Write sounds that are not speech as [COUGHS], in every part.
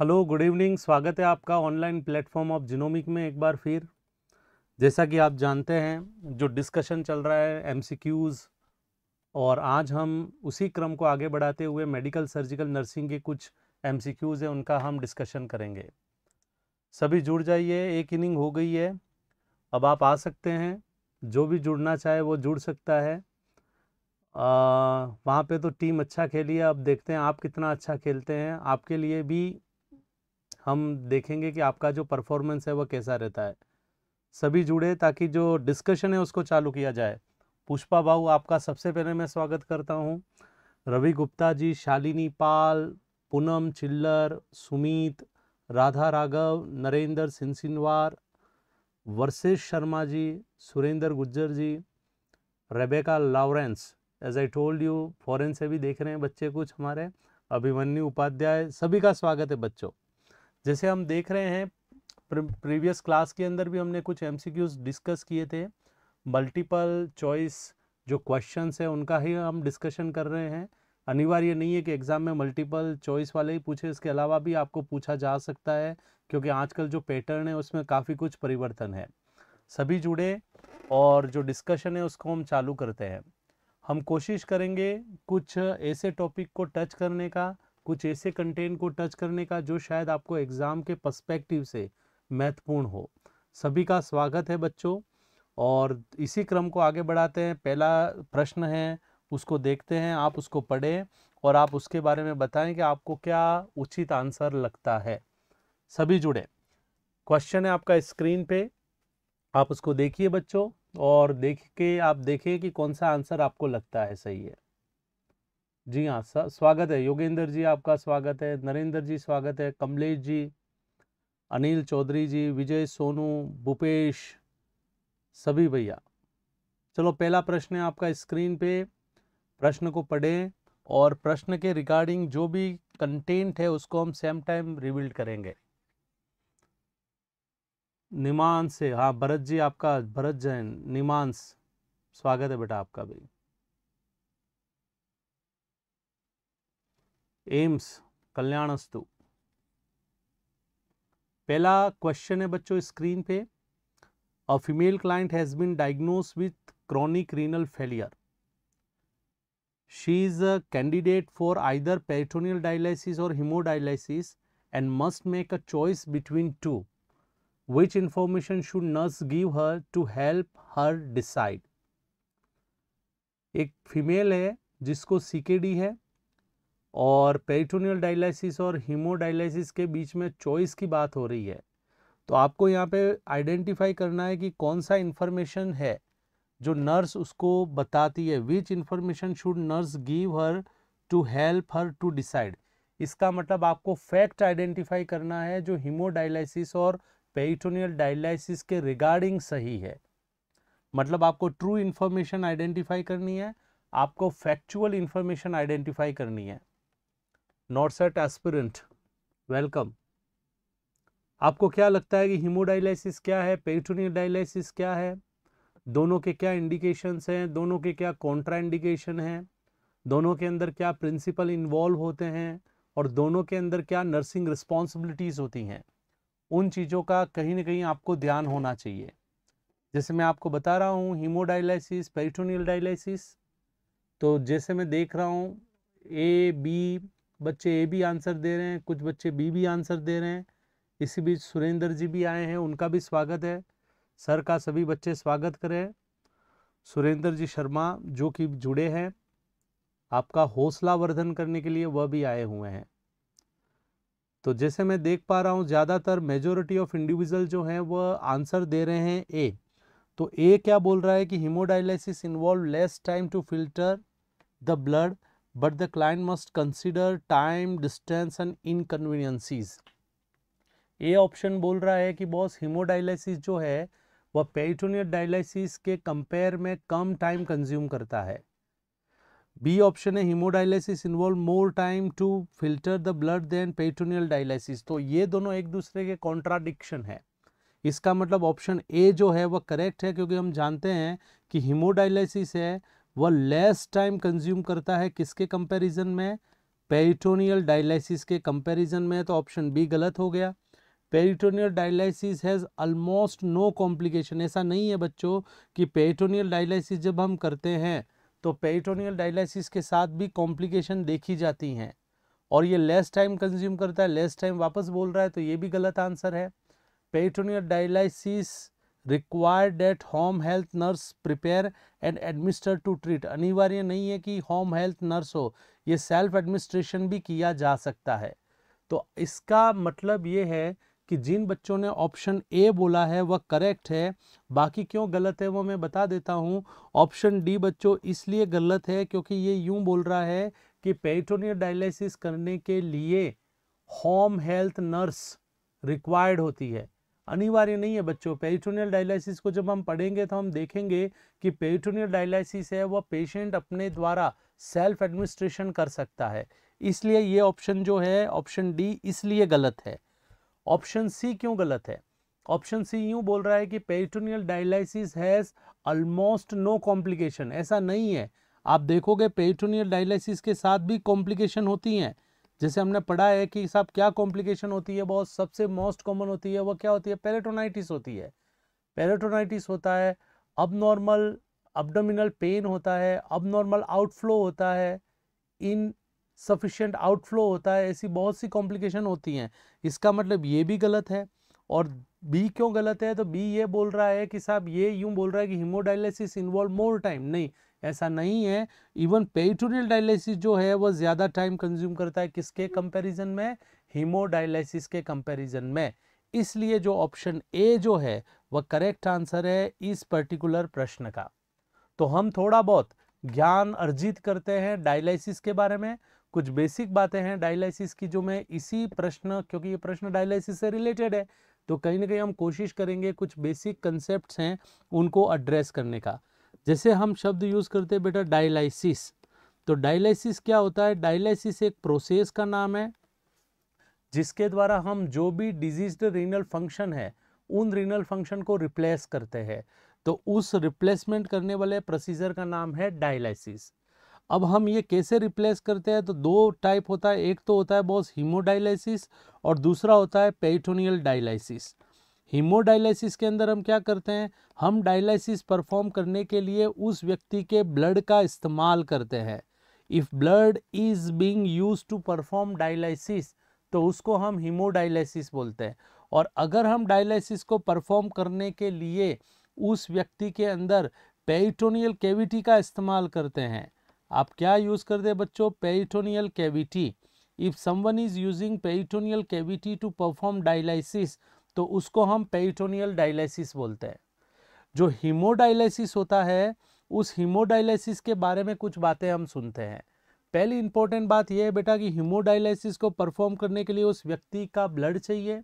Hello good evening स्वागत है आपका ऑनलाइन प्लेटफॉर्म ऑफ जिनोमिक में एक बार फिर जैसा कि आप जानते हैं जो डिस्कशन चल रहा है एमसीक्यूज़ और आज हम उसी क्रम को आगे बढ़ाते हुए मेडिकल सर्जिकल नर्सिंग के कुछ एमसीक्यूज़ हैं उनका हम डिस्कशन करेंगे सभी जुड़ जाइए एक इनिंग हो गई है अब आप आ सकते हैं जो भी जुड़ना चाहे वो जुड़ सकता है वहाँ पे तो टीम अच्छा खेली है अब देखते हैं आप कितना अच्छा खेलते हैं आपके लिए भी हम देखेंगे कि आपका जो परफॉर्मेंस है वह कैसा रहता है सभी जुड़े ताकि जो डिस्कशन है उसको चालू किया जाए पुष्पा भाऊ आपका सबसे पहले मैं स्वागत करता हूँ रवि गुप्ता जी Shalini Pal Poonam Chillar Sumit Radha Raghav Narendra Sinsinwar Varshesh Sharma ji Surendra Gujjar ji Rebecca Lawrence as I told you foreign से भी देख रहे हैं बच्चे कुछ हमारे अभिमन्यु उपाध्याय सभी का स्वागत है बच्चों जैसे हम देख रहे हैं प्रीवियस क्लास के अंदर भी हमने कुछ एम डिस्कस किए थे मल्टीपल चॉइस जो क्वेश्चन है उनका ही हम डिस्कशन कर रहे हैं अनिवार्य नहीं है कि एग्ज़ाम में मल्टीपल चॉइस वाले ही पूछे इसके अलावा भी आपको पूछा जा सकता है क्योंकि आजकल जो पैटर्न है उसमें काफ़ी कुछ परिवर्तन है सभी जुड़े और जो डिस्कशन है उसको हम चालू करते हैं हम कोशिश करेंगे कुछ ऐसे टॉपिक को टच करने का कुछ ऐसे कंटेंट को टच करने का जो शायद आपको एग्ज़ाम के पर्सपेक्टिव से महत्वपूर्ण हो सभी का स्वागत है बच्चों और इसी क्रम को आगे बढ़ाते हैं पहला प्रश्न है उसको देखते हैं आप उसको पढ़ें और आप उसके बारे में बताएं कि आपको क्या उचित आंसर लगता है सभी जुड़े क्वेश्चन है आपका स्क्रीन पे आप उसको देखिए बच्चों और देख के आप देखें कि कौन सा आंसर आपको लगता है सही है जी हाँ स्वागत है योगेंद्र जी आपका स्वागत है नरेंद्र जी स्वागत है कमलेश जी अनिल चौधरी जी विजय सोनू भूपेश सभी भैया चलो पहला प्रश्न है आपका स्क्रीन पे प्रश्न को पढ़ें और प्रश्न के रिगार्डिंग जो भी कंटेंट है उसको हम सेम टाइम रिविल्ड करेंगे निमान से हाँ भरत जी आपका भरत जैन निमांस स्वागत है बेटा आपका भी एम्स कल्याणस्तु पहला क्वेश्चन है बच्चों स्क्रीन पे a female client has been diagnose with chronic renal failure she is a candidate for either peritoneal dialysis or hemodialysis and must make a choice between two which information should nurse give her to help her decide एक female है जिसको CKD है और peritoneal dialysis और haemodialysis के बीच में choice की बात हो रही है तो आपको यहाँ पे आइडेंटिफाई करना है कि कौन सा इन्फॉर्मेशन है जो नर्स उसको बताती है which information should nurse give her to help her to decide इसका मतलब आपको फैक्ट आइडेंटिफाई करना है जो हीमोडायलिसिस और पेरिटोनियल डायलिसिस के रिगार्डिंग सही है मतलब आपको ट्रू इन्फॉर्मेशन आइडेंटिफाई करनी है आपको फैक्चुअल इन्फॉर्मेशन आइडेंटिफाई करनी है नॉर्सेट एस्पिरेंट वेलकम आपको क्या लगता है कि हीमोडाइलिसिस क्या है पेरिटोनियल डायलिसिस क्या है दोनों के क्या इंडिकेशंस हैं दोनों के क्या कॉन्ट्रा इंडिकेशन हैं दोनों के अंदर क्या प्रिंसिपल इन्वॉल्व होते हैं और दोनों के अंदर क्या नर्सिंग रिस्पॉन्सिबिलिटीज़ होती हैं उन चीज़ों का कहीं ना कहीं आपको ध्यान होना चाहिए जैसे मैं आपको बता रहा हूँ हीमोडाइलाइसिस पेरिटोनियल डायलाइसिस तो जैसे मैं देख रहा हूँ ए बी बच्चे ए भी आंसर दे रहे हैं कुछ बच्चे बी भी आंसर दे रहे हैं इसी बीच सुरेंद्र जी भी आए हैं उनका भी स्वागत है सर का सभी बच्चे स्वागत करें सुरेंद्र जी शर्मा जो कि जुड़े हैं आपका हौसला वर्धन करने के लिए वह भी आए हुए हैं तो जैसे मैं देख पा रहा हूँ ज़्यादातर मेजोरिटी ऑफ इंडिविजुअल जो हैं वह आंसर दे रहे हैं ए तो ए क्या बोल रहा है कि haemodialysis involve less time to filter the blood but the client must consider time distance and inconveniences A option बोल रहा है कि बॉस हीमोडायलिसिस जो है वह पेरिटोनियल डायलिसिस के कंपेयर में कम टाइम कंज्यूम करता है बी ऑप्शन है haemodialysis involve more time to filter the blood than peritoneal dialysis तो ये दोनों एक दूसरे के कॉन्ट्राडिक्शन है इसका मतलब ऑप्शन ए जो है वह करेक्ट है क्योंकि हम जानते हैं कि हीमोडायलिसिस है वह लेस टाइम कंज्यूम करता है किसके कंपेरिजन में पेरिटोनियल डायलिसिस के कंपेरिजन में तो ऑप्शन बी गलत हो गया peritoneal dialysis has almost no complication ऐसा नहीं है बच्चों कि पेरिटोनियल डायलिसिस जब हम करते हैं तो पेरिटोनियल डायलिसिस के साथ भी कॉम्प्लिकेशन देखी जाती हैं और ये लेस टाइम कंज्यूम करता है लेस टाइम वापस बोल रहा है तो ये भी गलत आंसर है peritoneal dialysis required that home health nurse prepare and administer to treat अनिवार्य नहीं है कि होम हेल्थ नर्स हो ये सेल्फ एडमिनिस्ट्रेशन भी किया जा सकता है तो इसका मतलब ये है कि जिन बच्चों ने ऑप्शन ए बोला है वह करेक्ट है बाकी क्यों गलत है वो मैं बता देता हूँ ऑप्शन डी बच्चों इसलिए गलत है क्योंकि ये यूं बोल रहा है कि पेरिटोनियल डायलिसिस करने के लिए होम हेल्थ नर्स रिक्वायर्ड होती है अनिवार्य नहीं है बच्चों पेरिटोनियल डायलिसिस को जब हम पढ़ेंगे तो हम देखेंगे कि पेरिटोनियल डायलिसिस है वह पेशेंट अपने द्वारा सेल्फ एडमिनिस्ट्रेशन कर सकता है इसलिए ये ऑप्शन जो है ऑप्शन डी इसलिए गलत है ऑप्शन सी क्यों गलत है ऑप्शन सी यूं बोल रहा है कि peritoneal dialysis has almost no complication ऐसा नहीं है आप देखोगे पेरिटोनियल डायलिसिस के साथ भी कॉम्प्लिकेशन होती हैं जैसे हमने पढ़ा है कि साहब क्या कॉम्प्लिकेशन होती है बहुत सबसे मोस्ट कॉमन होती है वह क्या होती है पेरेटोनाइटिस होती है पेरेटोनाइटिस होता है अब नॉर्मल अबडोमिनल पेन होता है अब नॉर्मल आउटफ्लो होता है इन सफिशेंट आउटफ्लो होता है ऐसी बहुत सी कॉम्प्लिकेशन होती हैं इसका मतलब ये भी गलत है और बी क्यों गलत है तो बी ये बोल रहा है कि साहब ये यूँ बोल रहा है कि हीमोडायलिसिस इन्वॉल्व मोर टाइम नहीं ऐसा नहीं है इवन पेटोरियल डायलिसिस जो है वो ज़्यादा टाइम कंज्यूम करता है किसके कंपैरिजन में हीमोडायलिसिस के कंपैरिजन में इसलिए जो ऑप्शन ए जो है वह करेक्ट आंसर है इस पर्टिकुलर प्रश्न का तो हम थोड़ा बहुत ज्ञान अर्जित करते हैं डायलिसिस के बारे में कुछ बेसिक बातें हैं डायलिसिस की जो मैं इसी प्रश्न क्योंकि ये प्रश्न डायलिसिस से रिलेटेड है तो कहीं ना कहीं हम कोशिश करेंगे कुछ बेसिक कंसेप्ट हैं उनको एड्रेस करने का जैसे हम शब्द यूज़ करते हैं बेटा डायलिसिस तो डायलिसिस क्या होता है डायलिसिस एक प्रोसेस का नाम है जिसके द्वारा हम जो भी डिजीज्ड रीनल फंक्शन है उन रीनल फंक्शन को रिप्लेस करते हैं तो उस रिप्लेसमेंट करने वाले प्रोसीजर का नाम है डायलिसिस अब हम ये कैसे रिप्लेस करते हैं तो दो टाइप होता है एक तो होता है बॉस हीमोडाइलिसिस और दूसरा होता है पेरिटोनियल डायलिसिस हीमोडायलिसिस के अंदर हम क्या करते हैं हम डायलिसिस परफॉर्म करने के लिए उस व्यक्ति के ब्लड का इस्तेमाल करते हैं if blood is being use to perform dialysis तो उसको हम हीमोडायलिसिस बोलते हैं और अगर हम डायलिसिस को परफॉर्म करने के लिए उस व्यक्ति के अंदर पेरिटोनियल कैविटी का इस्तेमाल करते हैं आप क्या यूज़ कर दे बच्चों peritoneal cavity if someone is using peritoneal cavity to perform dialysis तो उसको हम पेरिटोनियल डायलिसिस बोलते हैं जो हीमोडायलिसिस होता है उस हीमोडायलिसिस के बारे में कुछ बातें हम सुनते हैं पहली इंपॉर्टेंट बात यह है बेटा कि हीमोडायलिसिस को परफॉर्म करने के लिए उस व्यक्ति का ब्लड चाहिए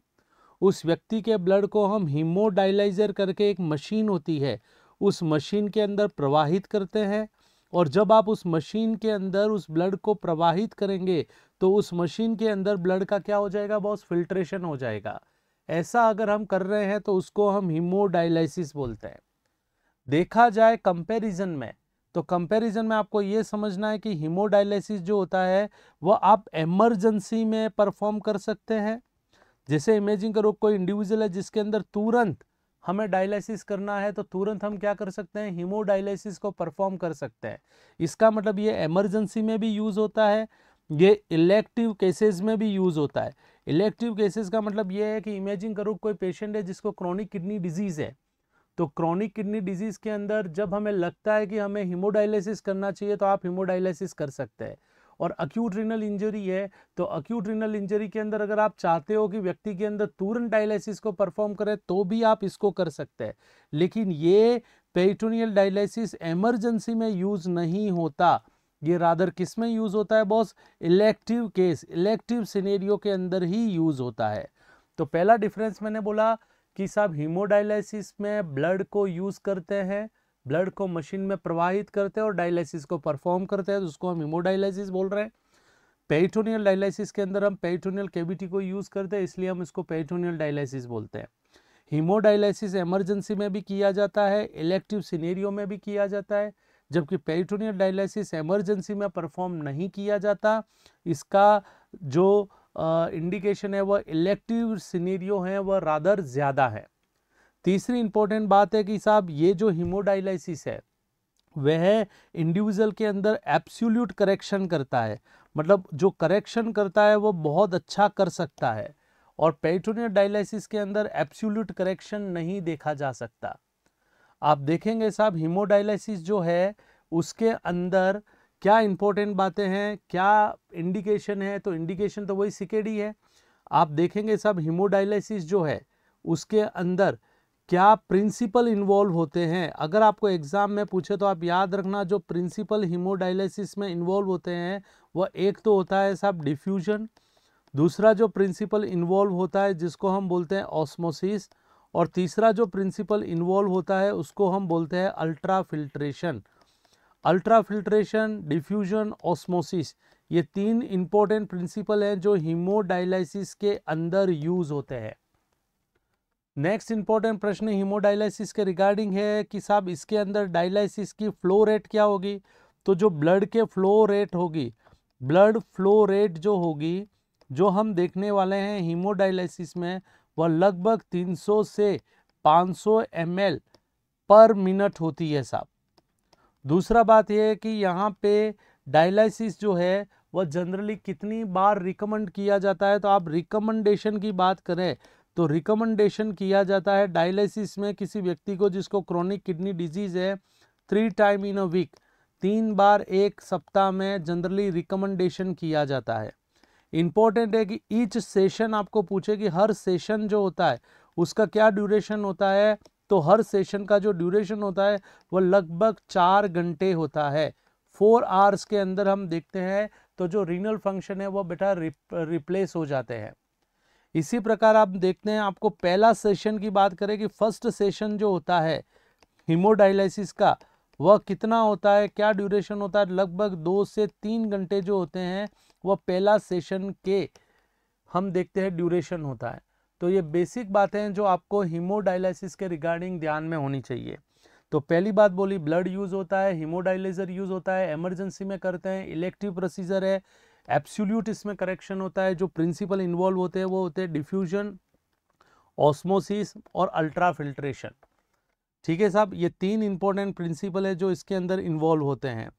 उस व्यक्ति के ब्लड को हम हीमोडायलाइजर करके एक मशीन होती है उस मशीन के अंदर प्रवाहित करते हैं और जब आप उस मशीन के अंदर उस ब्लड को प्रवाहित करेंगे तो उस मशीन के अंदर ब्लड का क्या हो जाएगा बॉस फिल्ट्रेशन हो जाएगा ऐसा अगर हम कर रहे हैं तो उसको हम हीमोडाइलिसिस बोलते हैं देखा जाए कंपैरिजन में तो कंपैरिजन में आपको ये समझना है कि हीमोडाइलिसिस जो होता है वह आप एमरजेंसी में परफॉर्म कर सकते हैं जैसे इमेजिन करो कोई इंडिविजुअल है जिसके अंदर तुरंत हमें डायलिसिस करना है तो तुरंत हम क्या कर सकते हैं हीमोडायलिसिस को परफॉर्म कर सकते हैं इसका मतलब ये एमरजेंसी में भी यूज़ होता है ये इलेक्टिव केसेस में भी यूज़ होता है इलेक्टिव केसेस का मतलब ये है कि इमेजिन करो कोई पेशेंट है जिसको क्रॉनिक किडनी डिजीज़ है तो क्रॉनिक किडनी डिजीज़ के अंदर जब हमें लगता है कि हमें हीमोडायलिसिस करना चाहिए तो आप हीमोडायलिसिस कर सकते हैं और अक्यूट रिनल इंजरी है तो अक्यूट रिनल इंजरी के अंदर अगर आप चाहते हो कि व्यक्ति के अंदर तुरंत डायलिसिस को परफॉर्म करें तो भी आप इसको कर सकते हैं लेकिन ये पेटोनियल डायलिसिस एमरजेंसी में यूज़ नहीं होता ये रादर किस में यूज़ होता है boss elective case elective scenario के अंदर ही यूज़ होता है तो पहला डिफरेंस मैंने बोला कि साहब हीमोडायलिसिस में ब्लड को यूज़ करते हैं ब्लड को मशीन में प्रवाहित करते हैं और डायलिसिस को परफॉर्म करते हैं तो उसको हम हिमोडायलिसिस बोल रहे हैं पेरिटोनियल डायलिसिस के अंदर हम पेरिटोनियल केविटी को यूज़ करते हैं इसलिए हम इसको पेरिटोनियल डायलिसिस बोलते हैं हीमोडायलिसिस एमरजेंसी में भी किया जाता है इलेक्टिव सीनेरियो में भी किया जाता है जबकि पेरिटोनियल डायलिसिस एमरजेंसी में परफॉर्म नहीं किया जाता इसका जो इंडिकेशन है वह इलेक्टिव सीनेरियो है वह रादर ज़्यादा है तीसरी इंपॉर्टेंट बात है कि साहब ये जो हीमोडाइलाइसिस है वह इंडिविजुअल के अंदर एब्सोल्यूट करेक्शन करता है मतलब जो करेक्शन करता है वो बहुत अच्छा कर सकता है और पेरिटोनियल डायलिसिस के अंदर एब्सोल्यूट करेक्शन नहीं देखा जा सकता आप देखेंगे साहब हीमोडाइलिसिस जो है उसके अंदर क्या इंपॉर्टेंट बातें हैं क्या इंडिकेशन है तो इंडिकेशन तो वही सिकेडी है आप देखेंगे साहब हीमोडाइलिसिस जो है उसके अंदर क्या प्रिंसिपल इन्वॉल्व होते हैं अगर आपको एग्ज़ाम में पूछे तो आप याद रखना जो प्रिंसिपल हीमोडायलिसिस में इन्वॉल्व होते हैं वह एक तो होता है साहब डिफ्यूजन दूसरा जो प्रिंसिपल इन्वॉल्व होता है जिसको हम बोलते हैं ऑस्मोसिस और तीसरा जो प्रिंसिपल इन्वॉल्व होता है उसको हम बोलते हैं ultrafiltration ultrafiltration diffusion osmosis ये तीन इंपॉर्टेंट प्रिंसिपल हैं जो हीमोडायलिसिस के अंदर यूज़ होते हैं नेक्स्ट इंपॉर्टेंट प्रश्न हीमोडायलाइसिस के रिगार्डिंग है कि साहब इसके अंदर डायलिसिस की फ्लो रेट क्या होगी तो जो ब्लड के फ्लो रेट होगी ब्लड फ्लो रेट जो होगी जो हम देखने वाले हैं हीमोडायलिसिस में वह लगभग 300 से 500 सौ पर मिनट होती है साहब दूसरा बात यह है कि यहाँ पे डायलिसिस जो है वह जनरली कितनी बार रिकमेंड किया जाता है तो आप रिकमेंडेशन की बात करें तो रिकमेंडेशन किया जाता है डायलिसिस में किसी व्यक्ति को जिसको क्रॉनिक किडनी डिजीज है three time in a week तीन बार एक सप्ताह में जनरली रिकमेंडेशन किया जाता है इम्पोर्टेंट है कि ईच सेशन आपको पूछे कि हर सेशन जो होता है उसका क्या ड्यूरेशन होता है तो हर सेशन का जो ड्यूरेशन होता है वह लगभग चार घंटे होता है फोर आवर्स के अंदर हम देखते हैं तो जो रीनल फंक्शन है वो बेटा रिप्लेस हो जाते हैं इसी प्रकार आप देखते हैं आपको पहला सेशन की बात करें कि फर्स्ट सेशन जो होता है हीमोडाइलिसिस का वह कितना होता है क्या ड्यूरेशन होता है लगभग दो से तीन घंटे जो होते हैं वह पहला सेशन के हम देखते हैं ड्यूरेशन होता है तो ये बेसिक बातें हैं जो आपको हीमोडाइलिसिस के रिगार्डिंग ध्यान में होनी चाहिए तो पहली बात बोली ब्लड यूज़ होता है हीमोडाइलेजर यूज़ होता है इमरजेंसी में करते हैं इलेक्टिव प्रोसीजर है एब्सोल्यूट इसमें करेक्शन होता है जो प्रिंसिपल इन्वॉल्व होते हैं वो होते हैं डिफ्यूजन ऑस्मोसिस और अल्ट्रा फिल्ट्रेशन ठीक है साहब ये तीन इंपॉर्टेंट प्रिंसिपल है जो इसके अंदर इन्वॉल्व होते हैं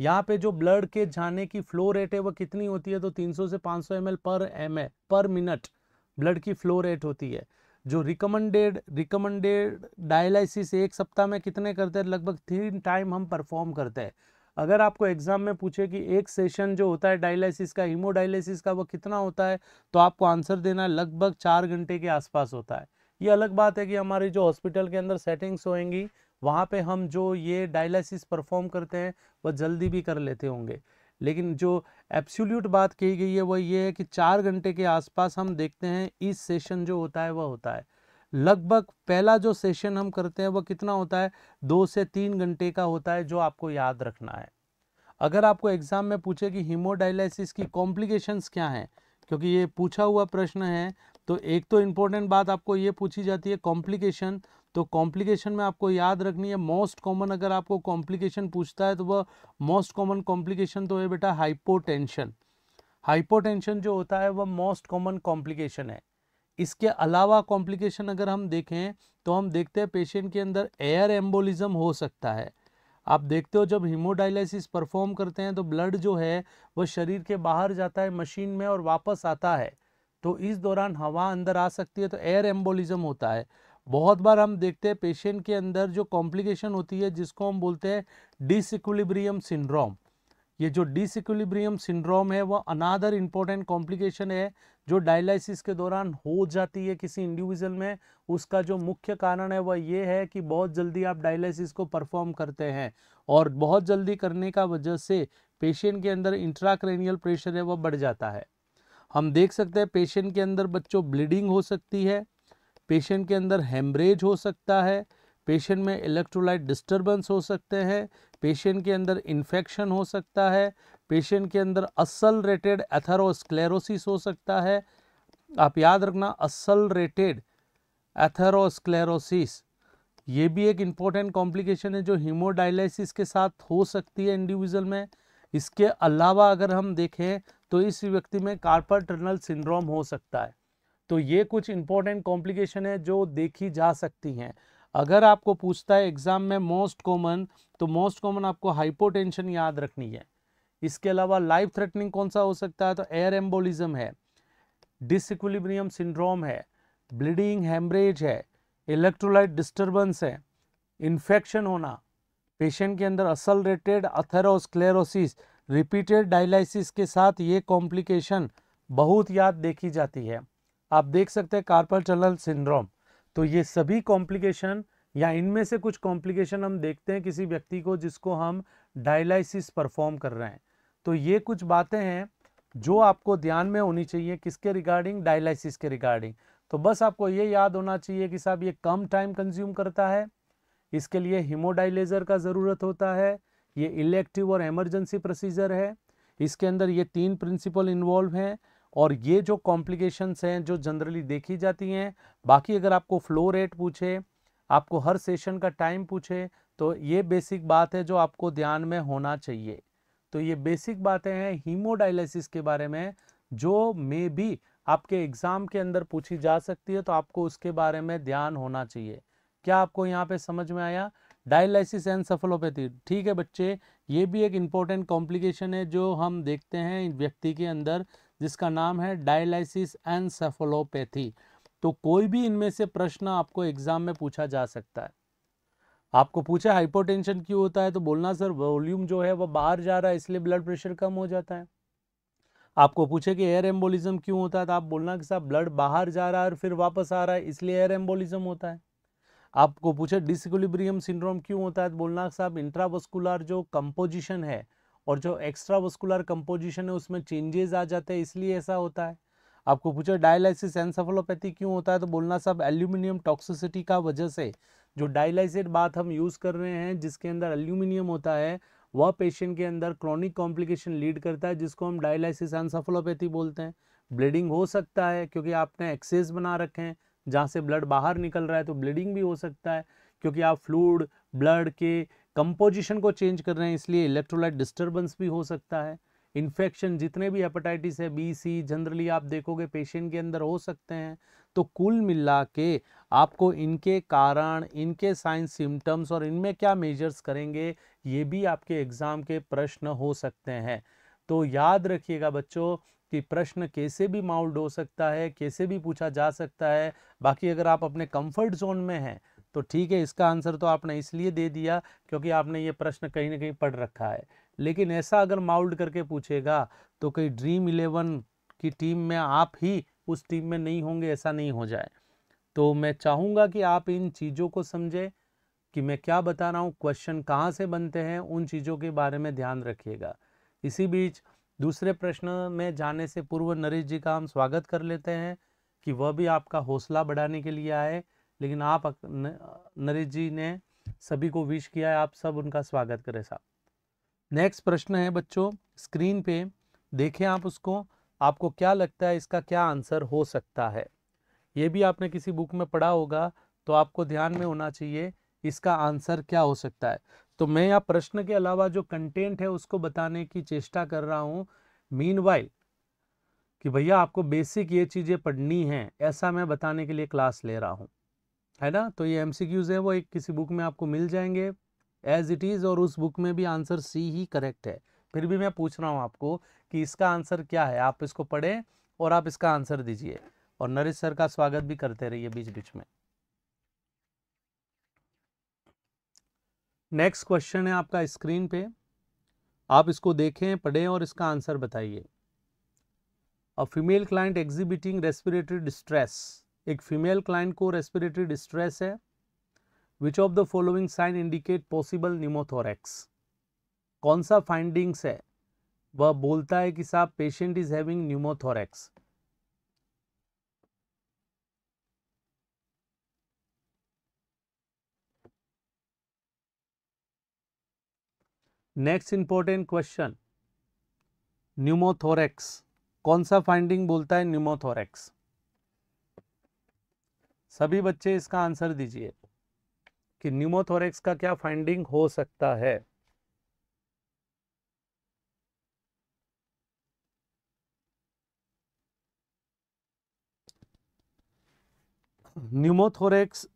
यहाँ पे जो ब्लड के जाने की फ्लो रेट है वो कितनी होती है तो 300 से 500 सौ पर एम पर मिनट ब्लड की फ्लो रेट होती है जो रिकमेंडेड रिकमेंडेड डायलिसिस एक सप्ताह में कितने करते हैं लगभग तीन टाइम हम परफॉर्म करते हैं अगर आपको एग्जाम में पूछे कि एक सेशन जो होता है डायलिसिस का हीमोडायलिसिस का वो कितना होता है तो आपको आंसर देना लगभग चार घंटे के आसपास होता है ये अलग बात है कि हमारे जो हॉस्पिटल के अंदर सेटिंग्स होएंगी वहाँ पे हम जो ये डायलिसिस परफॉर्म करते हैं वह जल्दी भी कर लेते होंगे लेकिन जो एब्सोल्यूट बात कही गई है वह ये है कि चार घंटे के आसपास हम देखते हैं इस सेशन जो होता है वह होता है लगभग पहला जो सेशन हम करते हैं वह कितना होता है दो से तीन घंटे का होता है जो आपको याद रखना है अगर आपको एग्ज़ाम में पूछे कि हीमोडायलिसिस की कॉम्प्लिकेशंस क्या हैं क्योंकि ये पूछा हुआ प्रश्न है तो एक तो इम्पोर्टेंट बात आपको ये पूछी जाती है कॉम्प्लिकेशन तो कॉम्प्लिकेशन में आपको याद रखनी है मोस्ट कॉमन अगर आपको कॉम्प्लिकेशन पूछता है तो वह मोस्ट कॉमन कॉम्प्लिकेशन तो है बेटा हाइपोटेंशन हाइपोटेंशन जो होता है वह मोस्ट कॉमन कॉम्प्लिकेशन है इसके अलावा कॉम्प्लिकेशन अगर हम देखें तो हम देखते हैं पेशेंट के अंदर एयर एम्बोलिज्म हो सकता है आप देखते हो जब हीमोडायलिसिस परफॉर्म करते हैं तो ब्लड जो है वह शरीर के बाहर जाता है मशीन में और वापस आता है तो इस दौरान हवा अंदर आ सकती है तो एयर एम्बोलिज्म होता है बहुत बार हम देखते हैं पेशेंट के अंदर जो कॉम्प्लिकेशन होती है जिसको हम बोलते हैं डिसक्विलिब्रियम सिंड्रोम ये जो डिसक्विलिब्रियम सिंड्रोम है वह अनादर इम्पोर्टेंट कॉम्प्लिकेशन है जो डायलिसिस के दौरान हो जाती है किसी इंडिविजुअल में उसका जो मुख्य कारण है वह ये है कि बहुत जल्दी आप डायलिसिस को परफॉर्म करते हैं और बहुत जल्दी करने का वजह से पेशेंट के अंदर इंट्राक्रेनियल प्रेशर है वह बढ़ जाता है हम देख सकते हैं पेशेंट के अंदर बच्चों ब्लीडिंग हो सकती है पेशेंट के अंदर हेमरेज हो सकता है पेशेंट में इलेक्ट्रोलाइट डिस्टर्बेंस हो सकते हैं पेशेंट के अंदर इन्फेक्शन हो सकता है पेशेंट के अंदर असल रेटेड एथेरोस्क्लेरोसिस हो सकता है आप याद रखना असल रेटेड एथेरोस्क्लेरोसिस ये भी एक इम्पोर्टेंट कॉम्प्लिकेशन है जो हीमोडायलिसिस के साथ हो सकती है इंडिविजुअल में इसके अलावा अगर हम देखें तो इस व्यक्ति में कार्पल टनल सिंड्रोम हो सकता है तो ये कुछ इंपॉर्टेंट कॉम्प्लिकेशन है जो देखी जा सकती हैं अगर आपको पूछता है एग्ज़ाम में मोस्ट कॉमन तो मोस्ट कॉमन आपको हाइपोटेंशन याद रखनी है इसके अलावा लाइफ थ्रेटनिंग कौन सा हो सकता है तो एयर एम्बोलिज्म है डिसक्विलिब्रियम सिंड्रोम है ब्लीडिंग हेमरेज है इलेक्ट्रोलाइट डिस्टर्बेंस है इन्फेक्शन होना पेशेंट के अंदर असल रेटेड अथेरोस्क्लेरोसिस रिपीटेड डायलिसिस के साथ ये कॉम्प्लिकेशन बहुत याद देखी जाती है आप देख सकते हैं कार्पल टनल सिंड्रोम तो ये सभी कॉम्प्लिकेशन या इनमें से कुछ कॉम्प्लिकेशन हम देखते हैं किसी व्यक्ति को जिसको हम डायलिसिस परफॉर्म कर रहे हैं तो ये कुछ बातें हैं जो आपको ध्यान में होनी चाहिए किसके रिगार्डिंग डायलिसिस के रिगार्डिंग तो बस आपको ये याद होना चाहिए कि साहब ये कम टाइम कंज्यूम करता है इसके लिए हिमोडाइलेजर का ज़रूरत होता है ये इलेक्टिव और एमरजेंसी प्रोसीजर है इसके अंदर ये तीन प्रिंसिपल इन्वॉल्व हैं और ये जो कॉम्प्लिकेशंस हैं जो जनरली देखी जाती हैं बाकी अगर आपको फ्लो रेट पूछे आपको हर सेशन का टाइम पूछे तो ये बेसिक बात है जो आपको ध्यान में होना चाहिए तो ये बेसिक बातें हैं हीमोडायलिसिस के बारे में जो मे भी आपके एग्ज़ाम के अंदर पूछी जा सकती है तो आपको उसके बारे में ध्यान होना चाहिए क्या आपको यहाँ पे समझ में आया डायलिसिस एंड सफलोपैथी ठीक है बच्चे ये भी एक इम्पोर्टेंट कॉम्प्लिकेशन है जो हम देखते हैं व्यक्ति के अंदर जिसका नाम है डायलिसिस एंड सफलोपैथी तो कोई भी इनमें से प्रश्न आपको एग्ज़ाम में पूछा जा सकता है आपको पूछा हाइपोटेंशन क्यों होता है तो बोलना सर वॉल्यूम जो है वो बाहर जा रहा है इसलिए ब्लड प्रेशर कम हो जाता है आपको पूछे कि एयर एम्बोलिज्म क्यों होता है तो आप बोलना कि साहब ब्लड बाहर जा रहा है और फिर वापस आ रहा है इसलिए एयर एम्बोलिज्म होता है आपको पूछे डिसक्विलिब्रियम सिंड्रोम क्यों होता है तो बोलना साहब इंट्रावस्कुलर जो कंपोजिशन है और जो एक्स्ट्रा वस्कुलर कंपोजिशन है उसमें चेंजेस आ जाते हैं इसलिए ऐसा होता है आपको पूछे डायलिसिस एनसेफलोपैथी क्यों होता है तो बोलना साहब एल्यूमिनियम टॉक्सिसिटी का वजह से जो डायलाइसिड बात हम यूज़ कर रहे हैं जिसके अंदर अल्यूमिनियम होता है वह पेशेंट के अंदर क्रॉनिक कॉम्प्लिकेशन लीड करता है जिसको हम डायलाइसिस एनसेफलोपैथी बोलते हैं ब्लीडिंग हो सकता है क्योंकि आपने एक्सेस बना रखे हैं जहाँ से ब्लड बाहर निकल रहा है तो ब्लीडिंग भी हो सकता है क्योंकि आप फ्लूड ब्लड के कंपोजिशन को चेंज कर रहे हैं इसलिए इलेक्ट्रोलाइट डिस्टर्बेंस भी हो सकता है इन्फेक्शन जितने भी हेपेटाइटिस है बी सी जनरली आप देखोगे पेशेंट के अंदर हो सकते हैं तो कुल मिला के आपको इनके कारण इनके साइंस सिम्टम्स और इनमें क्या मेजर्स करेंगे ये भी आपके एग्ज़ाम के प्रश्न हो सकते हैं तो याद रखिएगा बच्चों कि प्रश्न कैसे भी माउल्ड हो सकता है कैसे भी पूछा जा सकता है बाकी अगर आप अपने कंफर्ट जोन में हैं तो ठीक है इसका आंसर तो आपने इसलिए दे दिया क्योंकि आपने ये प्रश्न कहीं ना कहीं पढ़ रखा है लेकिन ऐसा अगर माउल्ड करके पूछेगा तो कहीं ड्रीम इलेवन की टीम में आप ही उस टीम में नहीं होंगे ऐसा नहीं हो जाए तो मैं चाहूँगा कि आप इन चीज़ों को समझें कि मैं क्या बता रहा हूँ क्वेश्चन कहाँ से बनते हैं उन चीज़ों के बारे में ध्यान रखिएगा इसी बीच दूसरे प्रश्न में जाने से पूर्व नरेश जी का हम स्वागत कर लेते हैं कि वह भी आपका हौसला बढ़ाने के लिए आए लेकिन आप नरेश जी ने सभी को विश किया है आप सब उनका स्वागत करें साहब नेक्स्ट प्रश्न है बच्चों स्क्रीन पे देखें आप उसको आपको क्या लगता है इसका क्या आंसर हो सकता है ये भी आपने किसी बुक में पढ़ा होगा तो आपको ध्यान में होना चाहिए इसका आंसर क्या हो सकता है तो मैं यहाँ प्रश्न के अलावा जो कंटेंट है उसको बताने की चेष्टा कर रहा हूँ मीन कि भैया आपको बेसिक ये चीज़ें पढ़नी हैं ऐसा मैं बताने के लिए क्लास ले रहा हूँ है ना तो ये एम हैं वो एक किसी बुक में आपको मिल जाएंगे एज इट इज़ और उस बुक में भी आंसर सी ही करेक्ट है फिर भी मैं पूछ रहा हूँ आपको कि इसका आंसर क्या है आप इसको पढ़ें और आप इसका आंसर दीजिए और नरेश सर का स्वागत भी करते रहिए बीच बीच में नेक्स्ट क्वेश्चन है आपका स्क्रीन पे आप इसको देखें पढ़ें और इसका आंसर बताइए a female client exhibiting respiratory distress एक फीमेल क्लाइंट को रेस्पिरेटरी डिस्ट्रेस है which of the following sign indicate possible pneumothorax कौन सा फाइंडिंग्स है वह बोलता है कि साहब patient is having pneumothorax next important question pneumothorax कौन सा फाइंडिंग बोलता है न्यूमोथोरेक्स सभी बच्चे इसका आंसर दीजिए कि न्यूमोथोरेक्स का क्या फाइंडिंग हो सकता है न्यूमोथोरेक्स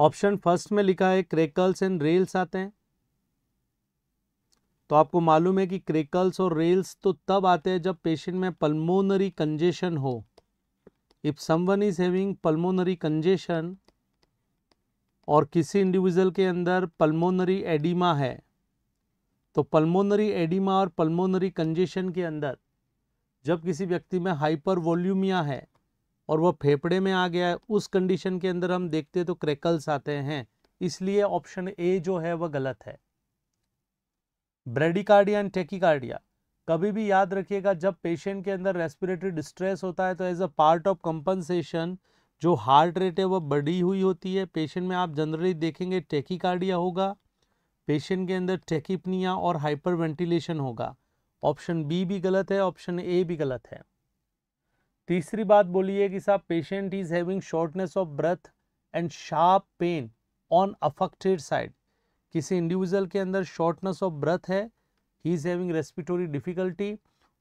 ऑप्शन फर्स्ट में लिखा है क्रेकल्स एंड रेल्स आते हैं तो आपको मालूम है कि क्रेकल्स और रेल्स तो तब आते हैं जब पेशेंट में पल्मोनरी कंजेशन हो if someone is having pulmonary congestion और किसी इंडिविजुअल के अंदर पल्मोनरी एडिमा है तो पल्मोनरी एडिमा और पल्मोनरी कंजेशन के अंदर जब किसी व्यक्ति में हाइपर वॉल्यूमिया है और वह फेफड़े में आ गया है उस कंडीशन के अंदर हम देखते तो क्रैकल्स आते हैं इसलिए ऑप्शन ए जो है वह गलत है ब्रेडिकार्डिया एंड टेकिकार्डिया कभी भी याद रखिएगा जब पेशेंट के अंदर रेस्पिरेटरी डिस्ट्रेस होता है तो as a part of compensation जो हार्ट रेट है वह बढ़ी हुई होती है पेशेंट में आप जनरली देखेंगे टेकिकार्डिया होगा पेशेंट के अंदर टेकिपनिया और हाइपर वेंटिलेशन होगा ऑप्शन बी भी गलत है ऑप्शन ए भी गलत है तीसरी बात बोलिए कि साहब patient is having shortness of breath and sharp pain on affected side किसी इंडिविजुअल के अंदर शॉर्टनेस ऑफ ब्रेथ है ही इज़ हैविंग रेस्पिटोरी डिफ़िकल्टी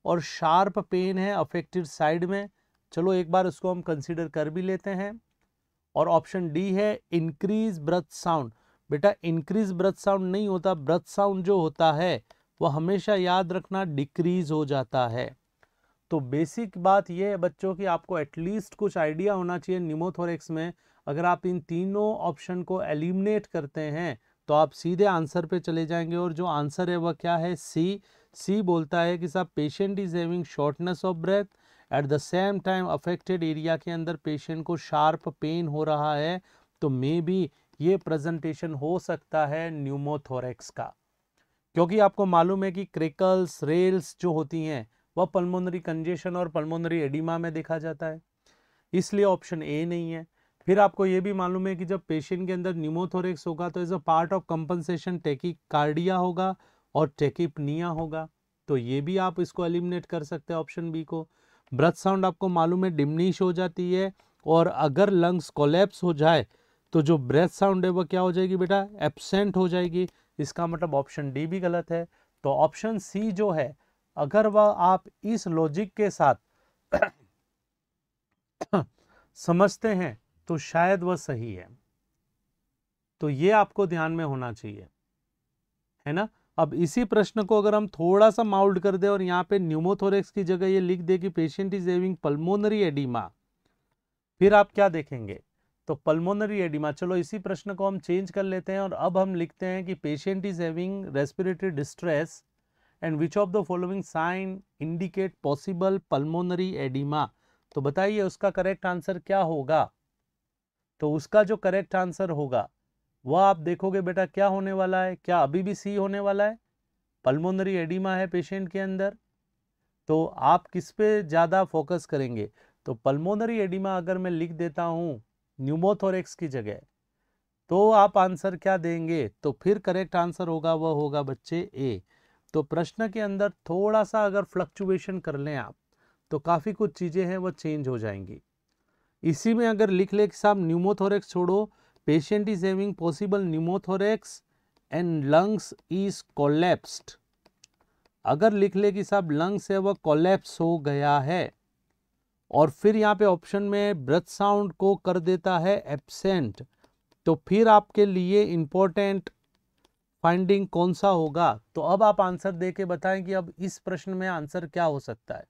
और शार्प पेन है अफेक्टिव साइड में चलो एक बार उसको हम कंसिडर कर भी लेते हैं और ऑप्शन डी है इंक्रीज ब्रथ साउंड बेटा इंक्रीज ब्रथ साउंड नहीं होता ब्रथ साउंड जो होता है वो हमेशा याद रखना डिक्रीज हो जाता है तो बेसिक बात यह है बच्चों कि आपको एटलीस्ट कुछ आइडिया होना चाहिए निमोथोरिक्स में अगर आप इन तीनों ऑप्शन को एलिमिनेट करते हैं तो आप सीधे आंसर पे चले जाएंगे और जो आंसर है वह क्या है सी सी बोलता है कि साहब patient is having shortness of breath at the same time affected area के अंदर पेशेंट को शार्प पेन हो रहा है तो मे बी ये प्रेजेंटेशन हो सकता है न्यूमोथोरेक्स का क्योंकि आपको मालूम है कि क्रिकल्स रेल्स जो होती हैं वह पल्मोनरी कंजेशन और पल्मोनरी एडिमा में देखा जाता है इसलिए ऑप्शन ए नहीं है फिर आपको ये भी मालूम है कि जब पेशेंट के अंदर न्यूमोथोरिक्स होगा तो as a part of compensation tachycardia होगा और टेकिपनिया होगा तो ये भी आप इसको एलिमिनेट कर सकते हैं ऑप्शन बी को ब्रथ साउंड आपको मालूम है डिमनिश हो जाती है और अगर लंग्स कोलेप्स हो जाए तो जो ब्रेथ साउंड है वह क्या हो जाएगी बेटा एबसेंट हो जाएगी इसका मतलब ऑप्शन डी भी गलत है तो ऑप्शन सी जो है अगर वह आप इस लॉजिक के साथ [COUGHS] समझते हैं तो शायद वह सही है तो ये आपको ध्यान में होना चाहिए है ना अब इसी प्रश्न को अगर हम थोड़ा सा माउल्ड कर दे और यहाँ पे न्यूमोथोरेक्स की जगह ये लिख दे कि patient is having pulmonary oedema फिर आप क्या देखेंगे तो पल्मोनरी एडिमा चलो इसी प्रश्न को हम चेंज कर लेते हैं और अब हम लिखते हैं कि patient is having respiratory distress and which of the following sign indicate possible pulmonary oedema तो बताइए उसका करेक्ट आंसर क्या होगा तो उसका जो करेक्ट आंसर होगा वह आप देखोगे बेटा क्या होने वाला है क्या अभी भी सी होने वाला है पल्मोनरी एडिमा है पेशेंट के अंदर तो आप किस पे ज़्यादा फोकस करेंगे तो पल्मोनरी एडिमा अगर मैं लिख देता हूँ न्यूमोथोरेक्स की जगह तो आप आंसर क्या देंगे तो फिर करेक्ट आंसर होगा वह होगा बच्चे ए तो प्रश्न के अंदर थोड़ा सा अगर फ्लक्चुएशन कर लें आप तो काफ़ी कुछ चीज़ें हैं वह चेंज हो जाएंगी इसी में अगर लिख ले कि साहब न्यूमोथोरेक्स छोड़ो patient is having possible pneumothorax and lungs is collapsed अगर लिख ले कि साहब लंग्स है वह कोलेप्स हो गया है और फिर यहाँ पे ऑप्शन में ब्रथ साउंड को कर देता है एबसेंट तो फिर आपके लिए इम्पोर्टेंट फाइंडिंग कौन सा होगा तो अब आप आंसर दे के बताएं कि अब इस प्रश्न में आंसर क्या हो सकता है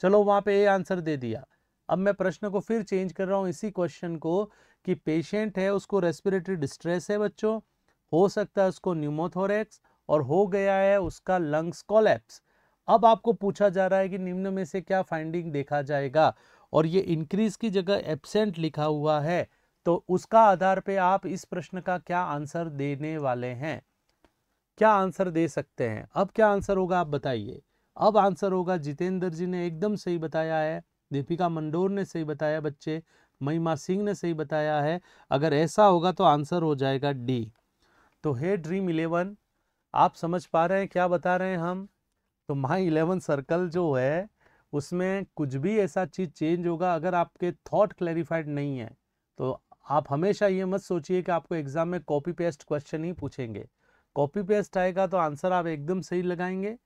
चलो वहाँ पे ए आंसर दे दिया अब मैं प्रश्न को फिर चेंज कर रहा हूँ इसी क्वेश्चन को कि पेशेंट है उसको रेस्पिरेटरी डिस्ट्रेस है बच्चों हो सकता है उसको न्यूमोथोरेक्स और हो गया है उसका लंग्स कॉलेप्स अब आपको पूछा जा रहा है कि निम्न में से क्या फाइंडिंग देखा जाएगा और ये इंक्रीज की जगह एबसेंट लिखा हुआ है तो उसका आधार पे आप इस प्रश्न का क्या आंसर देने वाले हैं क्या आंसर दे सकते हैं अब क्या आंसर होगा आप बताइए अब आंसर होगा जितेंद्र जी ने एकदम सही बताया है दीपिका मंडोर ने सही बताया बच्चे महिमा सिंह ने सही बताया है अगर ऐसा होगा तो आंसर हो जाएगा डी तो हे ड्रीम इलेवन आप समझ पा रहे हैं क्या बता रहे हैं हम तो माई इलेवन सर्कल जो है उसमें कुछ भी ऐसा चीज़ चेंज होगा अगर आपके थॉट क्लैरिफाइड नहीं है तो आप हमेशा ये मत सोचिए कि आपको एग्ज़ाम में कॉपी पेस्ट क्वेश्चन ही पूछेंगे कॉपी पेस्ट आएगा तो आंसर आप एकदम सही लगाएंगे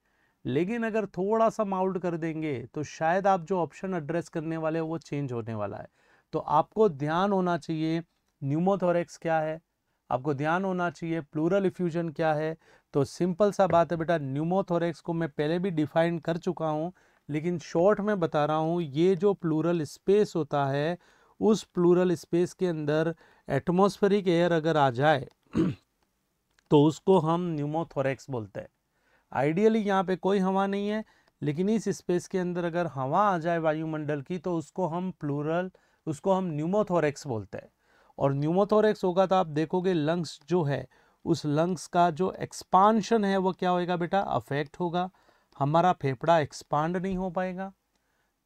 लेकिन अगर थोड़ा सा माउल्ट कर देंगे तो शायद आप जो ऑप्शन एड्रेस करने वाले हैं वो चेंज होने वाला है तो आपको ध्यान होना चाहिए न्यूमोथोरेक्स क्या है आपको ध्यान होना चाहिए प्लूरल इफ्यूजन क्या है तो सिंपल सा बात है बेटा न्यूमोथोरेक्स को मैं पहले भी डिफाइन कर चुका हूँ लेकिन शॉर्ट में बता रहा हूँ ये जो प्लूरल स्पेस होता है उस प्लूरल स्पेस के अंदर एटमोस्फेरिक एयर अगर आ जाए [CLEARS THROAT] तो उसको हम न्यूमोथोरेक्स बोलते हैं आइडियली यहाँ पे कोई हवा नहीं है लेकिन इस स्पेस के अंदर अगर हवा आ जाए वायुमंडल की तो उसको हम प्लूरल उसको हम न्यूमोथोरेक्स बोलते हैं और न्यूमोथोरेक्स होगा तो आप देखोगे लंग्स जो है उस लंग्स का जो एक्सपांशन है वो क्या होएगा बेटा अफेक्ट होगा हमारा फेफड़ा एक्सपांड नहीं हो पाएगा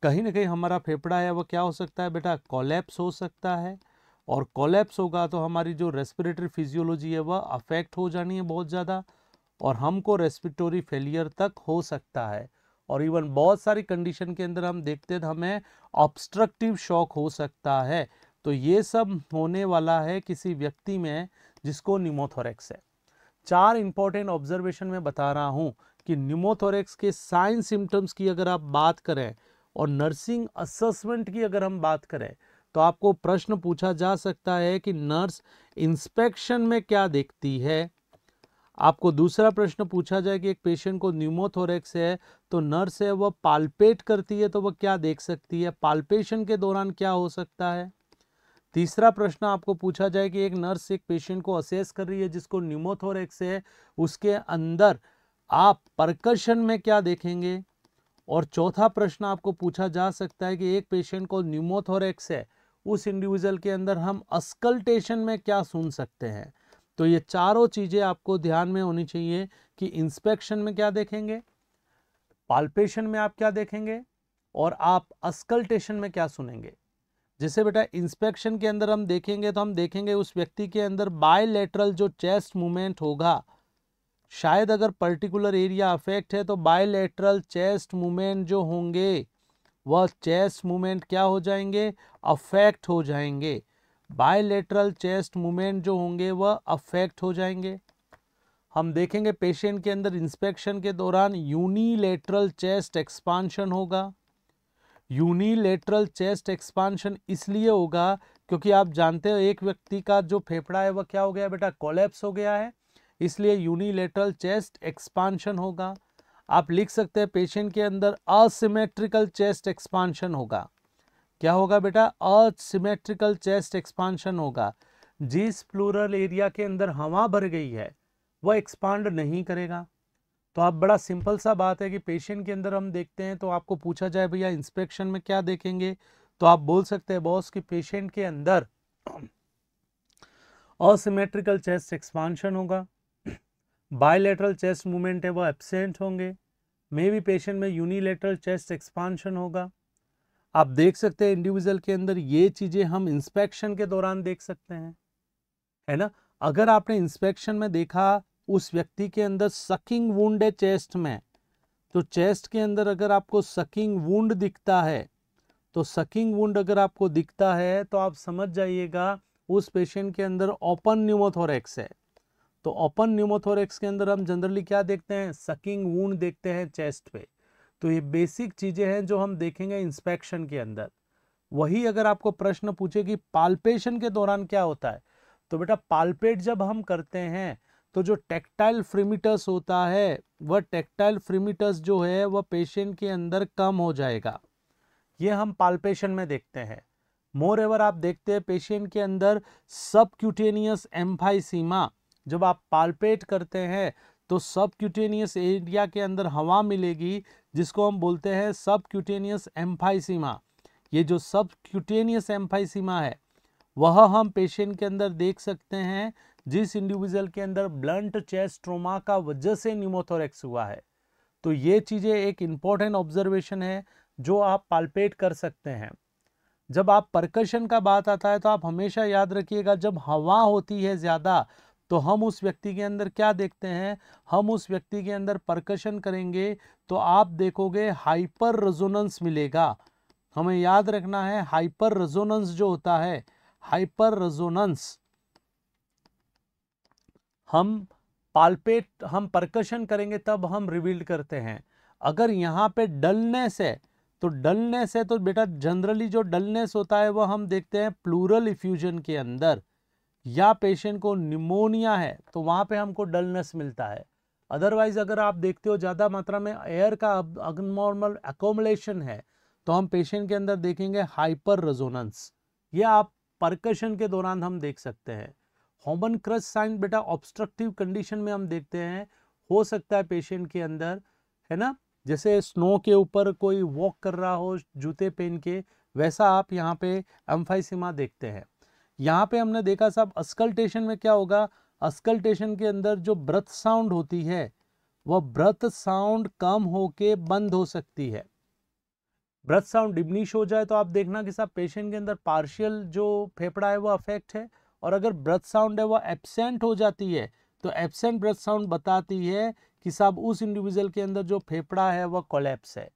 कहीं ना कहीं हमारा फेफड़ा है वो क्या हो सकता है बेटा कोलेप्स हो सकता है और कोलेप्स होगा तो हमारी जो रेस्पिरेटरी फिजियोलॉजी है वह अफेक्ट हो जानी है बहुत ज़्यादा और हमको रेस्पिटोरी फेलियर तक हो सकता है और इवन बहुत सारी कंडीशन के अंदर हम देखते हैं तो हमें ऑब्स्ट्रक्टिव शॉक हो सकता है तो ये सब होने वाला है किसी व्यक्ति में जिसको निमोथोरेक्स है चार इंपॉर्टेंट ऑब्जर्वेशन में बता रहा हूँ कि निमोथोरेक्स के साइन सिम्टम्स की अगर आप बात करें और नर्सिंग असेसमेंट की अगर हम बात करें तो आपको प्रश्न पूछा जा सकता है कि नर्स इंस्पेक्शन में क्या देखती है आपको दूसरा प्रश्न पूछा जाए कि एक पेशेंट को न्यूमोथोरेक्स है तो नर्स है वह पालपेट करती है तो वह क्या देख सकती है पालपेशन के दौरान क्या हो सकता है तीसरा प्रश्न आपको पूछा जाए कि एक नर्स एक पेशेंट को असेस कर रही है जिसको न्यूमोथोरेक्स है उसके अंदर आप प्रकर्षण में क्या देखेंगे और चौथा प्रश्न आपको पूछा जा सकता है कि एक पेशेंट को न्यूमोथोरेक्स है उस इंडिविजुअल के अंदर हम अस्कल्टेशन में क्या सुन सकते हैं तो ये चारों चीज़ें आपको ध्यान में होनी चाहिए कि इंस्पेक्शन में क्या देखेंगे पाल्पेशन में आप क्या देखेंगे और आप अस्कल्टेशन में क्या सुनेंगे जैसे बेटा इंस्पेक्शन के अंदर हम देखेंगे तो हम देखेंगे उस व्यक्ति के अंदर बायलेटरल जो चेस्ट मूवमेंट होगा शायद अगर पर्टिकुलर एरिया अफेक्ट है तो बायलेटरल चेस्ट मूवमेंट जो होंगे वह चेस्ट मूवमेंट क्या हो जाएंगे अफेक्ट हो जाएंगे बायलेटरल चेस्ट मूवमेंट जो होंगे वह अफेक्ट हो जाएंगे हम देखेंगे पेशेंट के अंदर इंस्पेक्शन के दौरान यूनिलेटरल चेस्ट एक्सपांशन होगा यूनिलेटरल चेस्ट एक्सपांशन इसलिए होगा क्योंकि आप जानते हो एक व्यक्ति का जो फेफड़ा है वह क्या हो गया बेटा कोलेप्स हो गया है इसलिए यूनिलेटरल चेस्ट एक्सपांशन होगा आप लिख सकते हैं पेशेंट के अंदर असिमेट्रिकल चेस्ट एक्सपांशन होगा क्या होगा बेटा असिमेट्रिकल चेस्ट एक्सपांशन होगा जिस प्लूरल एरिया के अंदर हवा भर गई है वह एक्सपांड नहीं करेगा तो आप बड़ा सिंपल सा बात है कि पेशेंट के अंदर हम देखते हैं तो आपको पूछा जाए भैया इंस्पेक्शन में क्या देखेंगे तो आप बोल सकते हैं बॉस कि पेशेंट के अंदर असिमेट्रिकल चेस्ट एक्सपांशन होगा बायोलेटरल चेस्ट मूवमेंट है वो एबसेंट होंगे मे भी पेशेंट में यूनिलेटरल चेस्ट एक्सपांशन होगा आप देख सकते हैं इंडिविजुअल के अंदर ये चीज़ें हम इंस्पेक्शन के दौरान देख सकते हैं है ना अगर आपने इंस्पेक्शन में देखा उस व्यक्ति के अंदर सकिंग वुंड है चेस्ट में तो चेस्ट के अंदर अगर आपको सकिंग वुंड दिखता है तो सकिंग वुंड अगर आपको दिखता है तो आप समझ जाइएगा उस पेशेंट के अंदर ओपन न्यूमोथोरेक्स है तो ओपन न्यूमोथोरेक्स के अंदर हम जनरली क्या देखते हैं सकिंग वुंड देखते हैं चेस्ट पे तो ये बेसिक चीज़ें हैं जो हम देखेंगे इंस्पेक्शन के अंदर वही अगर आपको प्रश्न पूछे कि पाल्पेशन के दौरान क्या होता है तो बेटा पाल्पेट जब हम करते हैं तो जो टेक्टाइल फ्रीमिटस होता है वह टेक्टाइल फ्रीमिटस जो है वह पेशेंट के अंदर कम हो जाएगा ये हम पाल्पेशन में देखते हैं मोर एवर आप देखते हैं पेशेंट के अंदर सब क्यूटेनियस एम्फाइसीमा जब आप पाल्पेट करते हैं तो सब क्यूटेनियस एरिया के अंदर हवा मिलेगी जिसको हम बोलते हैं सब क्यूटेनियस एम्फाइसीमा ये जो सब क्यूटेनियस एम्फाइसीमा है वह हम पेशेंट के अंदर देख सकते हैं जिस इंडिविजुअल के अंदर ब्लंट चेस्ट ट्रोमा का वजह से न्यूमोथोरेक्स हुआ है तो ये चीज़ें एक इम्पॉर्टेंट ऑब्जर्वेशन है जो आप पालपेट कर सकते हैं जब आप प्रकर्षण का बात आता है तो आप हमेशा याद रखिएगा जब हवा होती है ज़्यादा तो हम उस व्यक्ति के अंदर क्या देखते हैं हम उस व्यक्ति के अंदर प्रकर्षण करेंगे तो आप देखोगे हाइपर रेजोनेंस मिलेगा हमें याद रखना है हाइपर रेजोनेंस जो होता है हाइपर रेजोनेंस हम पालपेट हम प्रकर्षण करेंगे तब हम रिवील्ड करते हैं अगर यहाँ पे डलनेस है तो डलनेस है तो बेटा जनरली जो डलनेस होता है वह हम देखते हैं प्लूरल इफ्यूजन के अंदर या पेशेंट को निमोनिया है तो वहाँ पे हमको डलनेस मिलता है अदरवाइज अगर आप देखते हो ज़्यादा मात्रा में एयर का अनॉर्मल एकोमलेशन है तो हम पेशेंट के अंदर देखेंगे हाइपर रेजोनेंस ये आप परकशन के दौरान हम देख सकते हैं हॉमन क्रस साइन बेटा ऑब्स्ट्रक्टिव कंडीशन में हम देखते हैं हो सकता है पेशेंट के अंदर है ना जैसे स्नो के ऊपर कोई वॉक कर रहा हो जूते पहन के वैसा आप यहाँ पे एम्फाइसिमा देखते हैं यहाँ पे हमने देखा साहब अस्कल्टेशन में क्या होगा अस्कल्टेशन के अंदर जो ब्रथ साउंड होती है वह ब्रथ साउंड कम होके बंद हो सकती है ब्रथ साउंड डिमनिश हो जाए तो आप देखना कि साहब पेशेंट के अंदर पार्शियल जो फेफड़ा है वो अफेक्ट है और अगर ब्रथ साउंड है वह एबसेंट हो जाती है तो एबसेंट ब्रथ साउंड बताती है कि साहब उस इंडिविजुअल के अंदर जो फेफड़ा है वह कोलेप्स है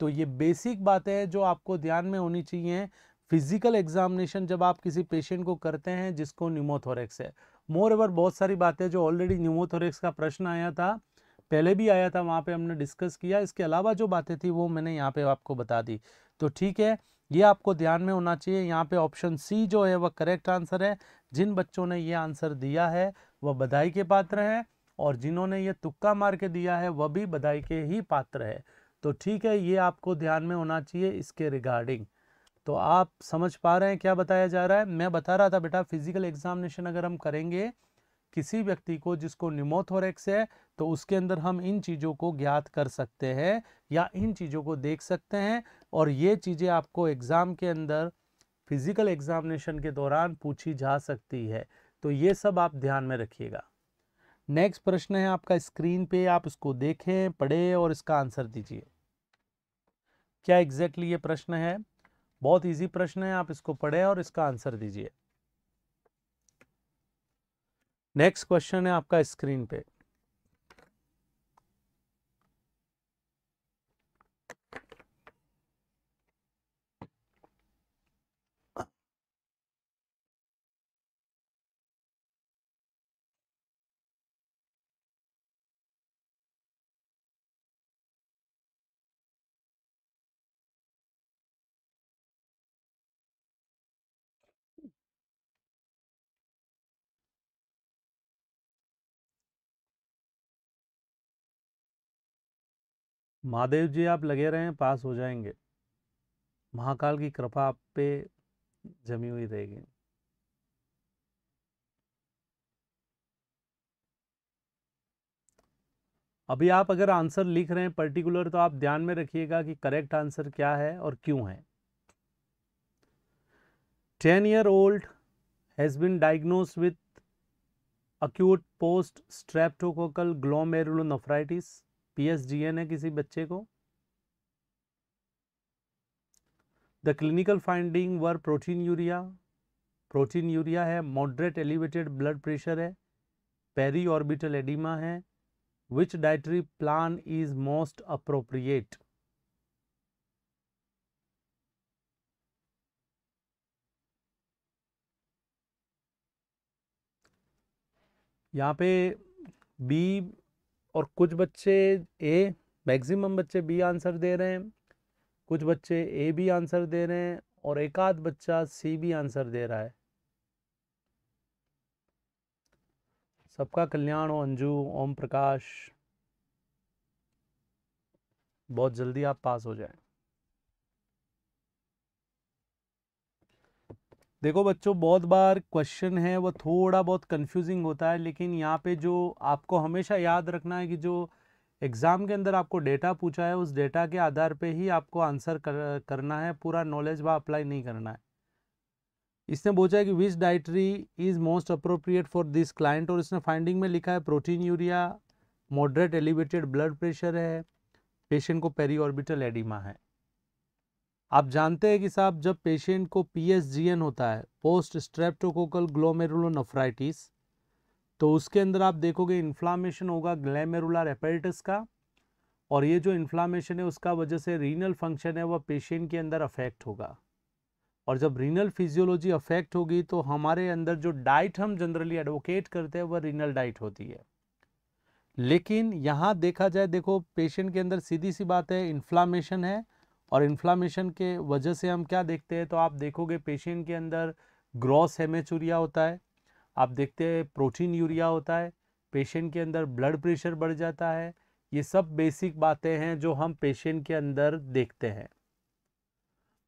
तो ये बेसिक बातें हैं जो आपको ध्यान में होनी चाहिए फिजिकल एग्जामिनेशन जब आप किसी पेशेंट को करते हैं जिसको न्यूमोथोरेक्स है मोर ओवर बहुत सारी बातें जो ऑलरेडी न्यूमोथोरेक्स का प्रश्न आया था पहले भी आया था वहाँ पे हमने डिस्कस किया इसके अलावा जो बातें थी वो मैंने यहाँ पे आपको बता दी तो ठीक है ये आपको ध्यान में होना चाहिए यहाँ पे ऑप्शन सी जो है वह करेक्ट आंसर है जिन बच्चों ने ये आंसर दिया है वह बधाई के पात्र हैं और जिन्होंने ये तुक्का मार के दिया है वह भी बधाई के ही पात्र है तो ठीक है ये आपको ध्यान में होना चाहिए इसके रिगार्डिंग तो आप समझ पा रहे हैं क्या बताया जा रहा है मैं बता रहा था बेटा फिजिकल एग्जामिनेशन अगर हम करेंगे किसी व्यक्ति को जिसको निमोथोरेक्स है तो उसके अंदर हम इन चीज़ों को ज्ञात कर सकते हैं या इन चीज़ों को देख सकते हैं और ये चीज़ें आपको एग्ज़ाम के अंदर फिजिकल एग्जामिनेशन के दौरान पूछी जा सकती है तो ये सब आप ध्यान में रखिएगा नेक्स्ट प्रश्न है आपका स्क्रीन पे आप उसको देखें पढ़ें और इसका आंसर दीजिए क्या एग्जैक्टली exactly ये प्रश्न है बहुत इजी प्रश्न है आप इसको पढ़े और इसका आंसर दीजिए नेक्स्ट क्वेश्चन है आपका स्क्रीन पे महादेव जी आप लगे रहें पास हो जाएंगे महाकाल की कृपा आप पे जमी हुई रहेगी अभी आप अगर आंसर लिख रहे हैं पर्टिकुलर तो आप ध्यान में रखिएगा कि करेक्ट आंसर क्या है और क्यों है ten year old has been diagnose with acute post streptococcal glomerulonephritis PSGN है किसी बच्चे को the clinical finding were proteinuria proteinuria है मॉडरेट एलिवेटेड ब्लड प्रेशर है पेरी ऑर्बिटल एडिमा है which dietary plan is most appropriate यहाँ पे B और कुछ बच्चे ए मैक्सिमम बच्चे बी आंसर दे रहे हैं कुछ बच्चे ए भी आंसर दे रहे हैं और एक आध बच्चा सी भी आंसर दे रहा है सबका कल्याण हो अंजू ओम प्रकाश बहुत जल्दी आप पास हो जाएं देखो बच्चों बहुत बार क्वेश्चन है वो थोड़ा बहुत कंफ्यूजिंग होता है लेकिन यहाँ पे जो आपको हमेशा याद रखना है कि जो एग्ज़ाम के अंदर आपको डेटा पूछा है उस डेटा के आधार पे ही आपको आंसर कर, करना है पूरा नॉलेज वह अप्लाई नहीं करना है इसने पूछा है कि which dietary is most appropriate for this client और इसने फाइंडिंग में लिखा है proteinuria moderate elevated blood pressure है पेशेंट को पेरी ऑर्बिटल एडिमा है आप जानते हैं कि साहब जब पेशेंट को पी होता है पोस्ट स्ट्रेप्टोकोकल ग्लोमेरुलोनेफ्राइटिस तो उसके अंदर आप देखोगे इन्फ्लामेशन होगा ग्लैमेरुलर एपेटिस का और ये जो इन्फ्लामेशन है उसका वजह से रीनल फंक्शन है वह पेशेंट के अंदर अफेक्ट होगा और जब रीनल फिजियोलॉजी अफेक्ट होगी तो हमारे अंदर जो डाइट हम जनरली एडवोकेट करते हैं वह रीनल डाइट होती है लेकिन यहाँ देखा जाए देखो पेशेंट के अंदर सीधी सी बात है इन्फ्लामेशन है और इन्फ्लामेशन के वजह से हम क्या देखते हैं तो आप देखोगे पेशेंट के अंदर ग्रॉस हेमेचूरिया होता है आप देखते हैं प्रोटीन यूरिया होता है पेशेंट के अंदर ब्लड प्रेशर बढ़ जाता है ये सब बेसिक बातें हैं जो हम पेशेंट के अंदर देखते हैं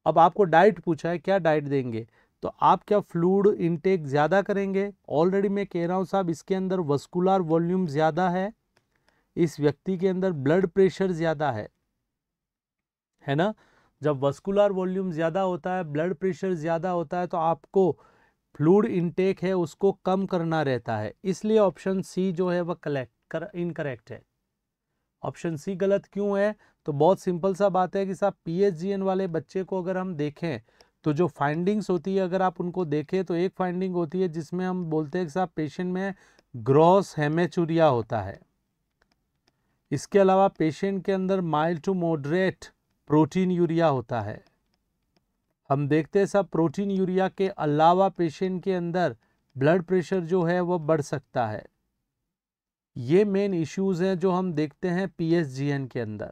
अब आपको डाइट पूछा है क्या डाइट देंगे तो आप क्या फ्लूड इनटेक ज़्यादा करेंगे ऑलरेडी मैं कह रहा हूँ साहब इसके अंदर वस्कुलर वॉल्यूम ज़्यादा है इस व्यक्ति के अंदर ब्लड प्रेशर ज़्यादा है है ना जब वस्कुलर वॉल्यूम ज़्यादा होता है ब्लड प्रेशर ज़्यादा होता है तो आपको फ्लूड इनटेक है उसको कम करना रहता है इसलिए ऑप्शन सी जो है वह कलेक्ट कर इनकरेक्ट है ऑप्शन सी गलत क्यों है तो बहुत सिंपल सा बात है कि साहब पी वाले बच्चे को अगर हम देखें तो जो फाइंडिंग्स होती है अगर आप उनको देखें तो एक फाइंडिंग होती है जिसमें हम बोलते हैं कि साहब पेशेंट में ग्रॉस हेमेचुरिया होता है इसके अलावा पेशेंट के अंदर mild to moderate proteinuria होता है हम देखते हैं सब प्रोटीन यूरिया के अलावा पेशेंट के अंदर ब्लड प्रेशर जो है वह बढ़ सकता है ये मेन इश्यूज़ हैं जो हम देखते हैं पीएसजीएन के अंदर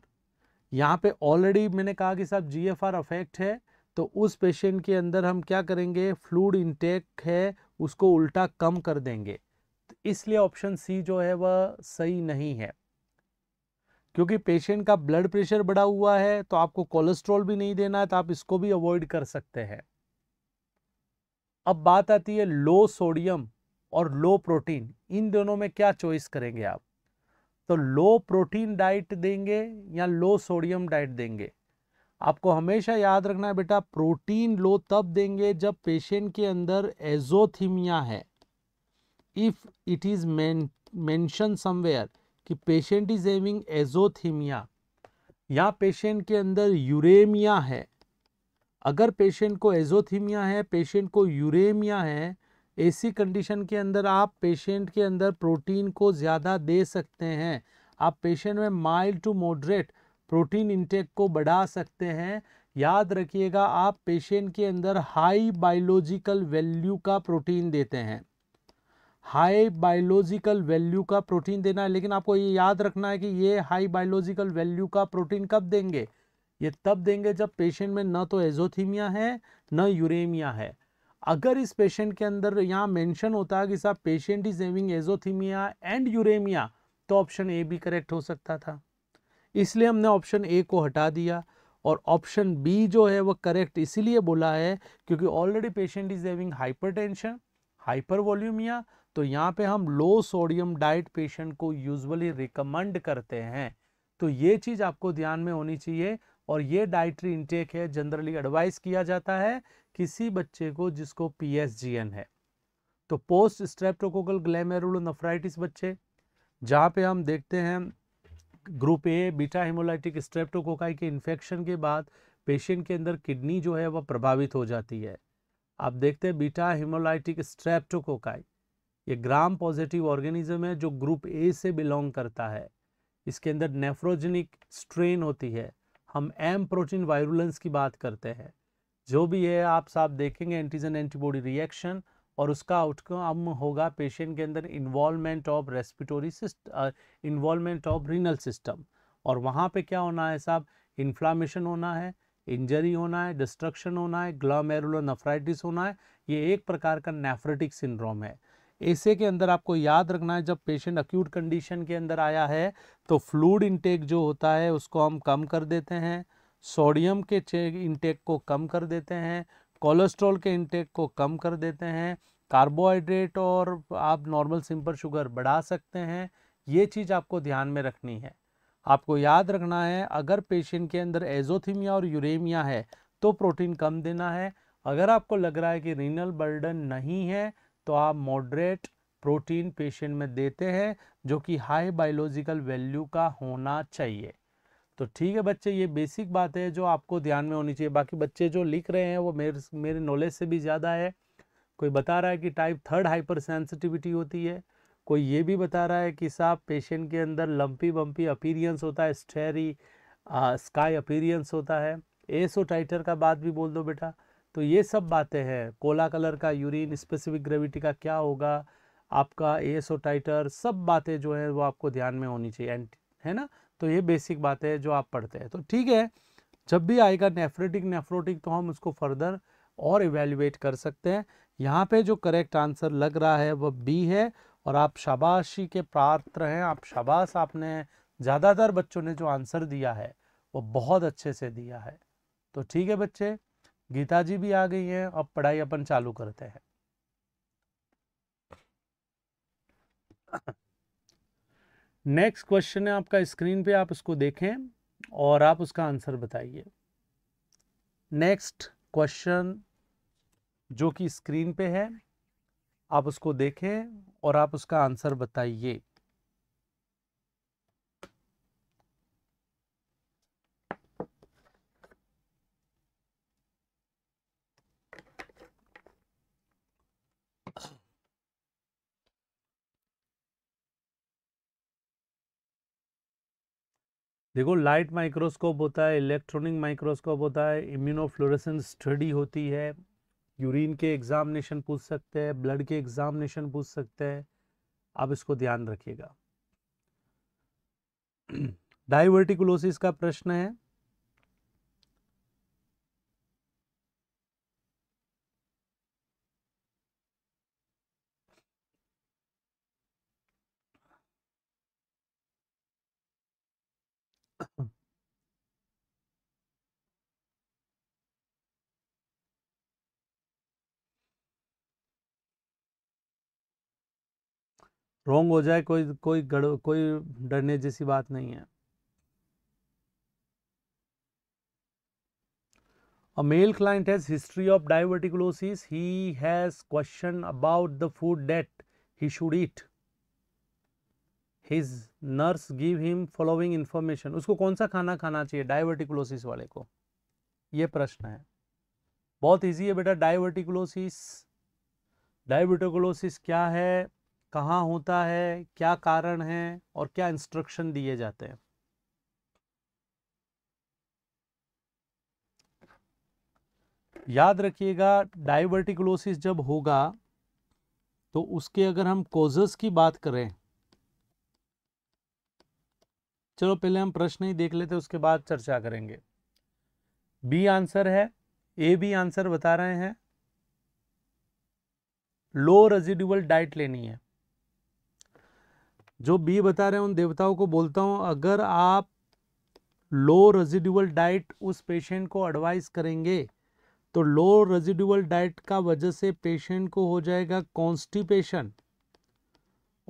यहाँ पे ऑलरेडी मैंने कहा कि साहब जीएफआर अफेक्ट है तो उस पेशेंट के अंदर हम क्या करेंगे फ्लूड इंटेक है उसको उल्टा कम कर देंगे तो इसलिए ऑप्शन सी जो है वह सही नहीं है क्योंकि पेशेंट का ब्लड प्रेशर बढ़ा हुआ है तो आपको कोलेस्ट्रॉल भी नहीं देना है तो आप इसको भी अवॉइड कर सकते हैं अब बात आती है लो सोडियम और लो प्रोटीन इन दोनों में क्या चॉइस करेंगे आप तो लो प्रोटीन डाइट देंगे या लो सोडियम डाइट देंगे आपको हमेशा याद रखना है बेटा प्रोटीन लो तब देंगे जब पेशेंट के अंदर एजोथीमिया है if it is mention somewhere कि पेशेंट इज एविंग एजोथीमिया या पेशेंट के अंदर यूरेमिया है अगर पेशेंट को एजोथीमिया है पेशेंट को यूरेमिया है ऐसी कंडीशन के अंदर आप पेशेंट के अंदर प्रोटीन को ज़्यादा दे सकते हैं आप पेशेंट में mild to moderate protein intake को बढ़ा सकते हैं याद रखिएगा आप पेशेंट के अंदर हाई बायोलॉजिकल वैल्यू का प्रोटीन देते हैं हाई बायोलॉजिकल वैल्यू का प्रोटीन देना है लेकिन आपको ये याद रखना है कि ये हाई बायोलॉजिकल वैल्यू का प्रोटीन कब देंगे ये तब देंगे जब पेशेंट में न तो एजोथीमिया है न यूरेमिया है अगर इस पेशेंट के अंदर यहाँ मेंशन होता है कि साहब patient is having azotaemia and uraemia तो ऑप्शन ए भी करेक्ट हो सकता था इसलिए हमने ऑप्शन ए को हटा दिया और ऑप्शन बी जो है वह करेक्ट इसीलिए बोला है क्योंकि already patient is having hyper hypervolaemia तो यहाँ पे हम लो सोडियम डाइट पेशेंट को यूजुअली रिकमेंड करते हैं तो ये चीज़ आपको ध्यान में होनी चाहिए और ये डाइटरी इंटेक है जनरली एडवाइस किया जाता है किसी बच्चे को जिसको पी है तो पोस्ट स्ट्रेप्टोकोकल ग्लैमेरुलोनेफ्राइटिस बच्चे जहाँ पे हम देखते हैं group A beta haemolytic streptococci के इन्फेक्शन के बाद पेशेंट के अंदर किडनी जो है वह प्रभावित हो जाती है आप देखते हैं बीटा हिमोलाइटिक स्ट्रेप्टोकोकाई ये ग्राम पॉजिटिव ऑर्गेनिज्म है जो ग्रुप ए से बिलोंग करता है इसके अंदर नेफ्रोजेनिक स्ट्रेन होती है हम एम प्रोटीन वायरुलेंस की बात करते हैं जो भी है आप साहब देखेंगे एंटीजन एंटीबॉडी रिएक्शन और उसका आउटकम होगा पेशेंट के अंदर involvement of respiratory involvement of renal system और वहाँ पे क्या होना है साहब इन्फ्लामेशन होना है इंजरी होना है डिस्ट्रक्शन होना है ग्लामेरुलर नफ्राइटिस होना है ये एक प्रकार का नेफ्रेटिक सिंड्रोम है ऐसे के अंदर आपको याद रखना है जब पेशेंट अक्यूट कंडीशन के अंदर आया है तो फ्लूड इंटेक जो होता है उसको हम कम कर देते हैं सोडियम के इंटेक को कम कर देते हैं कोलेस्ट्रॉल के इंटेक को कम कर देते हैं कार्बोहाइड्रेट और आप नॉर्मल सिंपल शुगर बढ़ा सकते हैं ये चीज़ आपको ध्यान में रखनी है आपको याद रखना है अगर पेशेंट के अंदर एजोथीमिया और यूरेमिया है तो प्रोटीन कम देना है अगर आपको लग रहा है कि रीनल बर्डन नहीं है तो आप मॉडरेट प्रोटीन पेशेंट में देते हैं जो कि हाई बायोलॉजिकल वैल्यू का होना चाहिए तो ठीक है बच्चे ये बेसिक बात है जो आपको ध्यान में होनी चाहिए बाकी बच्चे जो लिख रहे हैं वो मेरे मेरे नॉलेज से भी ज़्यादा है कोई बता रहा है कि टाइप थर्ड हाइपर सेंसिटिविटी होती है कोई ये भी बता रहा है कि साहब पेशेंट के अंदर लंपी बम्पी अपीरियंस होता है स्टेरी स्काई अपीरियंस होता है टाइटर का बात भी बोल दो बेटा तो ये सब बातें हैं कोला कलर का यूरिन स्पेसिफिक ग्रेविटी का क्या होगा आपका ए टाइटर सब बातें जो है वो आपको ध्यान में होनी चाहिए एंड है ना तो ये बेसिक बातें हैं जो आप पढ़ते हैं तो ठीक है जब भी आएगा नेफ्रेटिक नेफ्रोटिक तो हम उसको फर्दर और इवेल्युएट कर सकते हैं यहाँ पे जो करेक्ट आंसर लग रहा है वह बी है और आप शाबाशी के पात्र हैं आप शाबाश आपने ज़्यादातर बच्चों ने जो आंसर दिया है वो बहुत अच्छे से दिया है तो ठीक है बच्चे गीता जी भी आ गई हैं अब पढ़ाई अपन चालू करते हैं नेक्स्ट क्वेश्चन है आपका स्क्रीन पे आप उसको देखें और आप उसका आंसर बताइए नेक्स्ट क्वेश्चन जो कि स्क्रीन पे है आप उसको देखें और आप उसका आंसर बताइए देखो लाइट माइक्रोस्कोप होता है इलेक्ट्रॉनिक माइक्रोस्कोप होता है इम्यूनोफ्लोरेसेंस स्टडी होती है यूरिन के एग्जामिनेशन पूछ सकते हैं ब्लड के एग्जामिनेशन पूछ सकते हैं आप इसको ध्यान रखिएगा डायवर्टिकुलोसिस [CLEARS THROAT] का प्रश्न है रॉन्ग हो जाए कोई कोई गड़ कोई डरने जैसी बात नहीं है a male client has history of diverticulosis he has question about the food that he should eat his nurse give him following information उसको कौन सा खाना खाना चाहिए डायबर्टिकुलोसिस वाले को ये प्रश्न है बहुत इजी है बेटा डायबर्टिकुलोसिस डायबर्टिकुलोसिस क्या है कहाँ होता है क्या कारण है और क्या इंस्ट्रक्शन दिए जाते हैं याद रखिएगा डायवर्टिकुलोसिस जब होगा तो उसके अगर हम कोजेस की बात करें चलो पहले हम प्रश्न ही देख लेते उसके बाद चर्चा करेंगे बी आंसर है ए बी आंसर बता रहे हैं लो रेजिडुअल डाइट लेनी है जो बी बता रहे हैं उन देवताओं को बोलता हूँ अगर आप लो रेजिडुअल डाइट उस पेशेंट को एडवाइस करेंगे तो लो रेजिडुअल डाइट का वजह से पेशेंट को हो जाएगा कॉन्स्टिपेशन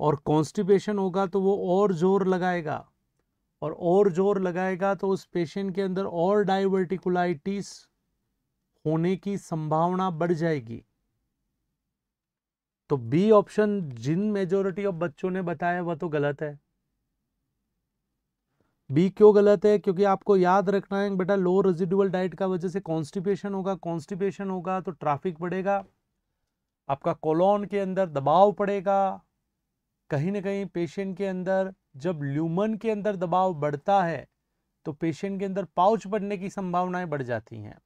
और कॉन्स्टिपेशन होगा तो वो और जोर लगाएगा और और जोर लगाएगा तो उस पेशेंट के अंदर और डायवर्टिकुलाइटिस होने की संभावना बढ़ जाएगी तो बी ऑप्शन जिन मेजोरिटी ऑफ बच्चों ने बताया वह तो गलत है बी क्यों गलत है क्योंकि आपको याद रखना है बेटा लो रेजिडुअल डाइट का वजह से कॉन्स्टिपेशन होगा कॉन्स्टिपेशन होगा तो ट्रैफिक बढ़ेगा आपका कोलोन के अंदर दबाव पड़ेगा कहीं ना कहीं पेशेंट के अंदर जब ल्यूमन के अंदर दबाव बढ़ता है तो पेशेंट के अंदर पाउच बढ़ने की संभावनाएं बढ़ जाती हैं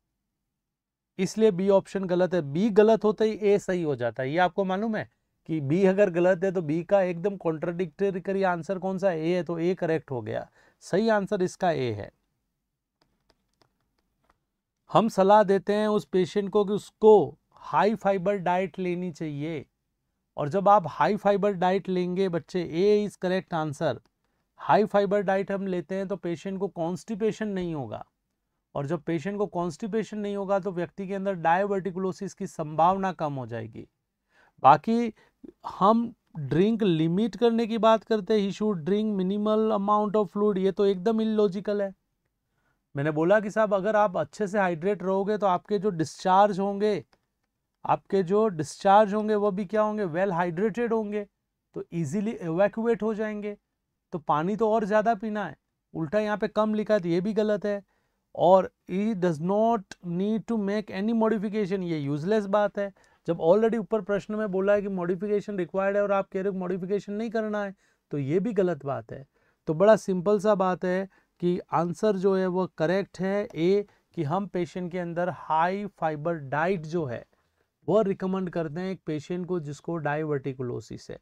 इसलिए बी ऑप्शन गलत है बी गलत होते ही ए सही हो जाता है ये आपको मालूम है कि बी अगर गलत है तो बी का एकदम कॉन्ट्रडिक्टरी आंसर कौन सा ए है तो ए करेक्ट हो गया सही आंसर इसका ए है हम सलाह देते हैं उस पेशेंट को कि उसको हाई फाइबर डाइट लेनी चाहिए और जब आप हाई फाइबर डाइट लेंगे बच्चे A is correct answer high fibre diet हम लेते हैं तो पेशेंट को कॉन्स्टिपेशन नहीं होगा और जब पेशेंट को कॉन्स्टिपेशन नहीं होगा तो व्यक्ति के अंदर डायबर्टिकुलोसिस की संभावना कम हो जाएगी बाकी हम ड्रिंक लिमिट करने की बात करते हैं he should drink minimal amount of fluid ये तो एकदम इलॉजिकल है मैंने बोला कि साहब अगर आप अच्छे से हाइड्रेट रहोगे तो आपके जो डिस्चार्ज होंगे आपके जो डिस्चार्ज होंगे वो भी क्या होंगे वेल हाइड्रेटेड होंगे तो इजीली एवैक्यूएट हो जाएंगे तो पानी तो और ज़्यादा पीना है उल्टा यहाँ पे कम लिखा है तो ये भी गलत है और E does not need to make any modification ये यूजलेस बात है जब ऑलरेडी ऊपर प्रश्न में बोला है कि मॉडिफिकेशन रिक्वायर्ड है और आप कह रहे हो मॉडिफिकेशन नहीं करना है तो ये भी गलत बात है तो बड़ा सिंपल सा बात है कि आंसर जो है वह करेक्ट है ए कि हम पेशेंट के अंदर हाई फाइबर डाइट जो है वह रिकमेंड करते हैं एक पेशेंट को जिसको डायवर्टिकुलोसिस है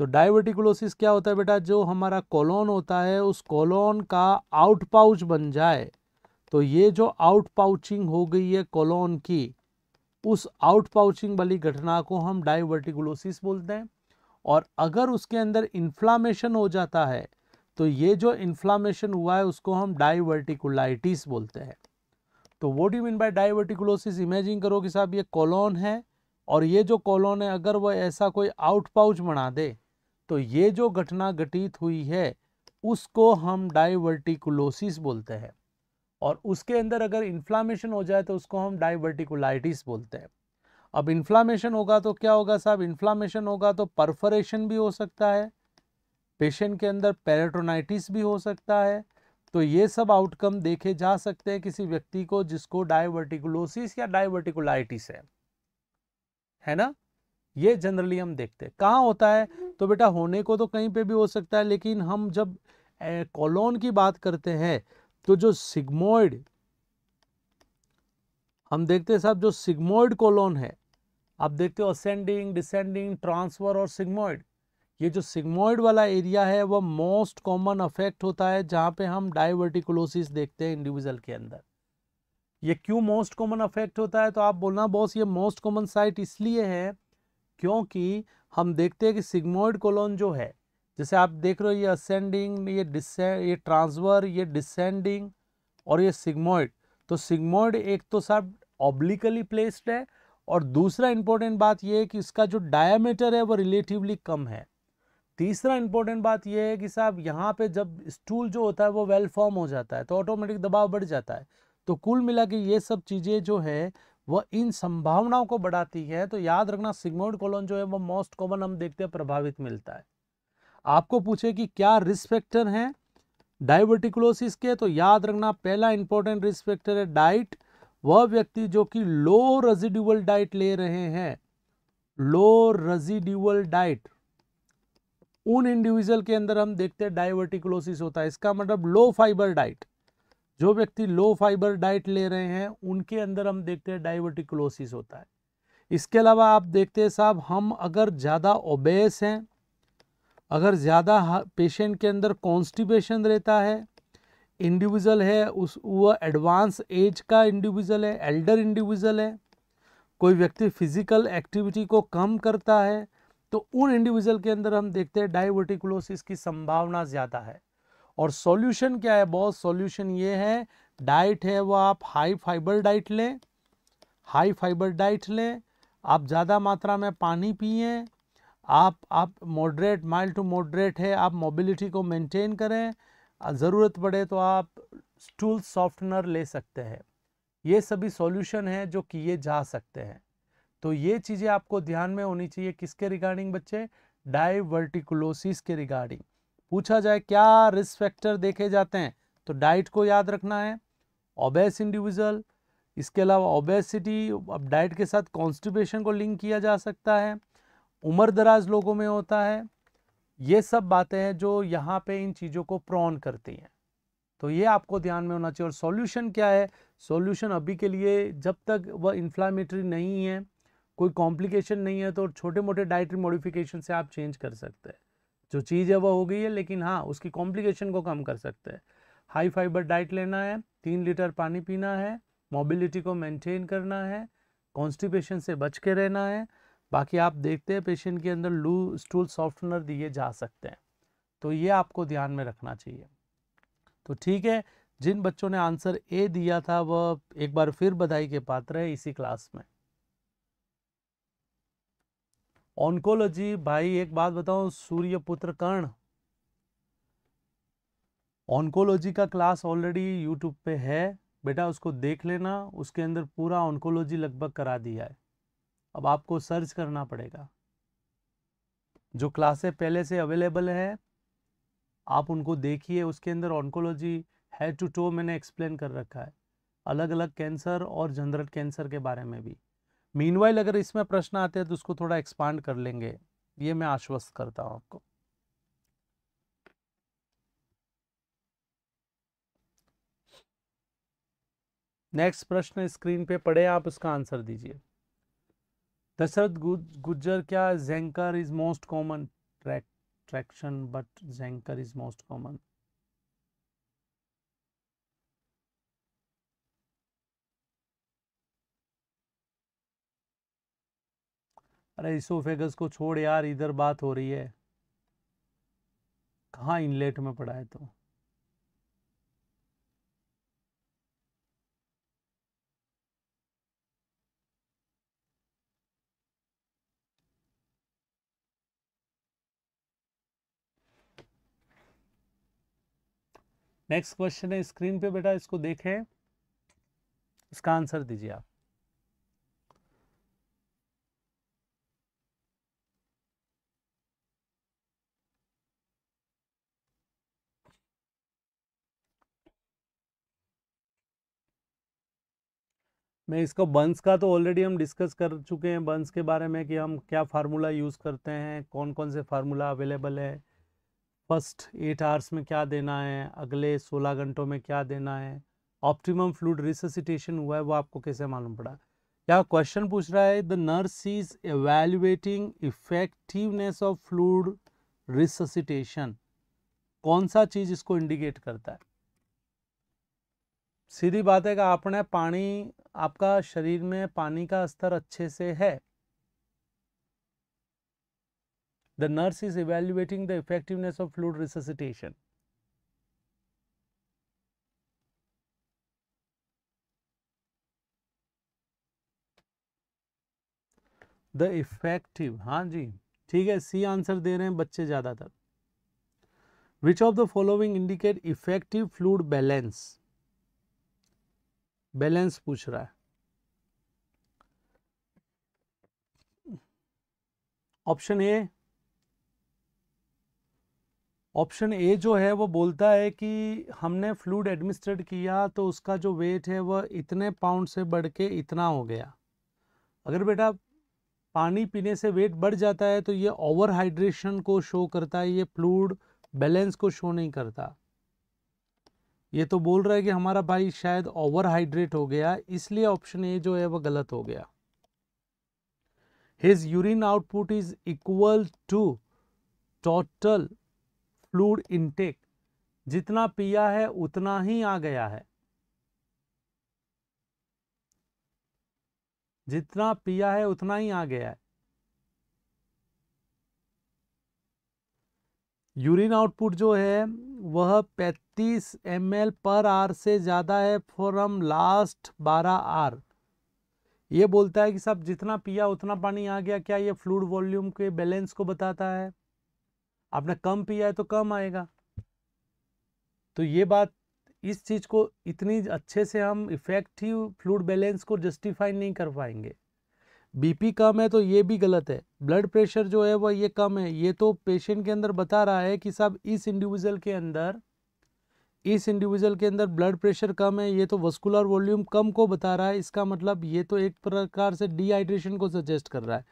तो डायवर्टिकुलोसिस क्या होता है बेटा जो हमारा कॉलोन होता है उस कॉलोन का आउट पाउच बन जाए तो ये जो आउट पाउचिंग हो गई है कॉलोन की उस आउट पाउचिंग वाली घटना को हम डायवर्टिकुलोसिस बोलते हैं और अगर उसके अंदर इन्फ्लामेशन हो जाता है तो ये जो इन्फ्लामेशन हुआ है उसको हम डाइवर्टिकुलाइटिस बोलते हैं तो वो do mean by diverticulosis imagine करो कि साहब ये कॉलोन है और ये जो कॉलोन है अगर वह ऐसा कोई आउट पाउच बना दे तो ये जो घटना घटित हुई है उसको हम डाइवर्टिकुलोसिस बोलते हैं और उसके अंदर अगर इन्फ्लामेशन हो जाए तो उसको हम डाइवर्टिकुलाइटिस बोलते हैं अब इन्फ्लामेशन होगा तो क्या होगा साहब इन्फ्लामेशन होगा तो परफोरेशन भी हो सकता है पेशेंट के अंदर पेरेटोनाइटिस भी हो सकता है तो ये सब आउटकम देखे जा सकते हैं किसी व्यक्ति को जिसको डायवर्टिकुलोसिस या डायवर्टिकुलाइटिस है है ना ये जनरली हम देखते हैं कहाँ होता है तो बेटा होने को तो कहीं पे भी हो सकता है लेकिन हम जब कॉलोन की बात करते हैं तो जो सिग्मोइड हम देखते हैं साहब जो सिग्मोइड कॉलोन है आप देखते हो असेंडिंग डिसेंडिंग ट्रांसफर और सिग्मोइड ये जो सिग्मोइड वाला एरिया है वह मोस्ट कॉमन अफेक्ट होता है जहाँ पे हम डाइवर्टिकुलोसिस देखते हैं इंडिविजुअल के अंदर ये क्यों मोस्ट कॉमन अफेक्ट होता है तो आप बोलना बॉस ये मोस्ट कॉमन साइट इसलिए है क्योंकि हम देखते हैं कि सिग्मोइड कोलोन जो है जैसे आप देख रहे हो ये असेंडिंग ये डिसेंड ये ट्रांसवर ये डिसेंडिंग और ये सिग्मोइड तो सिग्मोइड एक तो सब ऑब्लिकली प्लेस्ड है और दूसरा इंपॉर्टेंट बात यह है कि इसका जो डायामीटर है वो रिलेटिवली कम है तीसरा इंपॉर्टेंट बात यह है कि साहब यहाँ पे जब स्टूल जो होता है वो वेल फॉर्म हो जाता है तो ऑटोमेटिक दबाव बढ़ जाता है तो कुल मिला के ये सब चीज़ें जो है वह इन संभावनाओं को बढ़ाती है तो याद रखना सिग्मोइड कोलन जो है वह मोस्ट कॉमन हम देखते हैं प्रभावित मिलता है आपको पूछे कि क्या रिस्क फैक्टर हैं डायबिटिकुलोसिस के तो याद रखना पहला इंपॉर्टेंट रिस्क फैक्टर है डाइट वह व्यक्ति जो कि लो रेजिड्यूअल डाइट ले रहे हैं लो रेजिड्यूअल डाइट उन इंडिविजुअल के अंदर हम देखते हैं डायवर्टिकुलोसिस होता है इसका मतलब लो फाइबर डाइट जो व्यक्ति लो फाइबर डाइट ले रहे हैं उनके अंदर हम देखते हैं डायबिटिकलोसिस होता है इसके अलावा आप देखते हैं साहब हम अगर ज़्यादा ओबेस हैं अगर ज़्यादा पेशेंट के अंदर कॉन्स्टिपेशन रहता है इंडिविजुअल है उस वह एडवांस एज का इंडिविजुअल है एल्डर इंडिविजुअल है कोई व्यक्ति फिजिकल एक्टिविटी को कम करता है तो उन इंडिविजुअल के अंदर हम देखते हैं डायबिटिकलोसिस की संभावना ज़्यादा है और सॉल्यूशन क्या है बॉस सॉल्यूशन ये है डाइट है वो आप हाई फाइबर डाइट लें हाई फाइबर डाइट लें आप ज़्यादा मात्रा में पानी पिए आप आप मॉडरेट माइल्ड टू मॉडरेट है आप मोबिलिटी को मेंटेन करें ज़रूरत पड़े तो आप स्टूल सॉफ्टनर ले सकते हैं ये सभी सॉल्यूशन हैं जो किए जा सकते हैं तो ये चीज़ें आपको ध्यान में होनी चाहिए किसके रिगार्डिंग बच्चे डाइवर्टिकुलोसिस के रिगार्डिंग पूछा जाए क्या रिस्क फैक्टर देखे जाते हैं तो डाइट को याद रखना है ओबेस इंडिविजुअल इसके अलावा ओबेसिटी अब डाइट के साथ कॉन्स्टिपेशन को लिंक किया जा सकता है उम्र दराज लोगों में होता है ये सब बातें हैं जो यहाँ पे इन चीज़ों को प्रॉन करती हैं तो ये आपको ध्यान में होना चाहिए और सॉल्यूशन क्या है सॉल्यूशन अभी के लिए जब तक वह इन्फ्लामेटरी नहीं है कोई कॉम्प्लिकेशन नहीं है तो छोटे मोटे डाइटरी मॉडिफिकेशन से आप चेंज कर सकते हैं जो चीज़ है वो हो गई है लेकिन हाँ उसकी कॉम्प्लिकेशन को कम कर सकते हैं हाई फाइबर डाइट लेना है तीन लीटर पानी पीना है मोबिलिटी को मेंटेन करना है कॉन्स्टिपेशन से बच के रहना है बाकी आप देखते हैं पेशेंट के अंदर लू स्टूल सॉफ्टनर दिए जा सकते हैं तो ये आपको ध्यान में रखना चाहिए तो ठीक है जिन बच्चों ने आंसर ए दिया था वह एक बार फिर बधाई के पात्र है इसी क्लास में ऑन्कोलॉजी भाई एक बात सूर्य पुत्र कर्ण ऑन्कोलॉजी का क्लास ऑलरेडी यूट्यूब पे है बेटा उसको देख लेना उसके अंदर पूरा ऑन्कोलॉजी लगभग करा दिया है अब आपको सर्च करना पड़ेगा जो क्लासें पहले से अवेलेबल है आप उनको देखिए उसके अंदर ऑन्कोलॉजी हेड टू टो मैंने एक्सप्लेन कर रखा है अलग अलग कैंसर और जनरल कैंसर के बारे में भी मीनवाइल अगर इसमें प्रश्न आते हैं तो उसको थोड़ा एक्सपांड कर लेंगे ये मैं आश्वस्त करता हूँ आपको नेक्स्ट प्रश्न स्क्रीन पे पड़े आप उसका आंसर दीजिए दशरथ गुज्जर क्या Zenker is most common traction but Zenker is most common अरे इसोफेगस को छोड़ यार इधर बात हो रही है कहा इनलेट में पड़ा है तो नेक्स्ट क्वेश्चन है स्क्रीन पे बेटा इसको देखें इसका आंसर दीजिए आप मैं इसको बंस का तो ऑलरेडी हम डिस्कस कर चुके हैं बंस के बारे में कि हम क्या फार्मूला यूज़ करते हैं कौन कौन से फार्मूला अवेलेबल है फर्स्ट एट आवर्स में क्या देना है अगले सोलह घंटों में क्या देना है ऑप्टिमम फ्लूड रिससिटेशन हुआ है वो आपको कैसे मालूम पड़ा क्या क्वेश्चन पूछ रहा है the nurse is evaluating effectiveness of fluid resuscitation कौन सा चीज़ इसको इंडिकेट करता है सीधी बात है कि आपने पानी आपका शरीर में पानी का स्तर अच्छे से है the nurse is evaluating the effectiveness of fluid resuscitation the effective हाँ जी ठीक है सी आंसर दे रहे हैं बच्चे ज़्यादातर which of the following indicate effective fluid balance balance पूछ रहा है ऑप्शन ए ऑप्शन ए जो है वो बोलता है कि हमने फ्लूड एडमिनिस्ट्रेट किया तो उसका जो वेट है वह इतने पाउंड से बढ़ के इतना हो गया अगर बेटा पानी पीने से वेट बढ़ जाता है तो ये ओवर हाइड्रेशन को शो करता है ये फ्लूड बैलेंस को शो नहीं करता ये तो बोल रहा है कि हमारा भाई शायद ओवर हाइड्रेट हो गया इसलिए ऑप्शन ए जो है वो गलत हो गया his urine output is equal to total fluid intake जितना पिया है उतना ही आ गया है जितना पिया है उतना ही आ गया है यूरिन आउटपुट जो है वह 35 एम पर आर से ज़्यादा है फॉरम लास्ट 12 आर ये बोलता है कि साहब जितना पिया उतना पानी आ गया क्या ये फ्लूड वॉल्यूम के बैलेंस को बताता है आपने कम पिया है तो कम आएगा तो ये बात इस चीज़ को इतनी अच्छे से हम इफेक्टिव फ्लूड बैलेंस को जस्टिफाई नहीं कर पाएंगे बीपी कम है तो ये भी गलत है ब्लड प्रेशर जो है वह ये कम है ये तो पेशेंट के अंदर बता रहा है कि साहब इस इंडिविजुअल के अंदर इस इंडिविजुअल के अंदर ब्लड प्रेशर कम है ये तो वस्कुलर वॉल्यूम कम को बता रहा है इसका मतलब ये तो एक प्रकार से डिहाइड्रेशन को सजेस्ट कर रहा है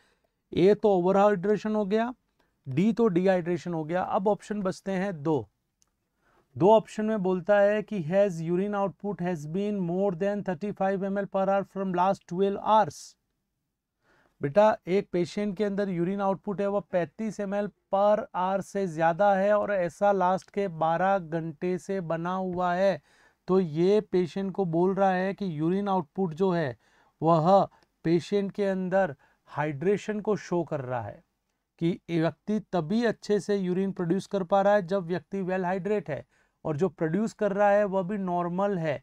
ए तो ओवर हाइड्रेशन हो गया डी तो डिहाइड्रेशन हो गया अब ऑप्शन बचते हैं दो दो ऑप्शन में बोलता है कि has urine output has been more than 35 five M per hour from last 12 hours बेटा एक पेशेंट के अंदर यूरिन आउटपुट है वो 35 एम पर आर से ज़्यादा है और ऐसा लास्ट के 12 घंटे से बना हुआ है तो ये पेशेंट को बोल रहा है कि यूरिन आउटपुट जो है वह पेशेंट के अंदर हाइड्रेशन को शो कर रहा है कि व्यक्ति तभी अच्छे से यूरिन प्रोड्यूस कर पा रहा है जब व्यक्ति वेल हाइड्रेट है और जो प्रोड्यूस कर रहा है वह भी नॉर्मल है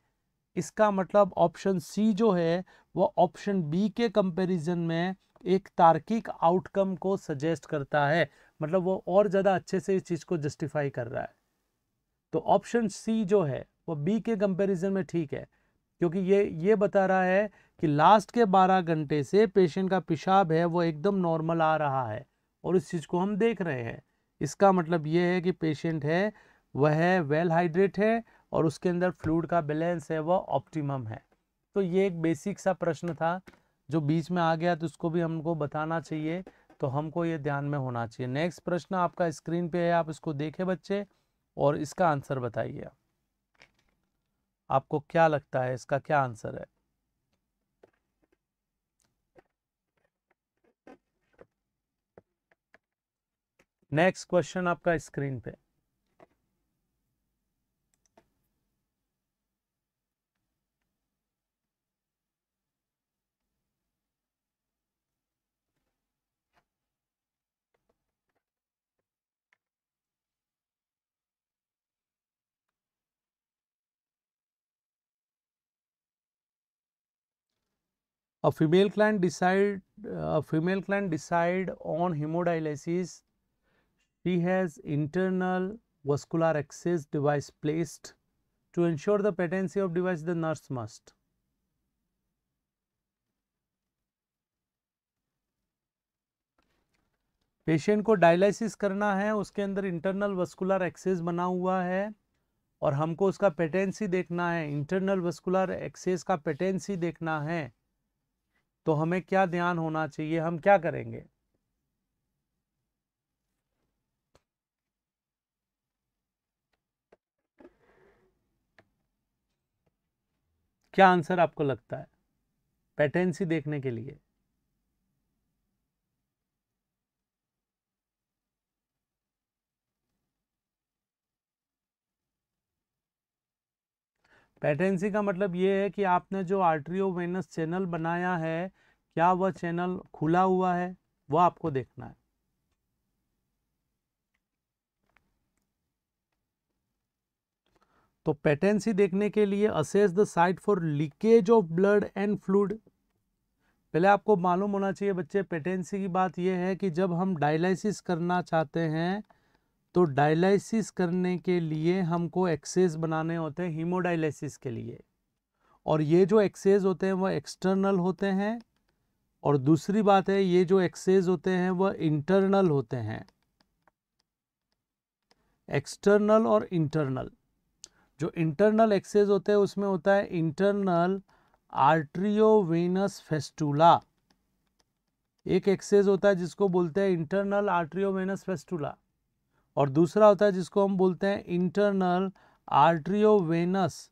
इसका मतलब ऑप्शन सी जो है वो ऑप्शन बी के कंपैरिजन में एक तार्किक आउटकम को सजेस्ट करता है मतलब वो और ज़्यादा अच्छे से इस चीज़ को जस्टिफाई कर रहा है तो ऑप्शन सी जो है वो बी के कंपैरिजन में ठीक है क्योंकि ये ये बता रहा है कि लास्ट के 12 घंटे से पेशेंट का पेशाब है वो एकदम नॉर्मल आ रहा है और इस चीज़ को हम देख रहे हैं इसका मतलब ये है कि पेशेंट है वह वेल हाइड्रेट है और उसके अंदर फ्लूड का बैलेंस है वह ऑप्टिमम है तो ये एक बेसिक सा प्रश्न था जो बीच में आ गया तो उसको भी हमको बताना चाहिए तो हमको ये ध्यान में होना चाहिए नेक्स्ट प्रश्न आपका स्क्रीन पे है आप इसको देखें बच्चे और इसका आंसर बताइए आपको क्या लगता है इसका क्या आंसर है नेक्स्ट क्वेश्चन आपका स्क्रीन पे A female client decide a female client decide on hemodialysis. She has internal vascular access device placed to ensure the patency of device. The nurse must. Patient को dialysis करना है उसके अंदर internal vascular access बना हुआ है और हमको उसका पेटेंसी देखना है इंटरनल वस्कुलर एक्सेस का पेटेंसी देखना है तो हमें क्या ध्यान होना चाहिए हम क्या करेंगे क्या आंसर आपको लगता है पैटेंसी देखने के लिए पैटेंसी का मतलब ये है कि आपने जो आर्ट्रियो वेनस चैनल बनाया है क्या वह चैनल खुला हुआ है वह आपको देखना है तो पेटेंसी देखने के लिए assess the site for leakage of blood and fluid पहले आपको मालूम होना चाहिए बच्चे पेटेंसी की बात यह है कि जब हम डायलिसिस करना चाहते हैं तो डायलिसिस करने के लिए हमको एक्सेस बनाने होते हैं हीमोडायलिसिस के लिए और ये जो एक्सेस होते हैं वह एक्सटर्नल होते हैं और दूसरी बात है ये जो एक्सेस होते हैं वह इंटरनल होते हैं एक्सटर्नल और इंटरनल जो इंटरनल एक्सेस होते हैं उसमें होता है इंटरनल आर्ट्रियोवेनस फेस्टूला एक एक्सेस होता है जिसको बोलते हैं इंटरनल आर्ट्रियोवेनस फेस्टूला और दूसरा होता है जिसको हम बोलते हैं इंटरनल आर्ट्रियोवेनस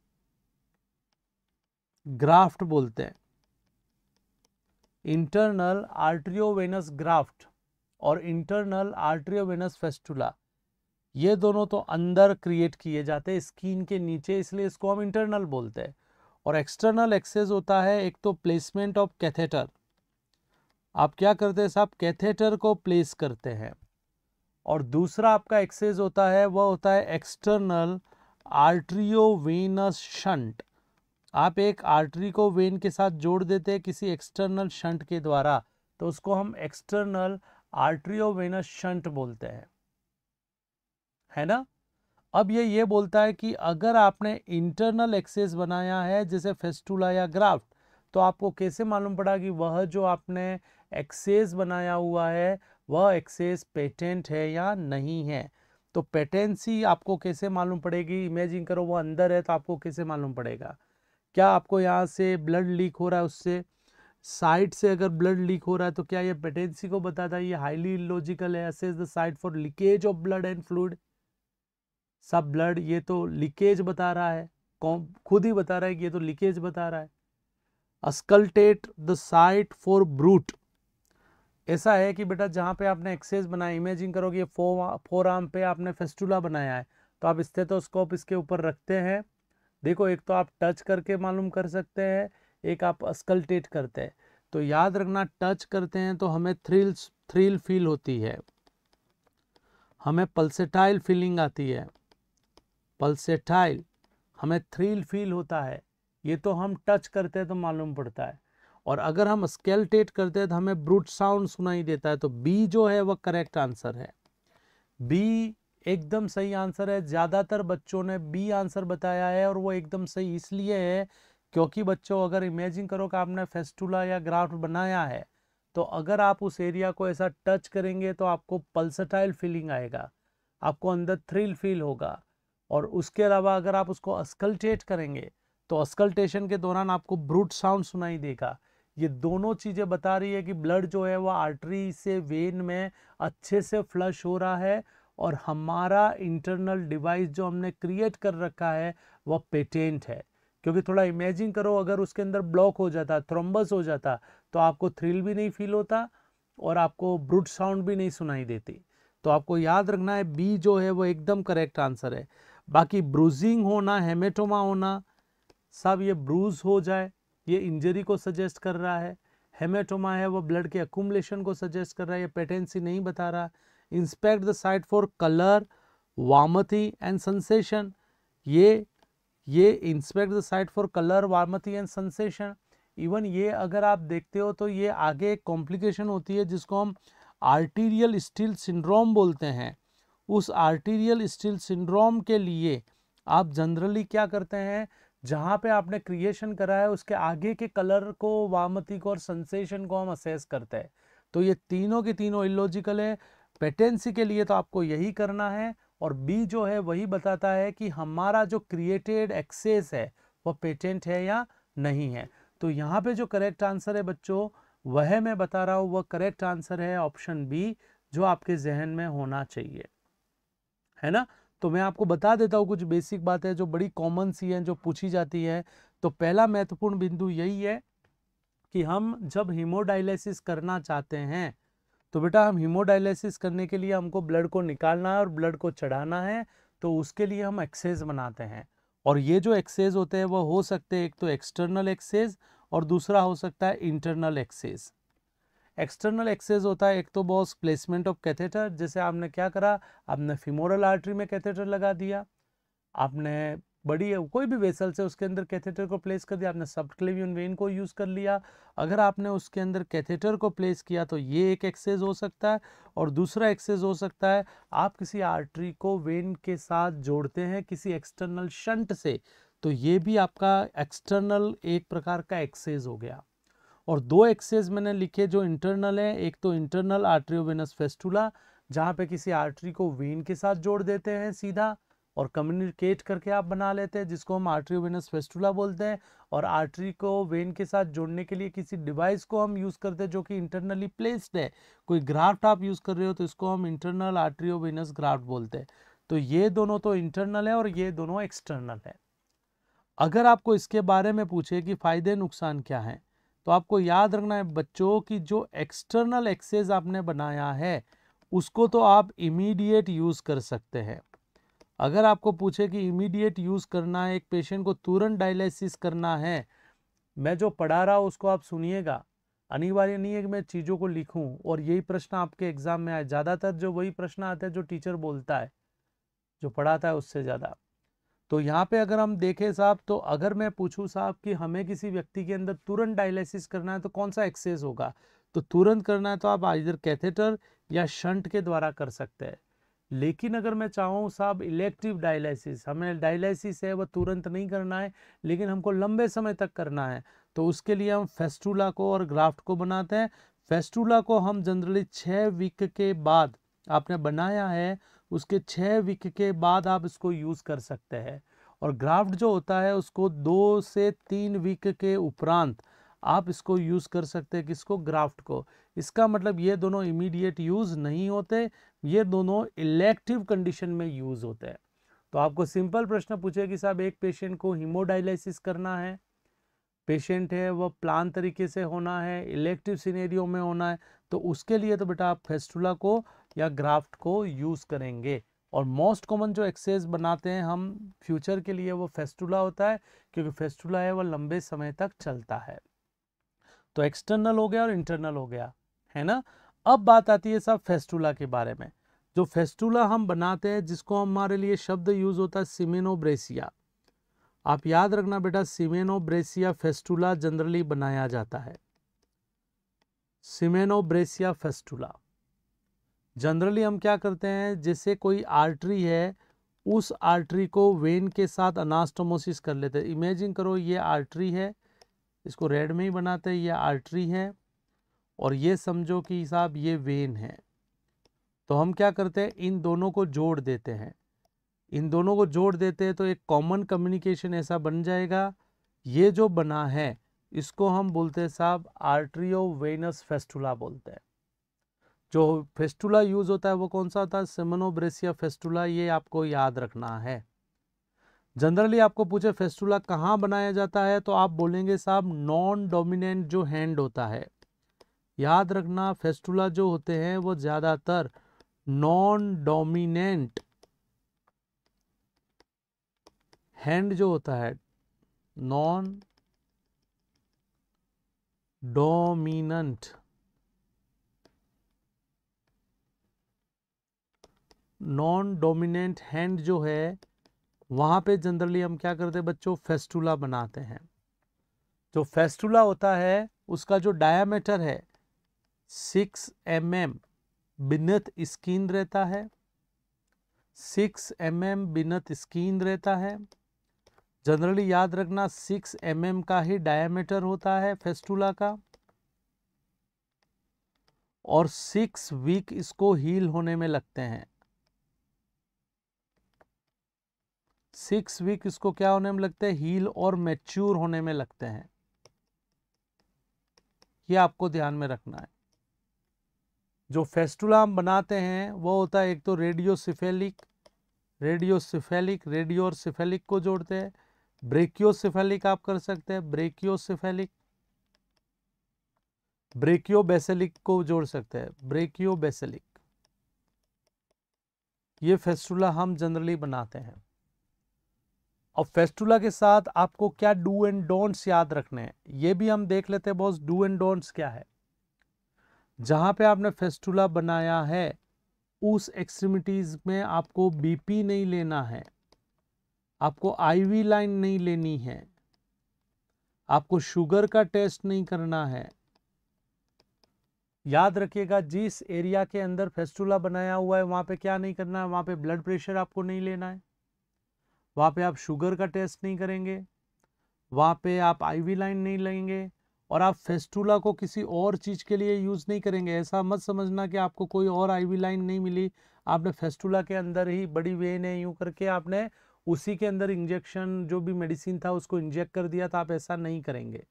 ग्राफ्ट बोलते हैं इंटरनल आर्ट्रियोवेनस ग्राफ्ट और इंटरनल आर्ट्रियोवेनस फेस्टुला ये दोनों तो अंदर क्रिएट किए जाते हैं स्कीन के नीचे इसलिए इसको हम इंटरनल बोलते हैं और एक्सटर्नल एक्सेस होता है एक तो प्लेसमेंट ऑफ कैथेटर आप क्या करते हैं साहब कैथेटर को प्लेस करते हैं और दूसरा आपका एक्सेस होता है वह होता है एक्सटर्नल आर्ट्रियोवेनस शंट आप एक आर्टरी को वेन के साथ जोड़ देते हैं किसी एक्सटर्नल शंट के द्वारा तो उसको हम एक्सटर्नल आर्ट्रियोवेनस शंट बोलते हैं है ना अब ये ये बोलता है कि अगर आपने इंटरनल एक्सेस बनाया है जैसे फेस्टूला या ग्राफ्ट तो आपको कैसे मालूम पड़ा कि वह जो आपने एक्सेस बनाया हुआ है वह एक्सेस पेटेंट है या नहीं है तो पेटेंसी आपको कैसे मालूम पड़ेगी इमेजिन करो वो अंदर है तो आपको कैसे मालूम पड़ेगा क्या आपको यहाँ से ब्लड लीक हो रहा है उससे साइट से अगर ब्लड लीक हो रहा है तो क्या ये पेटेंसी को बताता है ये हाईली लॉजिकल है assess the site for leakage of blood and fluid सब ब्लड ये तो लीकेज बता रहा है कौन खुद ही बता रहा है कि ये तो लीकेज बता रहा है auscultate the site for bruit ऐसा है कि बेटा जहाँ पे आपने एक्सेस बनाया इमेजिंग करो कि फोर फोर आर्म पे आपने फेस्टूला बनाया है तो आप स्टेथोस्कोप इसके ऊपर रखते हैं देखो एक तो आप टच करके मालूम कर सकते हैं एक आप स्कल्टेट करते हैं तो याद रखना टच करते हैं तो हमें थ्रिल थ्रिल फील होती है हमें पल्सेटाइल फीलिंग आती है पल्सेटाइल हमें थ्रिल फील होता है ये तो हम टच करते हैं तो मालूम पड़ता है और अगर हम स्केल्टेट करते हैं तो हमें ब्रूट साउंड सुनाई देता है तो बी जो है वह करेक्ट आंसर है बी एकदम सही आंसर है ज़्यादातर बच्चों ने बी आंसर बताया है और वो एकदम सही इसलिए है क्योंकि बच्चों अगर इमेजिन करो कि आपने फेस्टूला या ग्राफ्ट बनाया है तो अगर आप उस एरिया को ऐसा टच करेंगे तो आपको पल्सटाइल फीलिंग आएगा आपको अंदर थ्रिल फील होगा और उसके अलावा अगर आप उसको अस्कल्टेट करेंगे तो अस्कल्टेशन के दौरान आपको ब्रूट साउंड सुनाई देगा ये दोनों चीज़ें बता रही है कि ब्लड जो है वह आर्टरी से वेन में अच्छे से फ्लश हो रहा है और हमारा इंटरनल डिवाइस जो हमने क्रिएट कर रखा है वह पेटेंट है क्योंकि थोड़ा इमेजिन करो अगर उसके अंदर ब्लॉक हो जाता थ्रोम्बस हो जाता तो आपको थ्रिल भी नहीं फील होता और आपको ब्रूट साउंड भी नहीं सुनाई देती तो आपको याद रखना है बी जो है वो एकदम करेक्ट आंसर है बाकी ब्रूजिंग होना हेमेटोमा होना सब ये ब्रूज हो जाए ये इंजरी को सजेस्ट कर रहा है हेमेटोमा है वो ब्लड के अकूमलेशन को सजेस्ट कर रहा है ये पेटेंसी नहीं बता रहा inspect the site for colour warmth and sensation ये ये inspect the site for colour warmth and sensation even ये अगर आप देखते हो तो ये आगे एक कॉम्प्लिकेशन होती है जिसको हम आर्टीरियल स्टील सिंड्रोम बोलते हैं उस आर्टीरियल स्टील सिंड्रोम के लिए आप जनरली क्या करते हैं जहाँ पे आपने क्रिएशन करा है उसके आगे के कलर को वामती को और सेंसेशन को हम असेस करते हैं तो ये तीनों के तीनों इलॉजिकल है पेटेंसी के लिए तो आपको यही करना है और बी जो है वही बताता है कि हमारा जो क्रिएटेड एक्सेस है वह पेटेंट है या नहीं है तो यहाँ पे जो करेक्ट आंसर है बच्चों वह मैं बता रहा हूँ वह करेक्ट आंसर है ऑप्शन बी जो आपके जहन में होना चाहिए है ना तो मैं आपको बता देता हूँ कुछ बेसिक बातें जो बड़ी कॉमन सी हैं जो पूछी जाती हैं तो पहला महत्वपूर्ण बिंदु यही है कि हम जब हीमोडायलिसिस करना चाहते हैं तो बेटा हम हीमोडायलिसिस करने के लिए हमको ब्लड को निकालना है और ब्लड को चढ़ाना है तो उसके लिए हम एक्सेज बनाते हैं और ये जो एक्सेज होते हैं वह हो सकते हैं एक तो एक्सटर्नल एक्सेज और दूसरा हो सकता है इंटरनल एक्सेज एक्सटर्नल एक्सेस होता है एक तो बॉस प्लेसमेंट ऑफ कैथेटर जैसे आपने क्या करा आपने फिमोरल आर्टरी में कैथेटर लगा दिया आपने बड़ी कोई भी वेसल से उसके अंदर कैथेटर को प्लेस कर दिया आपने सबक्लेवियन वेन को यूज़ कर लिया अगर आपने उसके अंदर कैथेटर को प्लेस किया तो ये एक एक्सेस हो सकता है और दूसरा एक्सेस हो सकता है आप किसी आर्टरी को वेन के साथ जोड़ते हैं किसी एक्सटर्नल शंट से तो ये भी आपका एक्सटर्नल एक प्रकार का एक्सेस हो गया और दो एक्सेस मैंने लिखे जो इंटरनल हैं एक तो इंटरनल आर्ट्रियोवेनस फेस्टूला जहाँ पे किसी आर्टरी को वेन के साथ जोड़ देते हैं सीधा और कम्युनिकेट करके आप बना लेते हैं जिसको हम आर्ट्रियोवेनस फेस्टूला बोलते हैं और आर्टरी को वेन के साथ जोड़ने के लिए किसी डिवाइस को हम यूज़ करते हैं जो कि इंटरनली प्लेस्ड है कोई ग्राफ्ट आप यूज़ कर रहे हो तो इसको हम इंटरनल आर्ट्रियोवेनस ग्राफ्ट बोलते हैं तो ये दोनों तो इंटरनल है और ये दोनों एक्सटर्नल है अगर आपको इसके बारे में पूछे कि फ़ायदे नुकसान क्या हैं तो आपको याद रखना है बच्चों की जो एक्सटर्नल एक्सेस आपने बनाया है उसको तो आप इमीडिएट यूज़ कर सकते हैं अगर आपको पूछे कि इमीडिएट यूज़ करना है एक पेशेंट को तुरंत डायलिसिस करना है मैं जो पढ़ा रहा हूँ उसको आप सुनिएगा अनिवार्य नहीं है कि मैं चीज़ों को लिखूं और यही प्रश्न आपके एग्ज़ाम में आए ज़्यादातर जो वही प्रश्न आता है जो टीचर बोलता है जो पढ़ाता है उससे ज़्यादा तो यहाँ पे अगर हम देखें साहब तो अगर मैं पूछूं साहब कि हमें किसी व्यक्ति के अंदर तुरंत डायलिसिस करना है तो कौन सा एक्सेस होगा तो तुरंत करना है तो आप इधर कैथेटर या शंट के द्वारा कर सकते हैं लेकिन अगर मैं चाहूँ साहब इलेक्टिव डायलिसिस हमें डायलिसिस है वह तुरंत नहीं करना है लेकिन हमको लंबे समय तक करना है तो उसके लिए हम फेस्टूला को और ग्राफ्ट को बनाते हैं फेस्टूला को हम जनरली छः वीक के बाद आपने बनाया है उसके छः वीक के बाद आप इसको यूज़ कर सकते हैं और ग्राफ्ट जो होता है उसको दो से तीन वीक के उपरांत आप इसको यूज़ कर सकते हैं किसको ग्राफ्ट को इसका मतलब ये दोनों इमीडिएट यूज़ नहीं होते ये दोनों इलेक्टिव कंडीशन में यूज़ होते हैं तो आपको सिंपल प्रश्न पूछे कि साहब एक पेशेंट को हीमोडायलिसिस करना है पेशेंट है वह प्लान तरीके से होना है इलेक्टिव सिनेरियो में होना है तो उसके लिए तो बेटा आप फेस्टुला को या ग्राफ्ट को यूज़ करेंगे और मोस्ट कॉमन जो एक्सेस बनाते हैं हम फ्यूचर के लिए वो फेस्टूला होता है क्योंकि फेस्टूला है वह लंबे समय तक चलता है तो एक्सटर्नल हो गया और इंटरनल हो गया है ना अब बात आती है सब फेस्टूला के बारे में जो फेस्टूला हम बनाते हैं जिसको हमारे लिए शब्द यूज होता है सिमेनोब्रेसिया आप याद रखना बेटा सिमेनोब्रेसिया फेस्टूला जनरली बनाया जाता है सिमेनोब्रेसिया फेस्टूला जनरली हम क्या करते हैं जैसे कोई आर्टरी है उस आर्टरी को वेन के साथ अनास्टोमोसिस कर लेते हैं इमेजिन करो ये आर्टरी है इसको रेड में ही बनाते हैं ये आर्टरी है और ये समझो कि साहब ये वेन है तो हम क्या करते हैं इन दोनों को जोड़ देते हैं इन दोनों को जोड़ देते हैं तो एक कॉमन कम्युनिकेशन ऐसा बन जाएगा ये जो बना है इसको हम बोलते हैं साहब आर्ट्रियो वेनस फेस्टुला बोलते हैं जो फेस्टूला यूज होता है वो कौन सा होता है सेमनोब्रेसिया फेस्टूला ये आपको याद रखना है जनरली आपको पूछे फेस्टूला कहाँ बनाया जाता है तो आप बोलेंगे साहब नॉन डोमिनेंट जो हैंड होता है याद रखना फेस्टूला जो होते हैं वो ज़्यादातर नॉन डोमिनेंट हैंड जो होता है non dominant non dominant hand जो है वहाँ पे जनरली हम क्या करते हैं बच्चों फेस्टूला बनाते हैं जो फेस्टूला होता है उसका जो डायामीटर है six M M beneath skin रहता है six M M beneath skin रहता है जनरली याद रखना सिक्स एम एम का ही डायामीटर होता है फेस्टूला का और सिक्स वीक इसको हील होने में लगते हैं सिक्स वीक इसको क्या होने में लगते हैं हील और मैच्योर होने में लगते हैं ये आपको ध्यान में रखना है जो फेस्टुला हम बनाते हैं वो होता है एक तो रेडियोसिफेलिक रेडियोसिफेलिक रेडियो और सिफेलिक को जोड़ते हैं ब्रेकियोसिफेलिक आप कर सकते हैं ब्रेकियोसिफेलिक बेसेलिक को जोड़ सकते हैं बेसेलिक ये फेस्टुला हम जनरली बनाते हैं और फेस्टूला के साथ आपको क्या डू एंड डोंट्स याद रखने हैं ये भी हम देख लेते हैं बॉस डू एंड डोंट्स क्या है जहाँ पे आपने फेस्टूला बनाया है उस एक्सट्रीमिटीज़ में आपको बीपी नहीं लेना है आपको आईवी लाइन नहीं लेनी है आपको शुगर का टेस्ट नहीं करना है याद रखिएगा जिस एरिया के अंदर फेस्टूला बनाया हुआ है वहाँ पे क्या नहीं करना है वहाँ पे ब्लड प्रेशर आपको नहीं लेना है वहाँ पे आप शुगर का टेस्ट नहीं करेंगे वहाँ पे आप आईवी लाइन नहीं लेंगे और आप फेस्टूला को किसी और चीज़ के लिए यूज़ नहीं करेंगे ऐसा मत समझना कि आपको कोई और आईवी लाइन नहीं मिली आपने फेस्टूला के अंदर ही बड़ी वेन है यूँ करके आपने उसी के अंदर इंजेक्शन जो भी मेडिसिन था उसको इंजेक्ट कर दिया था आप ऐसा नहीं करेंगे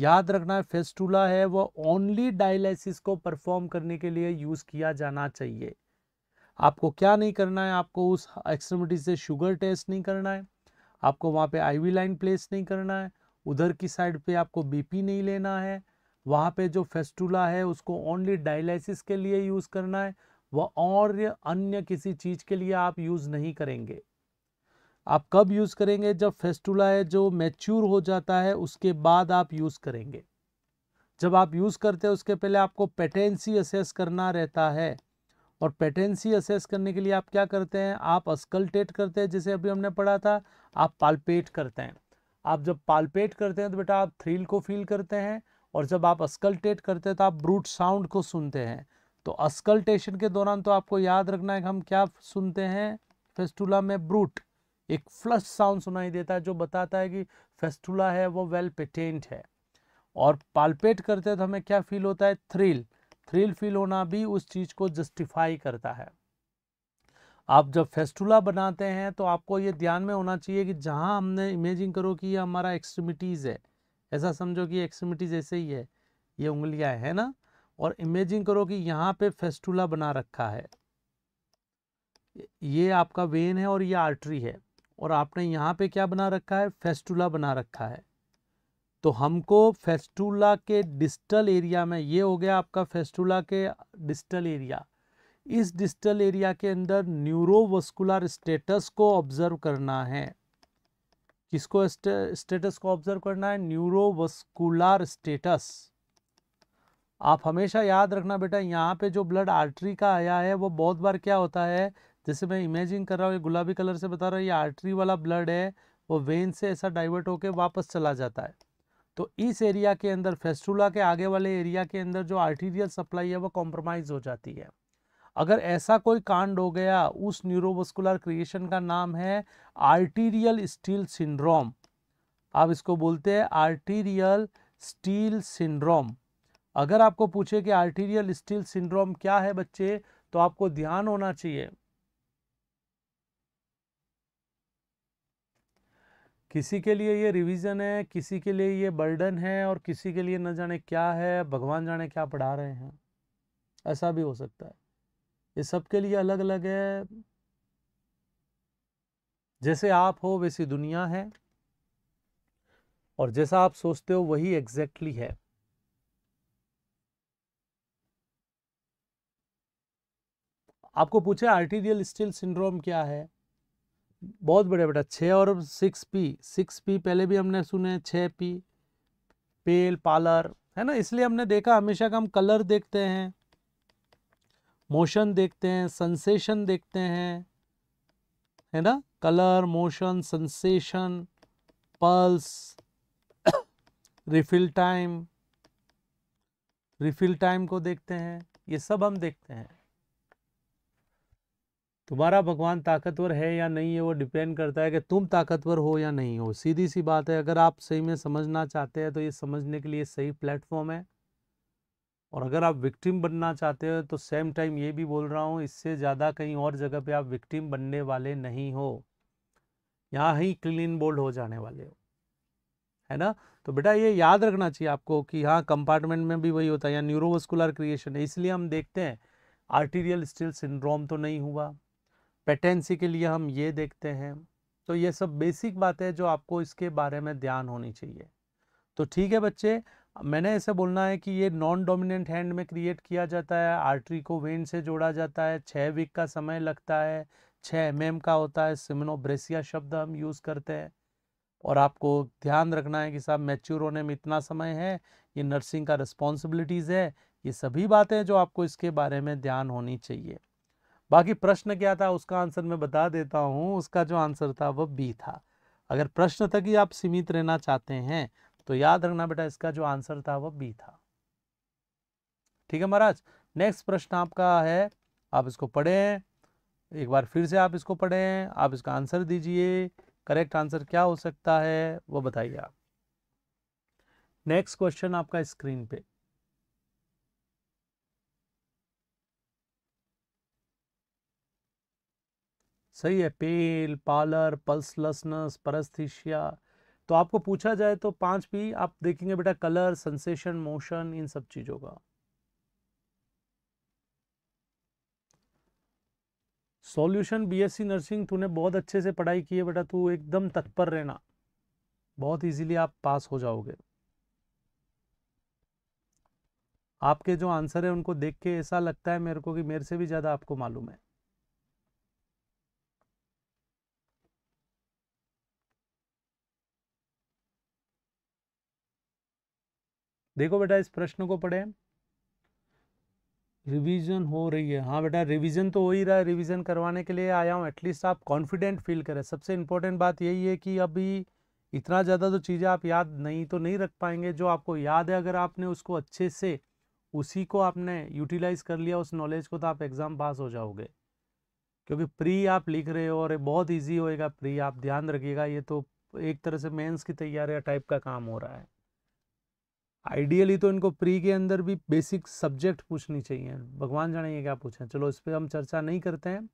याद रखना है फेस्टूला है वो ओनली डायलिसिस को परफॉर्म करने के लिए यूज़ किया जाना चाहिए आपको क्या नहीं करना है आपको उस एक्सट्रीमिटी से शुगर टेस्ट नहीं करना है आपको वहाँ पे आईवी लाइन प्लेस नहीं करना है उधर की साइड पे आपको बीपी नहीं लेना है वहाँ पे जो फेस्टूला है उसको ओनली डायलिसिस के लिए यूज़ करना है वह और अन्य किसी चीज़ के लिए आप यूज़ नहीं करेंगे आप कब यूज़ करेंगे जब फेस्टूला है जो मैच्योर हो जाता है उसके बाद आप यूज़ करेंगे जब आप यूज़ करते हैं उसके पहले आपको पेटेंसी असेस करना रहता है और पेटेंसी असेस करने के लिए आप क्या करते हैं आप अस्कल्टेट करते हैं जिसे अभी हमने पढ़ा था आप पालपेट करते हैं आप जब पालपेट करते हैं तो बेटा आप थ्रिल को फील करते हैं और जब आप अस्कल्टेट करते हैं तो आप ब्रूट साउंड को सुनते हैं तो अस्कल्टेशन के दौरान तो आपको याद रखना है कि हम क्या सुनते हैं फेस्टूला में ब्रूट एक फ्लश साउंड सुनाई देता है जो बताता है कि फेस्टूला है वो वेल पेटेंट है और पालपेट करते हैं तो हमें क्या फील होता है थ्रिल थ्रिल फील होना भी उस चीज़ को जस्टिफाई करता है आप जब फेस्टूला बनाते हैं तो आपको ये ध्यान में होना चाहिए कि जहाँ हमने इमेजिंग करो कि ये हमारा एक्सट्रीमिटीज़ है ऐसा समझो कि एक्सट्रीमिटीज़ ऐसे ही है ये उंगलियां है ना और इमेजिंग करो कि यहाँ पे फेस्टूला बना रखा है ये आपका वेन है और ये आर्टरी है और आपने यहाँ पे क्या बना रखा है फेस्टूला बना रखा है तो हमको फेस्टूला के डिस्टल एरिया में ये हो गया आपका फेस्टूला के डिस्टल एरिया इस डिस्टल एरिया के अंदर न्यूरोवस्कुलर स्टेटस को ऑब्जर्व करना है किसको स्टेटस को ऑब्जर्व करना है न्यूरोवस्कुलर स्टेटस आप हमेशा याद रखना बेटा यहाँ पे जो ब्लड आर्टरी का आया है वो बहुत बार क्या होता है जैसे मैं इमेजिन कर रहा हूँ ये गुलाबी कलर से बता रहा हूँ ये आर्टरी वाला ब्लड है वो वेन से ऐसा डाइवर्ट होके वापस चला जाता है तो इस एरिया के अंदर फेस्टूला के आगे वाले एरिया के अंदर जो आर्टीरियल सप्लाई है वो कॉम्प्रोमाइज़ हो जाती है अगर ऐसा कोई कांड हो गया उस न्यूरोवस्कुलर क्रिएशन का नाम है आर्टीरियल स्टील सिंड्रोम आप इसको बोलते हैं आर्टीरियल स्टील सिंड्रोम अगर आपको पूछे कि आर्टीरियल स्टील सिंड्रोम क्या है बच्चे तो आपको ध्यान होना चाहिए किसी के लिए ये रिवीजन है किसी के लिए ये बर्डन है और किसी के लिए न जाने क्या है भगवान जाने क्या पढ़ा रहे हैं ऐसा भी हो सकता है ये सबके लिए अलग अलग है जैसे आप हो वैसी दुनिया है और जैसा आप सोचते हो वही एग्जैक्टली है आपको पूछे आर्टीरियल स्टिल सिंड्रोम क्या है बहुत बढ़िया बेटा छः और सिक्स पी सिक्स पी पहले भी हमने सुने छः पी पेल पालर है ना इसलिए हमने देखा हमेशा का हम कलर देखते हैं मोशन देखते हैं सेंसेशन देखते हैं है ना colour motion sensation pulse refill time refill time को देखते हैं ये सब हम देखते हैं तुम्हारा भगवान ताकतवर है या नहीं है वो डिपेंड करता है कि तुम ताकतवर हो या नहीं हो सीधी सी बात है अगर आप सही में समझना चाहते हैं तो ये समझने के लिए सही प्लेटफॉर्म है और अगर आप विक्टिम बनना चाहते हो तो सेम टाइम ये भी बोल रहा हूँ इससे ज़्यादा कहीं और जगह पे आप विक्टिम बनने वाले नहीं हो यहाँ ही क्लीन बोल्ड हो जाने वाले हो है ना तो बेटा ये याद रखना चाहिए आपको कि हाँ कंपार्टमेंट में भी वही होता है या न्यूरोवस्कुलर क्रिएशन है इसलिए हम देखते हैं आर्टीरियल स्टिल सिंड्रोम तो नहीं हुआ पेटेंसी के लिए हम ये देखते हैं तो ये सब बेसिक बातें जो आपको इसके बारे में ध्यान होनी चाहिए तो ठीक है बच्चे मैंने ऐसे बोलना है कि ये नॉन डोमिनेंट हैंड में क्रिएट किया जाता है आर्टरी को वेन से जोड़ा जाता है छः वीक का समय लगता है छः एम का होता है सिमिनोब्रेसिया शब्द हम यूज़ करते हैं और आपको ध्यान रखना है कि साहब मैच्योर होने में इतना समय है ये नर्सिंग का रिस्पॉन्सिबिलिटीज़ है ये सभी बातें जो आपको इसके बारे में ध्यान होनी चाहिए बाकी प्रश्न क्या था उसका आंसर मैं बता देता हूँ उसका जो आंसर था वह बी था अगर प्रश्न तक ही आप सीमित रहना चाहते हैं तो याद रखना बेटा इसका जो आंसर था वह बी था ठीक है महाराज नेक्स्ट प्रश्न आपका है आप इसको पढ़ें एक बार फिर से आप इसको पढ़ें आप इसका आंसर दीजिए करेक्ट आंसर क्या हो सकता है वो बताइए आप नेक्स्ट क्वेश्चन आपका स्क्रीन पे सही है पेल पालर पल्सलेसनेस परस्थिशिया तो आपको पूछा जाए तो पांच भी आप देखेंगे बेटा कलर सेंसेशन मोशन इन सब चीज़ों का सॉल्यूशन बीएससी नर्सिंग तूने बहुत अच्छे से पढ़ाई की है बेटा तू एकदम तत्पर रहना बहुत इजीली आप पास हो जाओगे आपके जो आंसर है उनको देख के ऐसा लगता है मेरे को कि मेरे से भी ज़्यादा आपको मालूम है देखो बेटा इस प्रश्न को पढ़े रिवीजन हो रही है हाँ बेटा रिवीजन तो हो ही रहा है रिवीजन करवाने के लिए आया हूँ एटलीस्ट आप कॉन्फिडेंट फील करें सबसे इम्पोर्टेंट बात यही है कि अभी इतना ज़्यादा तो चीज़ें आप याद नहीं तो नहीं रख पाएंगे जो आपको याद है अगर आपने उसको अच्छे से उसी को आपने यूटिलाइज कर लिया उस नॉलेज को तो आप एग्ज़ाम पास हो जाओगे क्योंकि प्री आप लिख रहे हो और बहुत ईजी होएगा प्री आप ध्यान रखिएगा ये तो एक तरह से मेन्स की तैयारी टाइप का काम हो रहा है आइडियली तो इनको प्री के अंदर भी बेसिक सब्जेक्ट पूछनी चाहिए भगवान जाने ये क्या पूछे चलो इस पर हम चर्चा नहीं करते हैं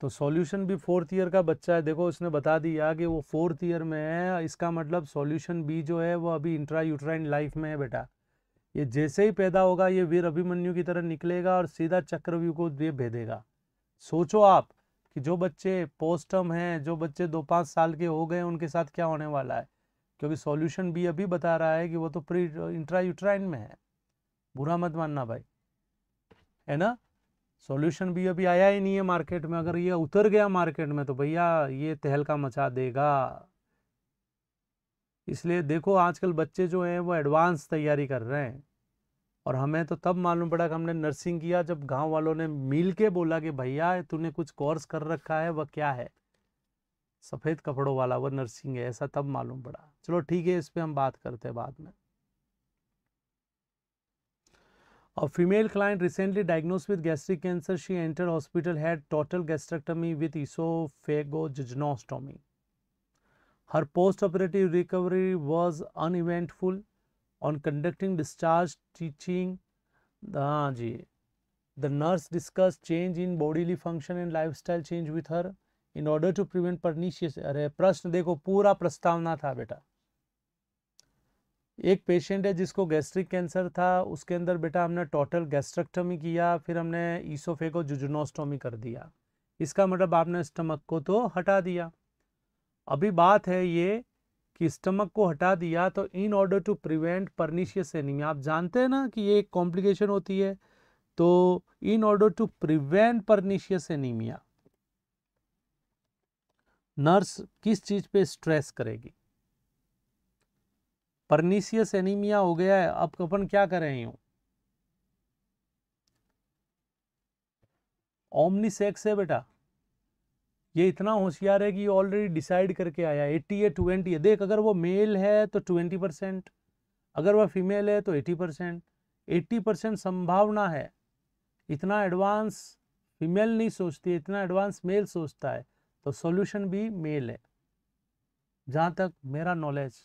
तो सॉल्यूशन भी फोर्थ ईयर का बच्चा है देखो उसने बता दिया कि वो फोर्थ ईयर में है इसका मतलब सॉल्यूशन बी जो है वो अभी इंट्रा यूट्राइन लाइफ में है बेटा ये जैसे ही पैदा होगा ये वीर अभिमन्यु की तरह निकलेगा और सीधा चक्रव्यूह को भेदेगा सोचो आप कि जो बच्चे पोस्टम हैं जो बच्चे दो पाँच साल के हो गए उनके साथ क्या होने वाला है क्योंकि सॉल्यूशन भी अभी बता रहा है कि वो तो प्री इंट्रा यूट्राइन में है बुरा मत मानना भाई है ना सॉल्यूशन भी अभी आया ही नहीं है मार्केट में अगर ये उतर गया मार्केट में तो भैया ये तहलका मचा देगा इसलिए देखो आजकल बच्चे जो हैं वो एडवांस तैयारी कर रहे हैं और हमें तो तब मालूम पड़ा कि हमने नर्सिंग किया जब गांव वालों ने मिल के बोला कि भैया तूने कुछ कोर्स कर रखा है वह क्या है सफ़ेद कपड़ों वाला वह नर्सिंग है ऐसा तब मालूम पड़ा चलो ठीक है इस पर हम बात करते हैं बाद में A female client recently diagnosed with gastric cancer. She entered hospital, had total gastrectomy with esophagogynostomy. Her post-operative recovery was uneventful. On conducting discharge teaching हाँ जी the nurse discuss change in bodily function and lifestyle change with her in order to prevent pernicious अरे प्रश्न देखो पूरा प्रस्तावना था बेटा एक पेशेंट है जिसको गैस्ट्रिक कैंसर था उसके अंदर बेटा हमने टोटल गैस्ट्रक्टोमी किया फिर हमने को जुजुनोस्टोमी कर दिया इसका मतलब आपने स्टमक को तो हटा दिया अभी बात है ये कि स्टमक को हटा दिया तो in order to prevent pernicious anaemia आप जानते हैं ना कि ये एक कॉम्प्लिकेशन होती है तो in order to prevent pernicious anaemia nurse किस चीज पे स्ट्रेस करेगी परनीशियस एनीमिया हो गया है अब अपन क्या करें ओमनी सेक्स है बेटा ये इतना होशियार है कि ऑलरेडी डिसाइड करके आया एट्टी है ट्वेंटी है देख अगर वो मेल है तो ट्वेंटी परसेंट अगर वह फीमेल है तो एट्टी परसेंट एट्टी परसेंट संभावना है इतना एडवांस फीमेल नहीं सोचती इतना एडवांस मेल सोचता है तो सॉल्यूशन भी मेल है जहाँ तक मेरा नॉलेज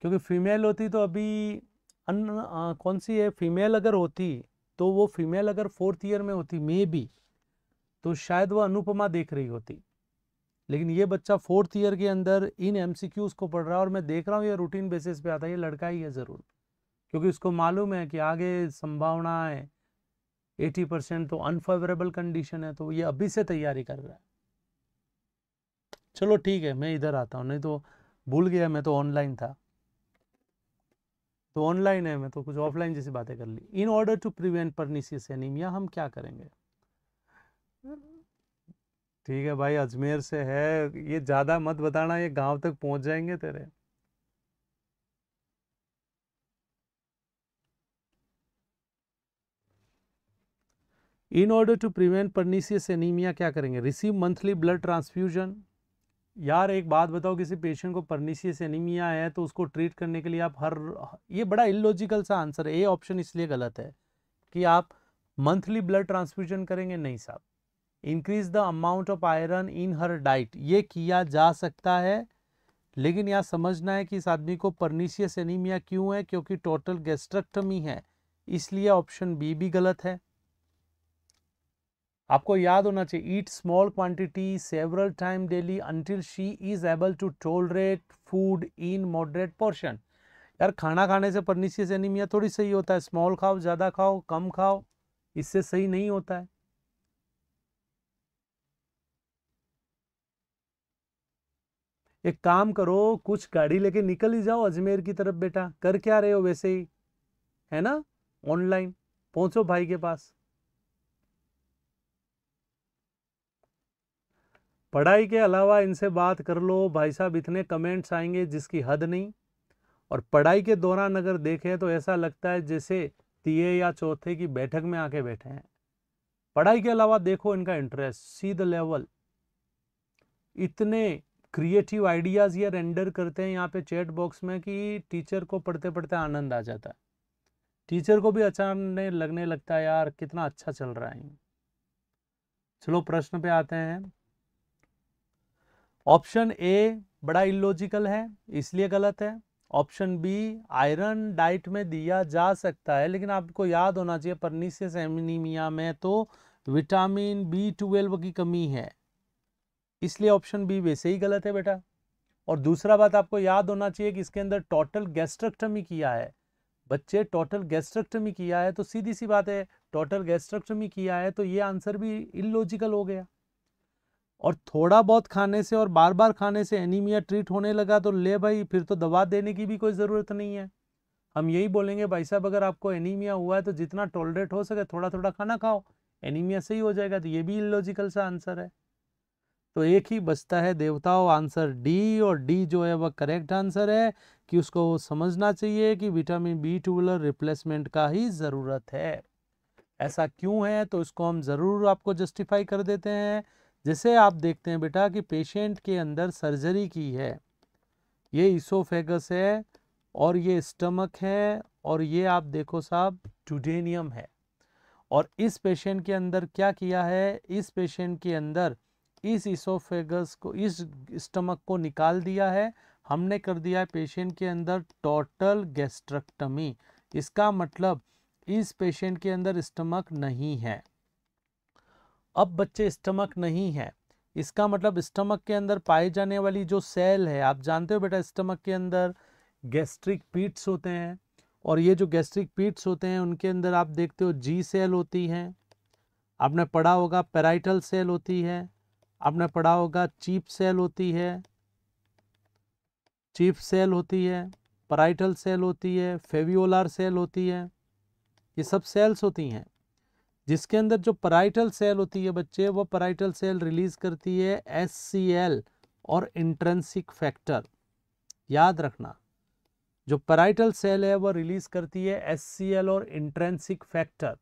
क्योंकि फीमेल होती तो अभी अन आ, कौन सी है फीमेल अगर होती तो वो फीमेल अगर फोर्थ ईयर में होती मे भी तो शायद वह अनुपमा देख रही होती लेकिन ये बच्चा फोर्थ ईयर के अंदर इन एम को पढ़ रहा है और मैं देख रहा हूँ ये रूटीन बेसिस पे आता है ये लड़का ही है ज़रूर क्योंकि उसको मालूम है कि आगे संभावना है एटी परसेंट तो अनफेवरेबल कंडीशन है तो ये अभी से तैयारी कर रहा है चलो ठीक है मैं इधर आता हूँ नहीं तो भूल गया मैं तो ऑनलाइन था तो ऑनलाइन है मैं तो कुछ ऑफलाइन जैसी बातें कर ली in order to prevent pernicious anaemia हम क्या करेंगे ठीक है भाई अजमेर से है ये ज़्यादा मत बताना ये गांव तक पहुंच जाएंगे तेरे in order to prevent pernicious anaemia क्या करेंगे रिसीव मंथली ब्लड ट्रांसफ्यूजन यार एक बात बताओ किसी पेशेंट को परनीसियस एनीमिया है तो उसको ट्रीट करने के लिए आप हर ये बड़ा इलॉजिकल सा आंसर है ए ऑप्शन इसलिए गलत है कि आप मंथली ब्लड ट्रांसफ्यूजन करेंगे नहीं साहब increase the amount of iron in her diet ये किया जा सकता है लेकिन यह समझना है कि इस आदमी को परनीशियस एनीमिया क्यों है क्योंकि टोटल गेस्ट्रक्टमी है इसलिए ऑप्शन बी भी गलत है आपको याद होना चाहिए eat small quantity several time daily until she is able to tolerate food in moderate portion यार खाना खाने से परनीशियस एनीमिया थोड़ी सही होता है स्मॉल खाओ ज़्यादा खाओ कम खाओ इससे सही नहीं होता है एक काम करो कुछ गाड़ी लेके निकल ही जाओ अजमेर की तरफ बेटा कर क्या रहे हो वैसे ही है ना ऑनलाइन पहुंचो भाई के पास पढ़ाई के अलावा इनसे बात कर लो भाई साहब इतने कमेंट्स आएंगे जिसकी हद नहीं और पढ़ाई के दौरान अगर देखें तो ऐसा लगता है जैसे तीए या चौथे की बैठक में आके बैठे हैं पढ़ाई के अलावा देखो इनका इंटरेस्ट सी द लेवल इतने क्रिएटिव आइडियाज़ ये रेंडर करते हैं यहाँ पे चैट बॉक्स में कि टीचर को पढ़ते पढ़ते आनंद आ जाता है टीचर को भी अचानक लगने लगता है यार कितना अच्छा चल रहा है चलो प्रश्न पे आते हैं ऑप्शन ए बड़ा इलॉजिकल है इसलिए गलत है ऑप्शन बी आयरन डाइट में दिया जा सकता है लेकिन आपको याद होना चाहिए परनीसियस एमिनीमिया में तो विटामिन बी ट्वेल्व की कमी है इसलिए ऑप्शन बी वैसे ही गलत है बेटा और दूसरा बात आपको याद होना चाहिए कि इसके अंदर टोटल गैस्ट्रक्टमी किया है बच्चे टोटल गैस्ट्रक्टमी किया है तो सीधी सी बात है टोटल गैस्ट्रक्टमी किया है तो ये आंसर भी इलॉजिकल हो गया और थोड़ा बहुत खाने से और बार बार खाने से एनीमिया ट्रीट होने लगा तो ले भाई फिर तो दवा देने की भी कोई ज़रूरत नहीं है हम यही बोलेंगे भाई साहब अगर आपको एनीमिया हुआ है तो जितना टॉलरेट हो सके थोड़ा थोड़ा खाना खाओ एनीमिया सही हो जाएगा तो ये भी इलॉजिकल सा आंसर है तो एक ही बचता है देवताओं आंसर डी और डी जो है वह करेक्ट आंसर है कि उसको समझना चाहिए कि विटामिन बी ट्यूबुलर रिप्लेसमेंट का ही ज़रूरत है ऐसा क्यों है तो इसको हम ज़रूर आपको जस्टिफाई कर देते हैं जैसे आप देखते हैं बेटा कि पेशेंट के अंदर सर्जरी की है ये इसोफेगस है और ये स्टमक है और ये आप देखो साहब टूडेनियम है और इस पेशेंट के अंदर क्या किया है इस पेशेंट के अंदर इस इसोफेगस को इस स्टमक को निकाल दिया है हमने कर दिया है पेशेंट के अंदर टोटल गैस्ट्रक्टमी इसका मतलब इस पेशेंट के अंदर स्टमक नहीं है अब बच्चे स्टमक नहीं है इसका मतलब स्टमक के अंदर पाए जाने वाली जो सेल है आप जानते हो बेटा स्टमक के अंदर गैस्ट्रिक पीट्स होते हैं और ये जो गैस्ट्रिक पीट्स होते हैं उनके अंदर आप देखते हो जी सेल होती हैं आपने पढ़ा होगा पेराइटल सेल होती है आपने पढ़ा होगा चीप सेल होती है चीप सेल होती है पराइटल सेल होती है फेवियोलर सेल होती है ये सब सेल्स होती हैं जिसके अंदर जो पराइटल सेल होती है बच्चे वो पराइटल सेल रिलीज़ करती है एस और इंट्रेंसिक फैक्टर याद रखना जो पराइटल सेल है वो रिलीज़ करती है एस और इंट्रेंसिक फैक्टर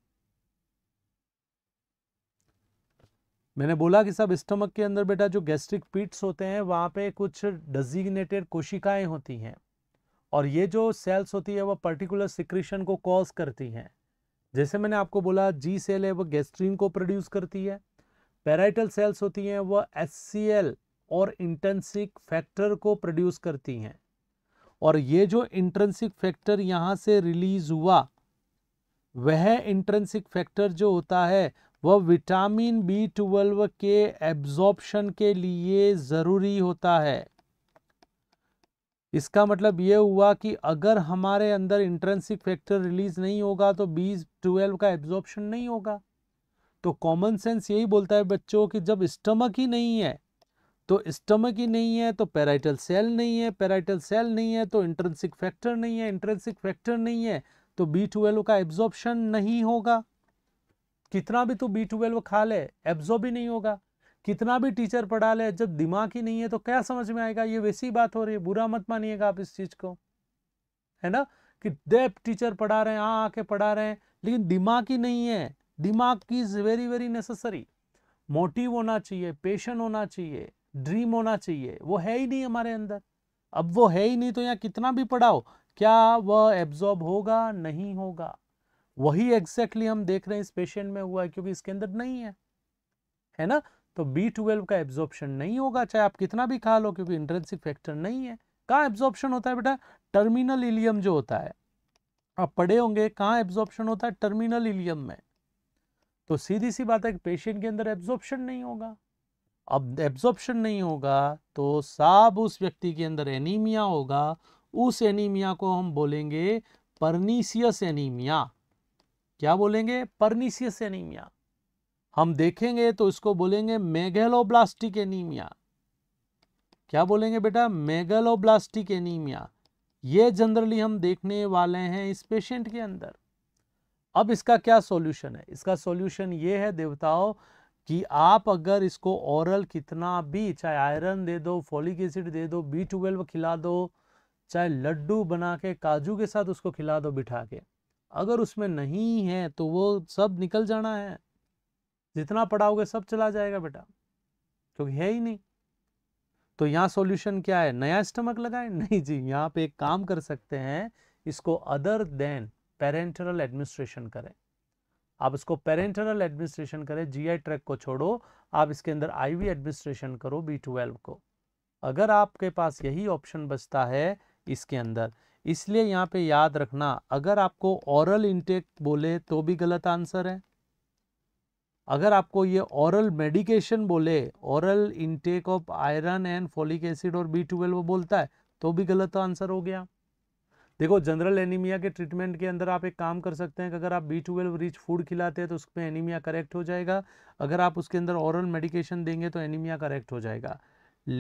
मैंने बोला कि सब स्टमक के अंदर बेटा जो गैस्ट्रिक पीट्स होते हैं वहाँ पे कुछ डेजिग्नेटेड कोशिकाएं होती हैं और ये जो सेल्स होती है वह पर्टिकुलर सिक्रीशन को कॉज करती हैं जैसे मैंने आपको बोला जी सेल है वह गैस्ट्रीन को प्रोड्यूस करती है पैराइटल सेल्स होती हैं वह एस और इंटेंसिक फैक्टर को प्रोड्यूस करती हैं और ये जो इंट्रेंसिक फैक्टर यहाँ से रिलीज हुआ वह इंट्रेंसिक फैक्टर जो होता है वह विटामिन बी ट्वेल्व के एब्जॉर्प्शन के लिए ज़रूरी होता है इसका मतलब ये हुआ कि अगर हमारे अंदर इंट्रेंसिक फैक्टर रिलीज नहीं होगा तो बी ट्वेल्व का एब्जॉर्प्शन नहीं होगा तो कॉमन सेंस यही बोलता है बच्चों कि जब स्टमक ही नहीं है तो स्टमक ही नहीं है तो पैराइटल सेल नहीं है पैराइटल सेल नहीं है तो इंट्रेंसिक फैक्टर नहीं है इंट्रेंसिक फैक्टर नहीं है तो बी ट्वेल्व का एब्जॉर्प्शन नहीं होगा कितना भी तू बी ट्वेल्व खा ले एब्जॉर्ब भी नहीं होगा कितना भी टीचर पढ़ा ले जब दिमाग ही नहीं है तो क्या समझ में आएगा ये वैसी बात हो रही है बुरा मत मानिएगा आप इस चीज़ को है ना कि डेप टीचर पढ़ा रहे हैं आ आके पढ़ा रहे हैं लेकिन दिमाग ही नहीं है दिमाग is very very necessary motive होना चाहिए पेशन होना चाहिए ड्रीम होना चाहिए वो है ही नहीं हमारे अंदर अब वो है ही नहीं तो यहाँ कितना भी पढ़ाओ क्या वह एब्जॉर्ब होगा नहीं होगा वही एग्जैक्टली exactly हम देख रहे हैं इस पेशेंट में हुआ है क्योंकि इसके अंदर नहीं है है ना तो बी ट्वेल्व का एब्जॉर्प्शन नहीं होगा चाहे आप कितना भी खा लो क्योंकि इंट्रेंसिक फैक्टर नहीं है कहाँ एब्जॉर्प्शन होता है बेटा टर्मिनल इलियम जो होता है आप पढ़े होंगे कहाँ एब्जॉर्प्शन होता है टर्मिनल इलियम में तो सीधी सी बात है कि पेशेंट के अंदर एब्जॉर्प्शन नहीं होगा अब एब्जॉर्प्शन नहीं होगा तो साब उस व्यक्ति के अंदर एनीमिया होगा उस एनीमिया को हम बोलेंगे परनीसियस एनीमिया क्या बोलेंगे परनीसियस एनीमिया हम देखेंगे तो इसको बोलेंगे मेगेलोब्लास्टिक एनीमिया क्या बोलेंगे बेटा मेगेलोब्लास्टिक एनीमिया ये जनरली हम देखने वाले हैं इस पेशेंट के अंदर अब इसका क्या सॉल्यूशन है इसका सॉल्यूशन ये है देवताओं कि आप अगर इसको ओरल कितना भी चाहे आयरन दे दो फॉलिक एसिड दे दो बी ट्वेल्व खिला दो चाहे लड्डू बना के काजू के साथ उसको खिला दो बिठा के अगर उसमें नहीं है तो वो सब निकल जाना है जितना पढ़ाओगे सब चला जाएगा बेटा क्योंकि है ही नहीं तो यहाँ सॉल्यूशन क्या है नया स्टमक लगाए [LAUGHS] नहीं जी यहाँ पे एक काम कर सकते हैं इसको अदर देन पेरेंटरल एडमिनिस्ट्रेशन करें आप इसको पेरेंटरल एडमिनिस्ट्रेशन करें जीआई ट्रैक को छोड़ो आप इसके अंदर आईवी एडमिनिस्ट्रेशन करो बी ट्वेल्व को अगर आपके पास यही ऑप्शन बचता है इसके अंदर इसलिए यहाँ पे याद रखना अगर आपको ओरल इंटेक बोले तो भी गलत आंसर है अगर आपको ये ओरल मेडिकेशन बोले oral intake of iron and folic acid और बी ट्वेल्व बोलता है तो भी गलत आंसर हो गया देखो जनरल एनीमिया के ट्रीटमेंट के अंदर आप एक काम कर सकते हैं कि अगर आप बी ट्वेल्व रिच फूड खिलाते हैं तो उसमें एनीमिया करेक्ट हो जाएगा अगर आप उसके अंदर ओरल मेडिकेशन देंगे तो एनीमिया करेक्ट हो जाएगा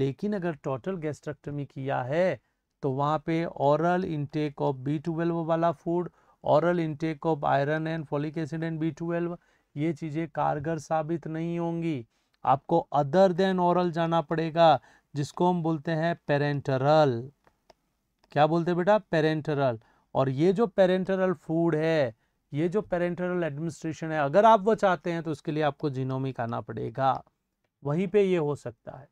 लेकिन अगर टोटल गैस्ट्रक्टमी किया है तो वहाँ पे oral intake of B twelve वाला food oral intake of iron and folic acid and B twelve ये चीज़ें कारगर साबित नहीं होंगी आपको अदर देन औरल जाना पड़ेगा जिसको हम बोलते हैं पेरेंटरल क्या बोलते हैं बेटा पेरेंटरल और ये जो पेरेंटरल फूड है ये जो पेरेंटरल एडमिनिस्ट्रेशन है अगर आप वो चाहते हैं तो उसके लिए आपको जीनोमिक आना पड़ेगा वहीं पे ये हो सकता है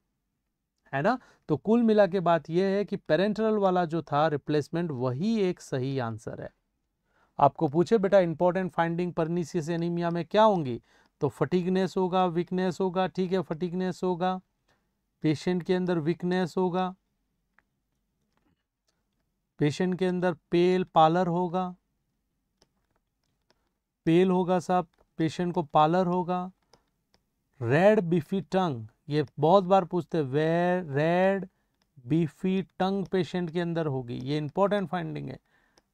है ना तो कुल मिला के बात यह है कि पेरेंटरल वाला जो था रिप्लेसमेंट वही एक सही आंसर है आपको पूछे बेटा इंपॉर्टेंट फाइंडिंग परनीसियस एनीमिया में क्या होंगी तो फटीगनेस होगा वीकनेस होगा ठीक है फटीगनेस होगा पेशेंट के अंदर वीकनेस होगा पेशेंट के अंदर पेल पालर होगा पेल होगा साहब पेशेंट को पालर होगा रेड बिफी टंग ये बहुत बार पूछते हैं where red beefy tongue patient के अंदर होगी ये इंपॉर्टेंट फाइंडिंग है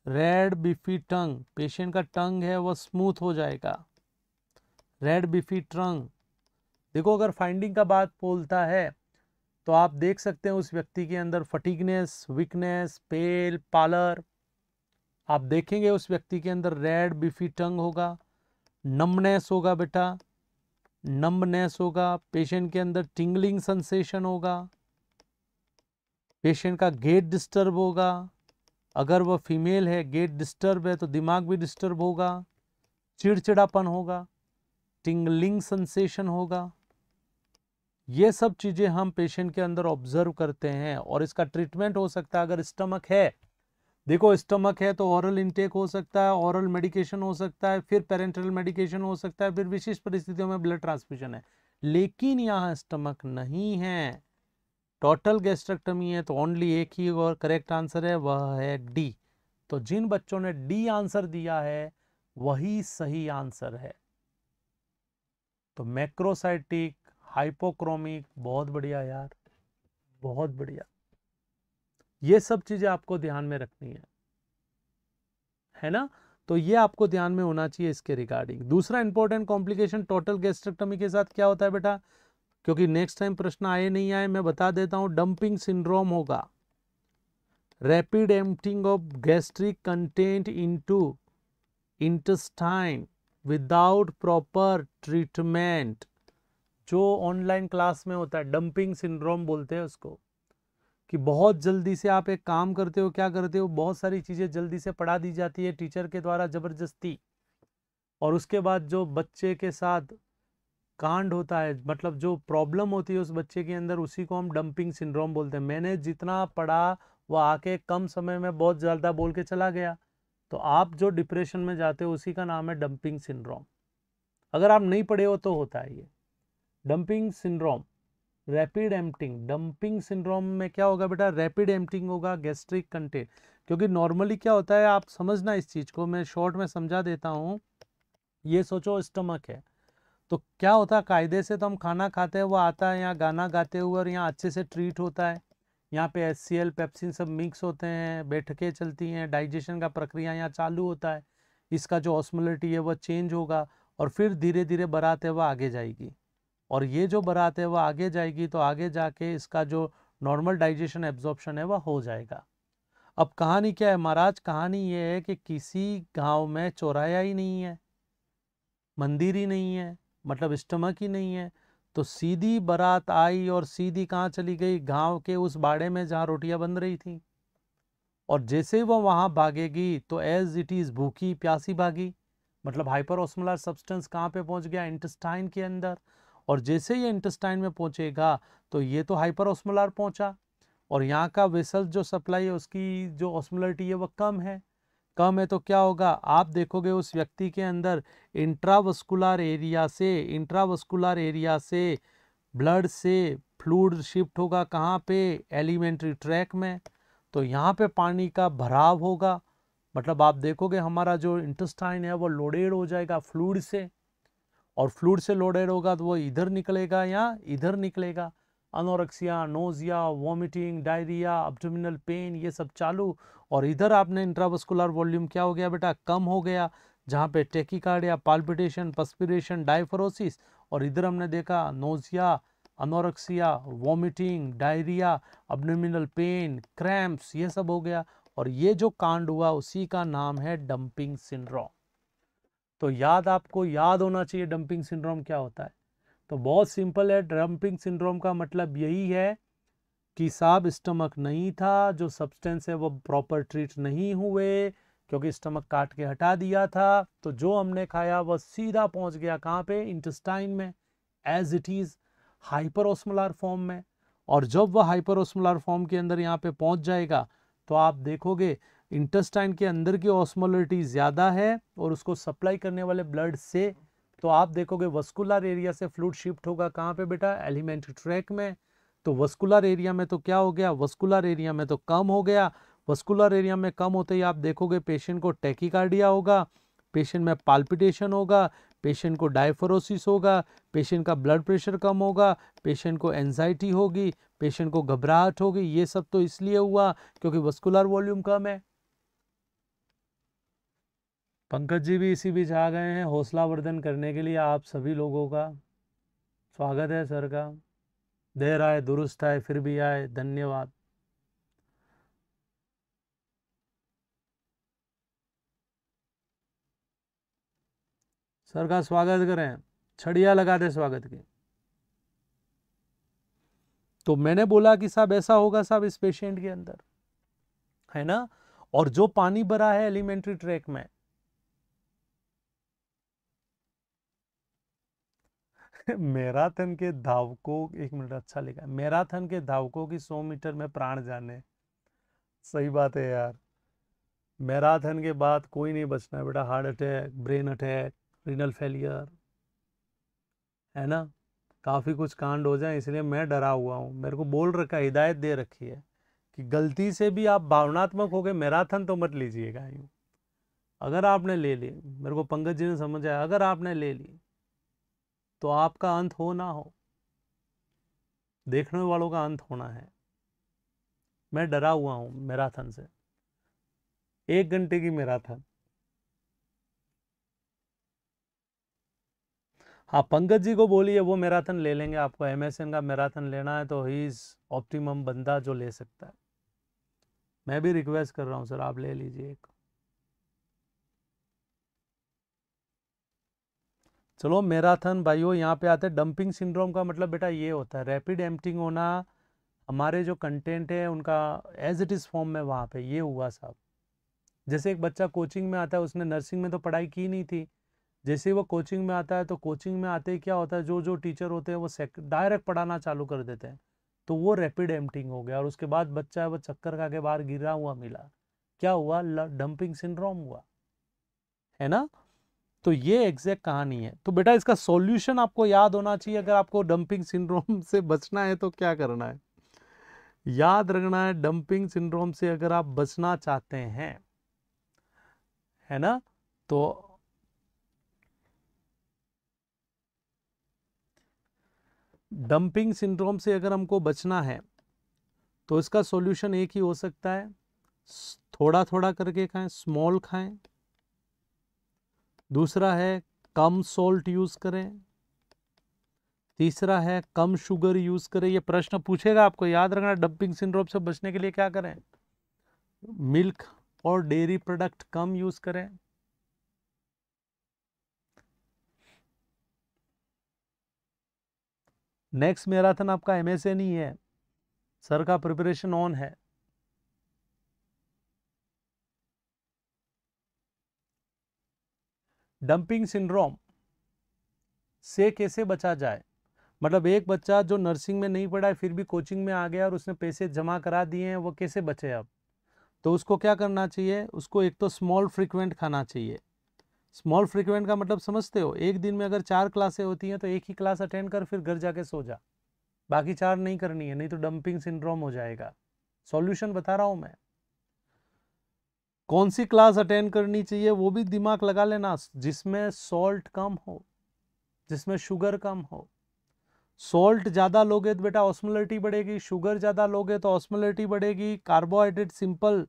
रेड बीफी टंग पेशेंट का टंग है वह स्मूथ हो जाएगा रेड बीफी ट्रंग देखो अगर फाइंडिंग का बात बोलता है तो आप देख सकते हैं उस व्यक्ति के अंदर फटीगनेस वीकनेस पेल पालर आप देखेंगे उस व्यक्ति के अंदर रेड बीफी टंग होगा नमनेस होगा बेटा नंबनेस होगा पेशेंट के अंदर टिंगलिंग सेंसेशन होगा पेशेंट का गेट डिस्टर्ब होगा अगर वह फीमेल है गेट डिस्टर्ब है तो दिमाग भी डिस्टर्ब होगा चिड़चिड़ापन होगा टिंगलिंग सेंसेशन होगा ये सब चीज़ें हम पेशेंट के अंदर ऑब्जर्व करते हैं और इसका ट्रीटमेंट हो सकता है अगर स्टमक है देखो स्टमक है तो ओरल इनटेक हो सकता है ओरल मेडिकेशन हो सकता है फिर पेरेंटल मेडिकेशन हो सकता है फिर विशेष परिस्थितियों में ब्लड ट्रांसफ्यूजन है लेकिन यहाँ स्टमक नहीं है टोटल गैस्ट्रक्टमी है तो ओनली एक ही और करेक्ट आंसर है वह है डी तो जिन बच्चों ने डी आंसर दिया है वही सही आंसर है तो मैक्रोसाइटिक हाइपोक्रोमिक बहुत बढ़िया यार बहुत बढ़िया ये सब चीज़ें आपको ध्यान में रखनी है है ना तो ये आपको ध्यान में होना चाहिए इसके रिगार्डिंग दूसरा इंपॉर्टेंट कॉम्प्लिकेशन टोटल गैस्ट्रेक्टमी के साथ क्या होता है बेटा क्योंकि नेक्स्ट टाइम प्रश्न आए नहीं आए मैं बता देता हूं डंपिंग सिंड्रोम होगा rapid emptying of gastric content into intestine without proper treatment जो ऑनलाइन क्लास में होता है डंपिंग सिंड्रोम बोलते हैं उसको कि बहुत जल्दी से आप एक काम करते हो क्या करते हो बहुत सारी चीज़ें जल्दी से पढ़ा दी जाती है टीचर के द्वारा ज़बरदस्ती और उसके बाद जो बच्चे के साथ कांड होता है मतलब जो प्रॉब्लम होती है उस बच्चे के अंदर उसी को हम डंपिंग सिंड्रोम बोलते हैं मैंने जितना पढ़ा वह आके कम समय में बहुत ज़्यादा बोल के चला गया तो आप जो डिप्रेशन में जाते हो उसी का नाम है डंपिंग सिंड्रोम अगर आप नहीं पढ़े हो तो होता है ये dumping syndrome rapid emptying dumping syndrome में क्या होगा बेटा रैपिड एम्पटिंग होगा गैस्ट्रिक कंटेंट क्योंकि नॉर्मली क्या होता है आप समझना इस चीज़ को मैं शॉर्ट में समझा देता हूँ ये सोचो स्टमक है तो क्या होता है कायदे से तो हम खाना खाते हैं वो आता है यहाँ गाना गाते हुए और यहाँ अच्छे से ट्रीट होता है यहाँ पे एस सी एल पेप्सिन सब मिक्स होते हैं बैठकें चलती हैं डाइजेशन का प्रक्रिया यहाँ चालू होता है इसका जो ऑस्मोलिटी है वह चेंज होगा और फिर धीरे धीरे बरात है वह आगे जाएगी और ये जो बरात है वह आगे जाएगी तो आगे जाके इसका जो नॉर्मल डाइजेशन एब्जॉर्प्शन है वह हो जाएगा अब कहानी क्या है महाराज कहानी ये है कि किसी गांव में चौराया ही नहीं है मंदिर ही नहीं है मतलब स्टमक ही नहीं है तो सीधी बरात आई और सीधी कहाँ चली गई गांव के उस बाड़े में जहाँ रोटियाँ बन रही थी और जैसे वो वहाँ भागेगी तो एज इट इज़ भूखी प्यासी भागी मतलब हाइपर ऑस्मोलर सब्सटेंस कहाँ पे पहुँच गया इंटेस्टाइन के अंदर और जैसे ये इंटेस्टाइन में पहुँचेगा तो ये तो हाइपर ऑस्मोलार पहुँचा और यहाँ का वेसल जो सप्लाई है उसकी जो ऑस्मोलरिटी है वह कम है कम है तो क्या होगा आप देखोगे उस व्यक्ति के अंदर इंट्रावस्कुलर एरिया से इंट्रावस्कुलर एरिया से ब्लड से फ्लूड शिफ्ट होगा कहाँ पे एलिमेंट्री ट्रैक में तो यहाँ पे पानी का भराव होगा मतलब आप देखोगे हमारा जो इंटेस्टाइन है वो लोडेड हो जाएगा फ्लूड से और फ्लूड से लोडेड होगा तो वो इधर निकलेगा या इधर निकलेगा anorexia nausea vomiting diarrhoea abdominal pain ये सब चालू और इधर आपने इंट्रावस्कुलर वॉल्यूम क्या हो गया बेटा कम हो गया जहाँ पे टेकिकार्ड या पाल्पिटेशन पस्पिरेशन डायफरोसिस और इधर हमने देखा nausea anorexia vomiting diarrhoea abdominal pain cramps ये सब हो गया और ये जो कांड हुआ उसी का नाम है डंपिंग सिंड्रोम तो याद आपको याद होना चाहिए डंपिंग सिंड्रोम क्या होता है तो बहुत सिंपल है डंपिंग सिंड्रोम का मतलब यही है कि साहब स्टमक नहीं था जो सब्सटेंस है वो प्रॉपर ट्रीट नहीं हुए क्योंकि स्टमक काट के हटा दिया था तो जो हमने खाया वह सीधा पहुंच गया कहाँ पे इंटेस्टाइन में as it is hyperosmolar form में और जब वह हाइपरओस्मोलर फॉर्म के अंदर यहाँ पे पहुंच जाएगा तो आप देखोगे इंटेस्टाइन के अंदर की ऑस्मोलिटी ज़्यादा है और उसको सप्लाई करने वाले ब्लड से तो आप देखोगे वस्कुलर एरिया से फ्लूड शिफ्ट होगा कहाँ पे बेटा एलिमेंट ट्रैक में तो वस्कुलर एरिया में तो क्या हो गया वस्कुलर एरिया में तो कम हो गया वस्कुलर एरिया में कम होते ही आप देखोगे पेशेंट को टेकिकार्डिया होगा पेशेंट में पाल्पिटेशन होगा पेशेंट को डायफोरोसिस होगा पेशेंट का ब्लड प्रेशर कम होगा पेशेंट को एनजाइटी होगी पेशेंट को घबराहट होगी ये सब तो इसलिए हुआ क्योंकि वस्कुलर वॉल्यूम कम है पंकज जी भी इसी बीच आ गए हैं हौसला वर्धन करने के लिए आप सभी लोगों का स्वागत है सर का देर आए दुरुस्त आए फिर भी आए धन्यवाद सर का स्वागत करें छड़िया लगा दे स्वागत की तो मैंने बोला कि साहब ऐसा होगा साहब इस पेशेंट के अंदर है ना और जो पानी भरा है एलिमेंट्री ट्रैक में मैराथन के धावकों एक मिनट अच्छा लिखा है मैराथन के धावकों की सौ मीटर में प्राण जाने सही बात है यार मैराथन के बाद कोई नहीं बचना बेटा heart attack brain attack renal failure है ना काफ़ी कुछ कांड हो जाए इसलिए मैं डरा हुआ हूँ मेरे को बोल रखा है हिदायत दे रखी है कि गलती से भी आप भावनात्मक हो गए मैराथन तो मत लीजिएगा यूँ अगर आपने ले ली मेरे को पंकज जी ने समझाया अगर आपने ले ली तो आपका अंत हो ना हो देखने वालों का अंत होना है मैं डरा हुआ हूं मैराथन से एक घंटे की मैराथन हाँ पंकज जी को बोलिए वो मैराथन ले लेंगे आपको एमएसएन का मैराथन लेना है तो ही इज ऑप्टिमम बंदा जो ले सकता है मैं भी रिक्वेस्ट कर रहा हूँ सर आप ले लीजिए एक चलो मैराथन भाइयों यहाँ पे आते हैं डंपिंग सिंड्रोम का मतलब बेटा ये होता है रैपिड एम्पटिंग होना हमारे जो कंटेंट है उनका एज इट इज़ फॉर्म में वहाँ पे ये हुआ साहब जैसे एक बच्चा कोचिंग में आता है उसने नर्सिंग में तो पढ़ाई की नहीं थी जैसे वो कोचिंग में आता है तो कोचिंग में आते ही क्या होता है जो जो टीचर होते हैं वो डायरेक्ट पढ़ाना चालू कर देते हैं तो वो रैपिड एम्पटिंग हो गया और उसके बाद बच्चा है वो चक्कर खा के बाहर गिरा हुआ मिला क्या हुआ डंपिंग सिंड्रोम हुआ है ना तो ये एग्जैक्ट कहानी है तो बेटा इसका सॉल्यूशन आपको याद होना चाहिए अगर आपको डंपिंग सिंड्रोम [LAUGHS] से बचना है तो क्या करना है याद रखना है डंपिंग सिंड्रोम से अगर आप बचना चाहते हैं है ना तो डंपिंग सिंड्रोम से अगर हमको बचना है तो इसका सॉल्यूशन एक ही हो सकता है थोड़ा थोड़ा करके खाएं स्मॉल खाएं दूसरा है कम सॉल्ट यूज़ करें तीसरा है कम शुगर यूज़ करें ये प्रश्न पूछेगा आपको याद रखना डंपिंग सिंड्रोम से बचने के लिए क्या करें मिल्क और डेयरी प्रोडक्ट कम यूज़ करें नेक्स्ट मेराथन आपका एमएसएन ही e है सर का प्रिपरेशन ऑन है डंपिंग सिंड्रोम से कैसे बचा जाए मतलब एक बच्चा जो नर्सिंग में नहीं पढ़ा है फिर भी कोचिंग में आ गया और उसने पैसे जमा करा दिए हैं वो कैसे बचे अब तो उसको क्या करना चाहिए उसको एक तो स्मॉल फ्रिक्वेंट खाना चाहिए स्मॉल फ्रिक्वेंट का मतलब समझते हो एक दिन में अगर चार क्लासें होती हैं तो एक ही क्लास अटेंड कर फिर घर जाके सो जा बाकी चार नहीं करनी है नहीं तो डंपिंग सिंड्रोम हो जाएगा सॉल्यूशन बता रहा हूँ मैं कौन सी क्लास अटेंड करनी चाहिए वो भी दिमाग लगा लेना जिसमें सॉल्ट कम हो जिसमें शुगर कम हो सॉल्ट ज़्यादा लोगे तो बेटा ऑस्मोलिटी बढ़ेगी शुगर ज़्यादा लोगे तो ऑस्मोलिटी बढ़ेगी कार्बोहाइड्रेट सिंपल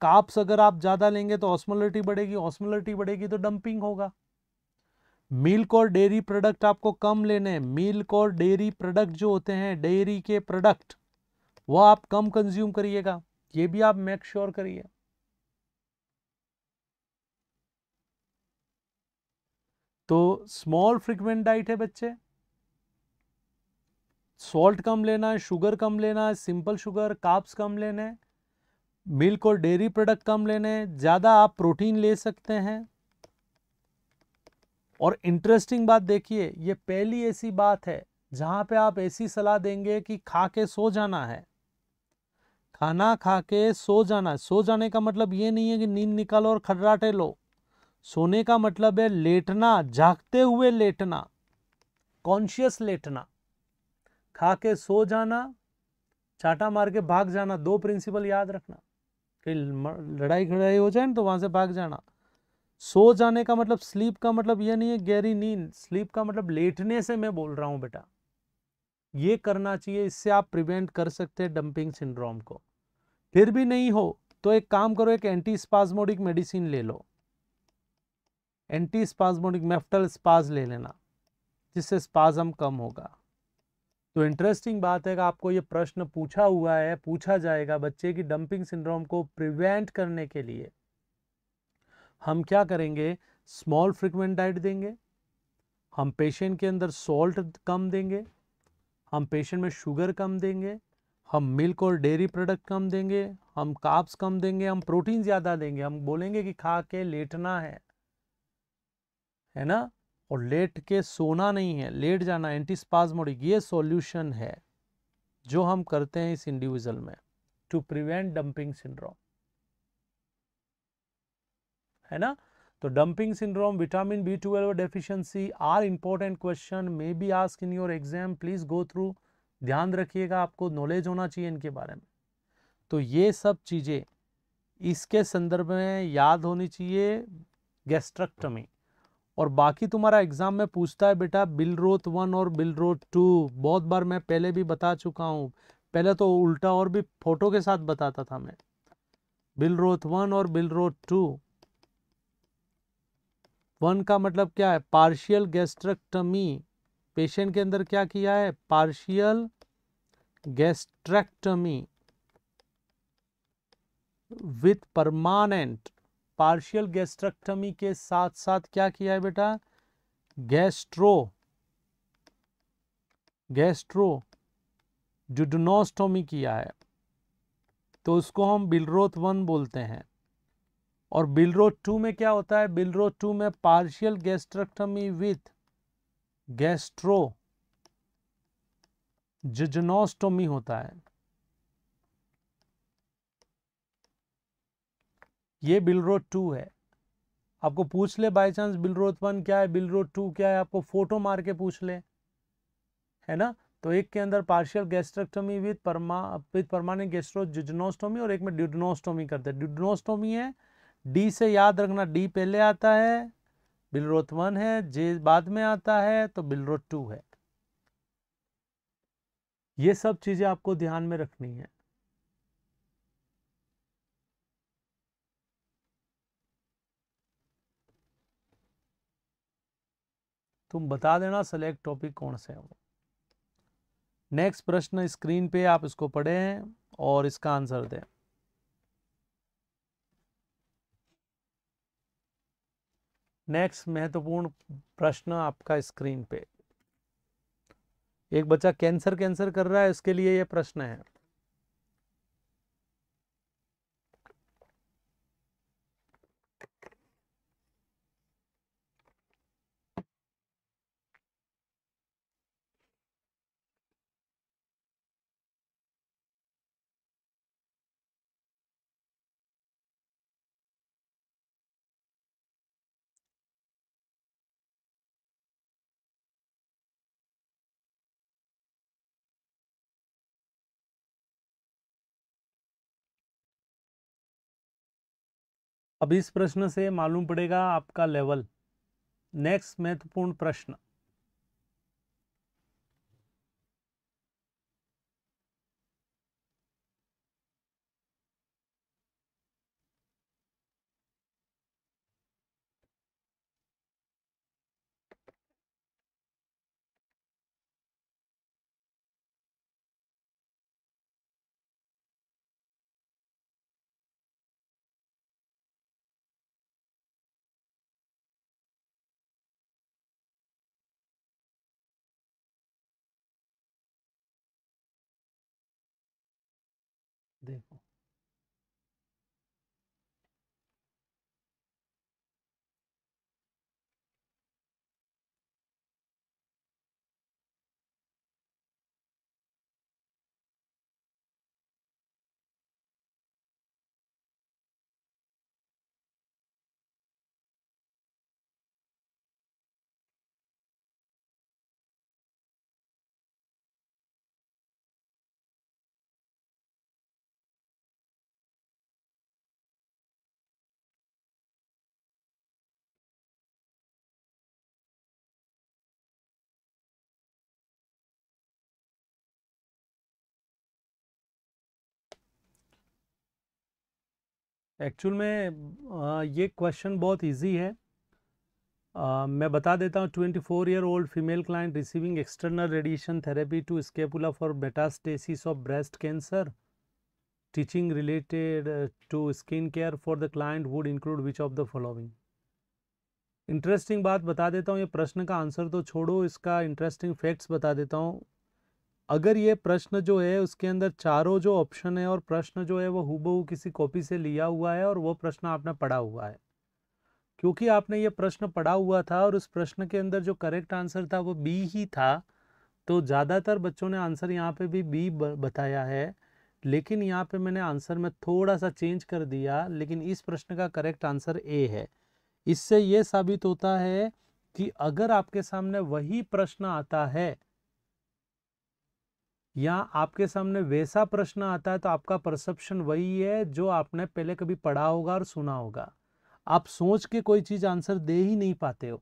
काप्स अगर आप ज़्यादा लेंगे तो ऑस्मोलिटी बढ़ेगी ऑस्मोलिटी बढ़ेगी तो डंपिंग होगा मिल्क और डेयरी प्रोडक्ट आपको कम लेने मिल्क और डेयरी प्रोडक्ट जो होते हैं डेयरी के प्रोडक्ट वह आप कम कंज्यूम करिएगा ये भी आप मेक श्योर करिए तो स्मॉल फ्रिक्वेंट डाइट है बच्चे सॉल्ट कम लेना है शुगर कम लेना है सिंपल शुगर काप्स कम लेने हैं मिल्क और डेयरी प्रोडक्ट कम लेने हैं ज़्यादा आप प्रोटीन ले सकते हैं और इंटरेस्टिंग बात देखिए ये पहली ऐसी बात है जहां पे आप ऐसी सलाह देंगे कि खा के सो जाना है खाना खा के सो जाना सो जाने का मतलब ये नहीं है कि नींद निकालो और खर्राटे लो सोने का मतलब है लेटना जागते हुए लेटना कॉन्शियस लेटना खा के सो जाना चाटा मार के भाग जाना दो प्रिंसिपल याद रखना कहीं लड़ाई खड़ाई हो जाए ना तो वहां से भाग जाना सो जाने का मतलब स्लीप का मतलब यह नहीं है गहरी नींद स्लीप का मतलब लेटने से मैं बोल रहा हूं बेटा ये करना चाहिए इससे आप प्रिवेंट कर सकते हैं डंपिंग सिंड्रोम को फिर भी नहीं हो तो एक काम करो एक एंटी स्पाजमोडिक मेडिसिन ले लो एंटी स्पाजमोटिक मेफ्टल स्पाज ले लेना जिससे स्पाजम कम होगा तो इंटरेस्टिंग बात है कि आपको ये प्रश्न पूछा हुआ है पूछा जाएगा बच्चे की डंपिंग सिंड्रोम को प्रिवेंट करने के लिए हम क्या करेंगे स्मॉल फ्रिक्वेंट डाइट देंगे हम पेशेंट के अंदर सॉल्ट कम देंगे हम पेशेंट में शुगर कम देंगे हम मिल्क और डेयरी प्रोडक्ट कम देंगे हम काप्स कम देंगे हम प्रोटीन ज़्यादा देंगे हम बोलेंगे कि खा के लेटना है है ना और लेट के सोना नहीं है लेट जाना एंटीस्पाजमोडिक ये सॉल्यूशन है जो हम करते हैं इस इंडिविजुअल में टू प्रिवेंट डंपिंग सिंड्रोम है ना तो dumping syndrome vitamin B twelve deficiency are important question may be asked in your exam please go through ध्यान रखिएगा आपको नॉलेज होना चाहिए इनके बारे में तो ये सब चीज़ें इसके संदर्भ में याद होनी चाहिए गैस्ट्रक्टमी और बाकी तुम्हारा एग्ज़ाम में पूछता है बेटा बिल रोथ वन और बिल रोथ टू बहुत बार मैं पहले भी बता चुका हूँ पहले तो उल्टा और भी फोटो के साथ बताता था मैं बिल रोथ वन और बिल रोथ टू वन का मतलब क्या है पार्शियल गैस्ट्रेक्टमी पेशेंट के अंदर क्या किया है partial gastrectomy with permanent partial gastrectomy के साथ साथ क्या किया है बेटा गैस्ट्रो गैस्ट्रो जुडनोस्टोमी किया है तो उसको हम बिलरोथ वन बोलते हैं और बिलरोथ टू में क्या होता है बिलरोथ टू में partial gastrectomy with gastrojejunostomy होता है ये बिल रोड टू है आपको पूछ ले by chance Billroth one क्या है बिल रोड टू क्या है आपको फोटो मार के पूछ ले है ना तो एक के अंदर पार्शियल गैस्ट्रेक्टोमी विद परमा विद परमानेंट गेस्ट्रो जुजनोस्टोमी और एक में ड्यूडनोस्टोमी करते हैं ड्यूडनोस्टोमी है डी से याद रखना डी पहले आता है बिलरोथ वन है जे बाद में आता है तो बिलरोथ टू है ये सब चीज़ें आपको ध्यान में रखनी है तुम बता देना सेलेक्ट टॉपिक कौन से है वो नेक्स्ट प्रश्न स्क्रीन पे आप इसको पढ़ें और इसका आंसर दें नेक्स्ट महत्वपूर्ण प्रश्न आपका स्क्रीन पे एक बच्चा कैंसर कैंसर कर रहा है उसके लिए ये प्रश्न है अब इस प्रश्न से मालूम पड़ेगा आपका लेवल नेक्स्ट महत्वपूर्ण प्रश्न एक्चुअल में uh, ये क्वेश्चन बहुत इजी है uh, मैं बता देता हूँ 24 year old female client receiving external radiation therapy to scapula for metastasis of breast cancer teaching related to skin care for the client would include which of the following interesting बात बता देता हूँ ये प्रश्न का आंसर तो छोड़ो इसका इंटरेस्टिंग फैक्ट्स बता देता हूँ अगर ये प्रश्न जो है उसके अंदर चारों जो ऑप्शन है और प्रश्न जो है वो हूबहू किसी कॉपी से लिया हुआ है और वो प्रश्न आपने पढ़ा हुआ है क्योंकि आपने ये प्रश्न पढ़ा हुआ था और उस प्रश्न के अंदर जो करेक्ट आंसर था वो बी ही था तो ज़्यादातर बच्चों ने आंसर यहाँ पे भी बी बताया है लेकिन यहाँ पे मैंने आंसर में थोड़ा सा चेंज कर दिया लेकिन इस प्रश्न का करेक्ट आंसर ए है इससे ये साबित होता है कि अगर आपके सामने वही प्रश्न आता है या आपके सामने वैसा प्रश्न आता है तो आपका परसेप्शन वही है जो आपने पहले कभी पढ़ा होगा और सुना होगा आप सोच के कोई चीज आंसर दे ही नहीं पाते हो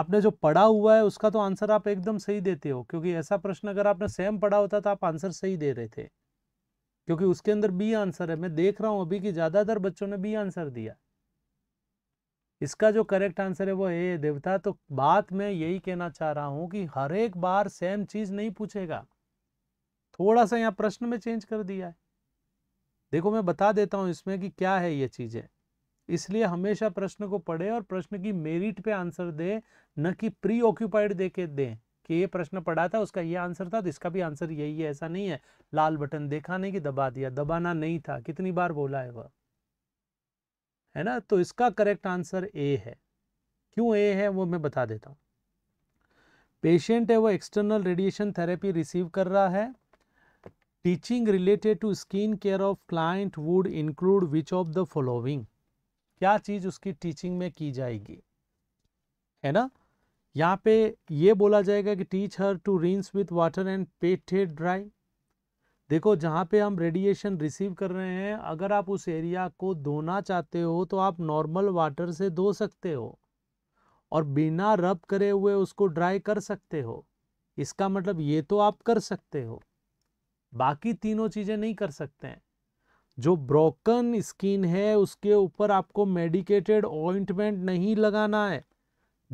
आपने जो पढ़ा हुआ है उसका तो आंसर आप एकदम सही देते हो क्योंकि ऐसा प्रश्न अगर आपने सेम पढ़ा होता तो आप आंसर सही दे रहे थे क्योंकि उसके अंदर बी आंसर है मैं देख रहा हूं अभी कि ज्यादातर बच्चों ने बी आंसर दिया इसका जो करेक्ट आंसर है वो ए देवता तो बात मैं यही कहना चाह रहा हूं कि हर एक बार सेम चीज नहीं पूछेगा थोड़ा सा यहाँ प्रश्न में चेंज कर दिया है देखो मैं बता देता हूँ इसमें कि क्या है ये चीज़ें इसलिए हमेशा प्रश्न को पढ़े और प्रश्न की मेरिट पे आंसर दे न कि प्री ऑक्यूपाइड दे के दें कि ये प्रश्न पढ़ा था उसका ये आंसर था तो इसका भी आंसर यही है ऐसा नहीं है लाल बटन देखा नहीं कि दबा दिया दबाना नहीं था कितनी बार बोला है वह है ना तो इसका करेक्ट आंसर ए है क्यों ए है वो मैं बता देता हूँ पेशेंट है वो एक्सटर्नल रेडिएशन थेरेपी रिसीव कर रहा है teaching related to skin care of client would include which of the following क्या चीज उसकी टीचिंग में की जाएगी है ना यहाँ पे ये बोला जाएगा कि teach her to rinse with water and pat dry देखो जहाँ पे हम रेडिएशन रिसीव कर रहे हैं अगर आप उस एरिया को धोना चाहते हो तो आप नॉर्मल वाटर से धो सकते हो और बिना रब करे हुए उसको ड्राई कर सकते हो इसका मतलब ये तो आप कर सकते हो बाकी तीनों चीज़ें नहीं कर सकते हैं जो ब्रोकन स्किन है उसके ऊपर आपको मेडिकेटेड ऑइंटमेंट नहीं लगाना है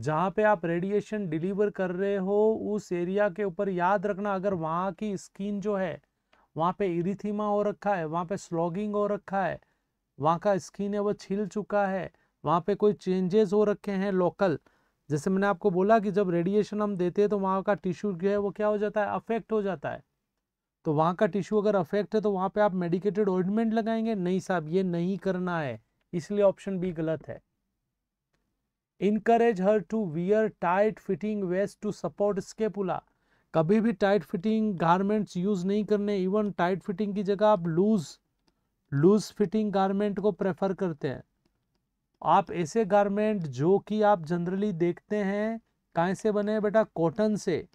जहाँ पे आप रेडिएशन डिलीवर कर रहे हो उस एरिया के ऊपर याद रखना अगर वहाँ की स्किन जो है वहाँ पे इरिथीमा हो रखा है वहाँ पे स्लॉगिंग हो रखा है वहाँ का स्किन है वो छिल चुका है वहाँ पे कोई चेंजेस हो रखे हैं लोकल जैसे मैंने आपको बोला कि जब रेडिएशन हम देते हैं तो वहाँ का टिश्यू जो है वो क्या हो जाता है अफेक्ट हो जाता है तो वहाँ का टिश्यू अगर अफेक्ट है तो वहाँ पे आप मेडिकेटेड ऑइंटमेंट लगाएंगे नहीं साहब ये नहीं करना है इसलिए ऑप्शन बी गलत है encourage her to wear tight fitting vest to support scapula कभी भी टाइट फिटिंग गारमेंट्स यूज नहीं करने इवन टाइट फिटिंग की जगह आप लूज लूज फिटिंग गारमेंट को प्रेफर करते हैं आप ऐसे गारमेंट जो कि आप जनरली देखते हैं कहाँ से बने बेटा कॉटन से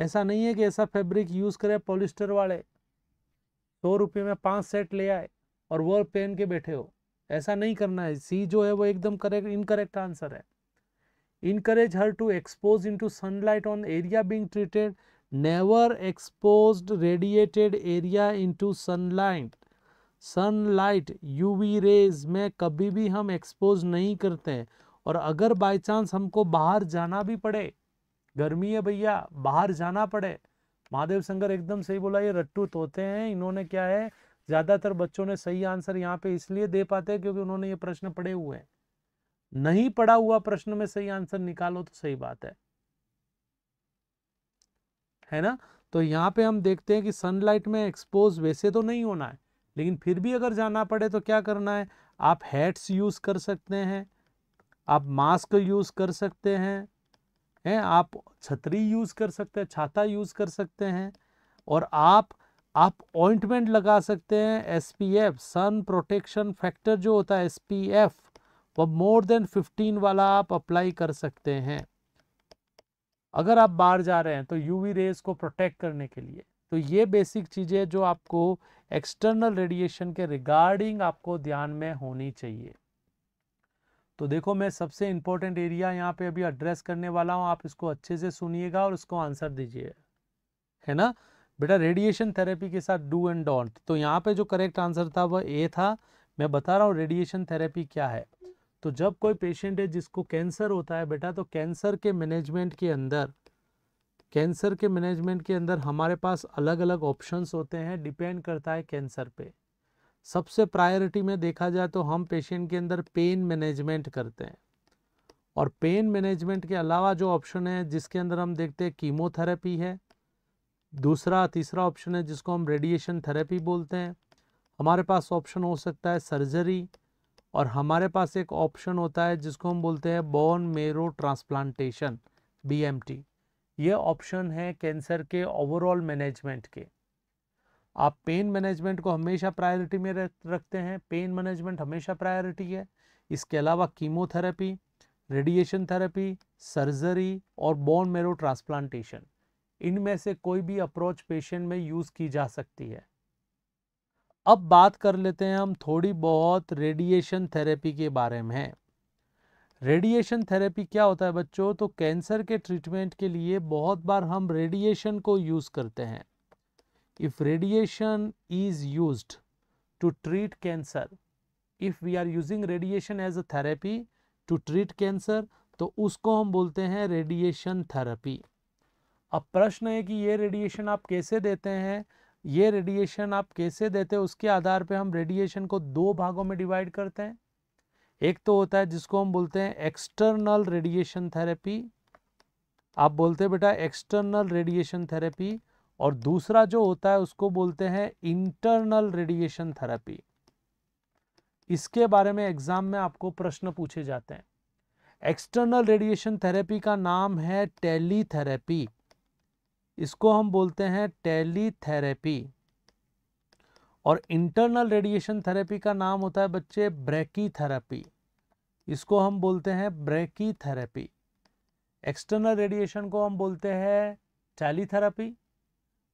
ऐसा नहीं है कि ऐसा फैब्रिक यूज़ करे पॉलिस्टर वाले सौ तो रुपये में पाँच सेट ले आए और वो पहन के बैठे हो ऐसा नहीं करना है सी जो है वो एकदम करेक्ट इनकरेक्ट आंसर है encourage her to expose into sunlight on area being treated never expose radiated area into sunlight sunlight UV rays में कभी भी हम एक्सपोज नहीं करते हैं और अगर बाय चांस हमको बाहर जाना भी पड़े गर्मी है भैया बाहर जाना पड़े महादेव शंकर एकदम सही बोला ये रट्टू तोते हैं इन्होंने क्या है ज़्यादातर बच्चों ने सही आंसर यहाँ पे इसलिए दे पाते हैं क्योंकि उन्होंने ये प्रश्न पढ़े हुए हैं नहीं पढ़ा हुआ प्रश्न में सही आंसर निकालो तो सही बात है है ना तो यहाँ पे हम देखते हैं कि सनलाइट में एक्सपोज वैसे तो नहीं होना है लेकिन फिर भी अगर जाना पड़े तो क्या करना है आप हेड्स यूज़ कर सकते हैं आप मास्क यूज़ कर सकते हैं हैं आप छतरी यूज़ कर सकते हैं छाता यूज़ कर सकते हैं और आप आप ऑइंटमेंट लगा सकते हैं S P F sun protection factor जो होता है एस पी एफ वह मोर देन फिफ्टीन वाला आप अप्लाई कर सकते हैं अगर आप बाहर जा रहे हैं तो यूवी रेज को प्रोटेक्ट करने के लिए तो ये बेसिक चीज़ें जो आपको एक्सटर्नल रेडिएशन के रिगार्डिंग आपको ध्यान में होनी चाहिए तो देखो मैं सबसे इंपॉर्टेंट एरिया यहाँ पे अभी एड्रेस करने वाला हूँ आप इसको अच्छे से सुनिएगा और इसको आंसर दीजिए है ना बेटा रेडिएशन थेरेपी के साथ डू एंड डोंट तो यहाँ पे जो करेक्ट आंसर था वह ए था मैं बता रहा हूँ रेडिएशन थेरेपी क्या है तो जब कोई पेशेंट है जिसको कैंसर होता है बेटा तो कैंसर के मैनेजमेंट के अंदर कैंसर के मैनेजमेंट के अंदर हमारे पास अलग अलग ऑप्शंस होते हैं डिपेंड करता है कैंसर पे सबसे प्रायोरिटी में देखा जाए तो हम पेशेंट के अंदर पेन मैनेजमेंट करते हैं और पेन मैनेजमेंट के अलावा जो ऑप्शन है जिसके अंदर हम देखते हैं कीमोथेरेपी है दूसरा तीसरा ऑप्शन है जिसको हम रेडिएशन थेरेपी बोलते हैं हमारे पास ऑप्शन हो सकता है सर्जरी और हमारे पास एक ऑप्शन होता है जिसको हम बोलते हैं बोन मेरो ट्रांसप्लांटेशन बी ये ऑप्शन है कैंसर के ओवरऑल मैनेजमेंट के आप पेन मैनेजमेंट को हमेशा प्रायोरिटी में रखते हैं पेन मैनेजमेंट हमेशा प्रायोरिटी है इसके अलावा कीमोथेरेपी रेडिएशन थेरेपी सर्जरी और बोन मेरो ट्रांसप्लांटेशन इनमें से कोई भी अप्रोच पेशेंट में यूज़ की जा सकती है अब बात कर लेते हैं हम थोड़ी बहुत रेडिएशन थेरेपी के बारे में रेडिएशन थेरेपी क्या होता है बच्चों तो कैंसर के ट्रीटमेंट के लिए बहुत बार हम रेडिएशन को यूज़ करते हैं if radiation is used to treat cancer if we are using radiation as a therapy to treat cancer तो उसको हम बोलते हैं रेडिएशन थेरेपी अब प्रश्न है कि ये रेडिएशन आप कैसे देते हैं ये रेडिएशन आप कैसे देते हैं उसके आधार पे हम रेडिएशन को दो भागों में डिवाइड करते हैं एक तो होता है जिसको हम बोलते हैं एक्सटर्नल रेडिएशन थेरेपी आप बोलते हैं बेटा एक्सटर्नल रेडिएशन थेरेपी और दूसरा जो होता है उसको बोलते हैं इंटरनल रेडिएशन थेरेपी इसके बारे में एग्जाम में आपको प्रश्न पूछे जाते हैं एक्सटर्नल रेडिएशन थेरेपी का नाम है टेलीथेरेपी इसको हम बोलते हैं टेलीथेरेपी और इंटरनल रेडिएशन थेरेपी का नाम होता है बच्चे ब्रेकी थेरेपी इसको हम बोलते हैं ब्रेकी थेरेपी एक्सटर्नल रेडिएशन को हम बोलते हैं टेलीथेरेपी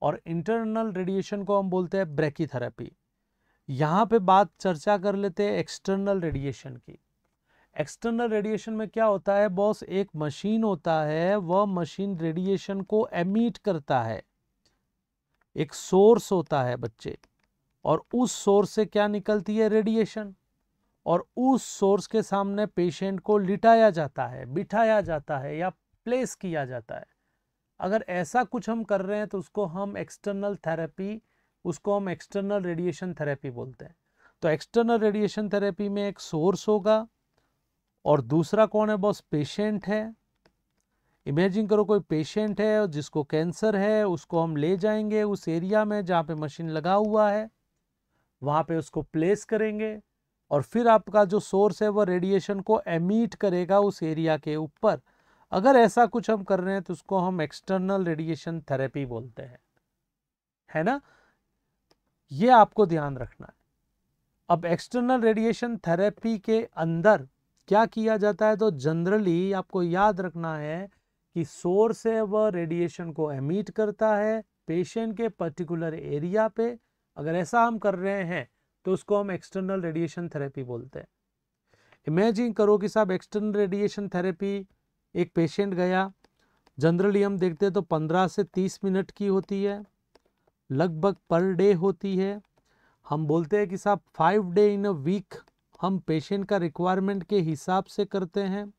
और इंटरनल रेडिएशन को हम बोलते हैं ब्रेकीथेरेपी यहाँ पे बात चर्चा कर लेते हैं एक्सटर्नल रेडिएशन की एक्सटर्नल रेडिएशन में क्या होता है बॉस एक मशीन होता है वह मशीन रेडिएशन को एमिट करता है एक सोर्स होता है बच्चे और उस सोर्स से क्या निकलती है रेडिएशन और उस सोर्स के सामने पेशेंट को लिटाया जाता है बिठाया जाता है या प्लेस किया जाता है अगर ऐसा कुछ हम कर रहे हैं तो उसको हम एक्सटर्नल थेरेपी उसको हम एक्सटर्नल रेडिएशन थेरेपी बोलते हैं तो एक्सटर्नल रेडिएशन थेरेपी में एक सोर्स होगा और दूसरा कौन है बॉस पेशेंट है इमेजिन करो कोई पेशेंट है जिसको कैंसर है उसको हम ले जाएंगे उस एरिया में जहाँ पे मशीन लगा हुआ है वहाँ पे उसको प्लेस करेंगे और फिर आपका जो सोर्स है वह रेडिएशन को एमिट करेगा उस एरिया के ऊपर अगर ऐसा कुछ हम कर रहे हैं तो उसको हम एक्सटर्नल रेडिएशन थेरेपी बोलते हैं है ना ये आपको ध्यान रखना है अब एक्सटर्नल रेडिएशन थेरेपी के अंदर क्या किया जाता है तो जनरली आपको याद रखना है कि सोर्स है वह रेडिएशन को एमिट करता है पेशेंट के पर्टिकुलर एरिया पे अगर ऐसा हम कर रहे हैं तो उसको हम एक्सटर्नल रेडिएशन थेरेपी बोलते हैं इमेजिन करो कि साहब एक्सटर्नल रेडिएशन थेरेपी एक पेशेंट गया जनरली हम देखते हैं तो 15 से 30 मिनट की होती है लगभग पर डे होती है हम बोलते हैं कि साहब five day in a week हम पेशेंट का रिक्वायरमेंट के हिसाब से करते हैं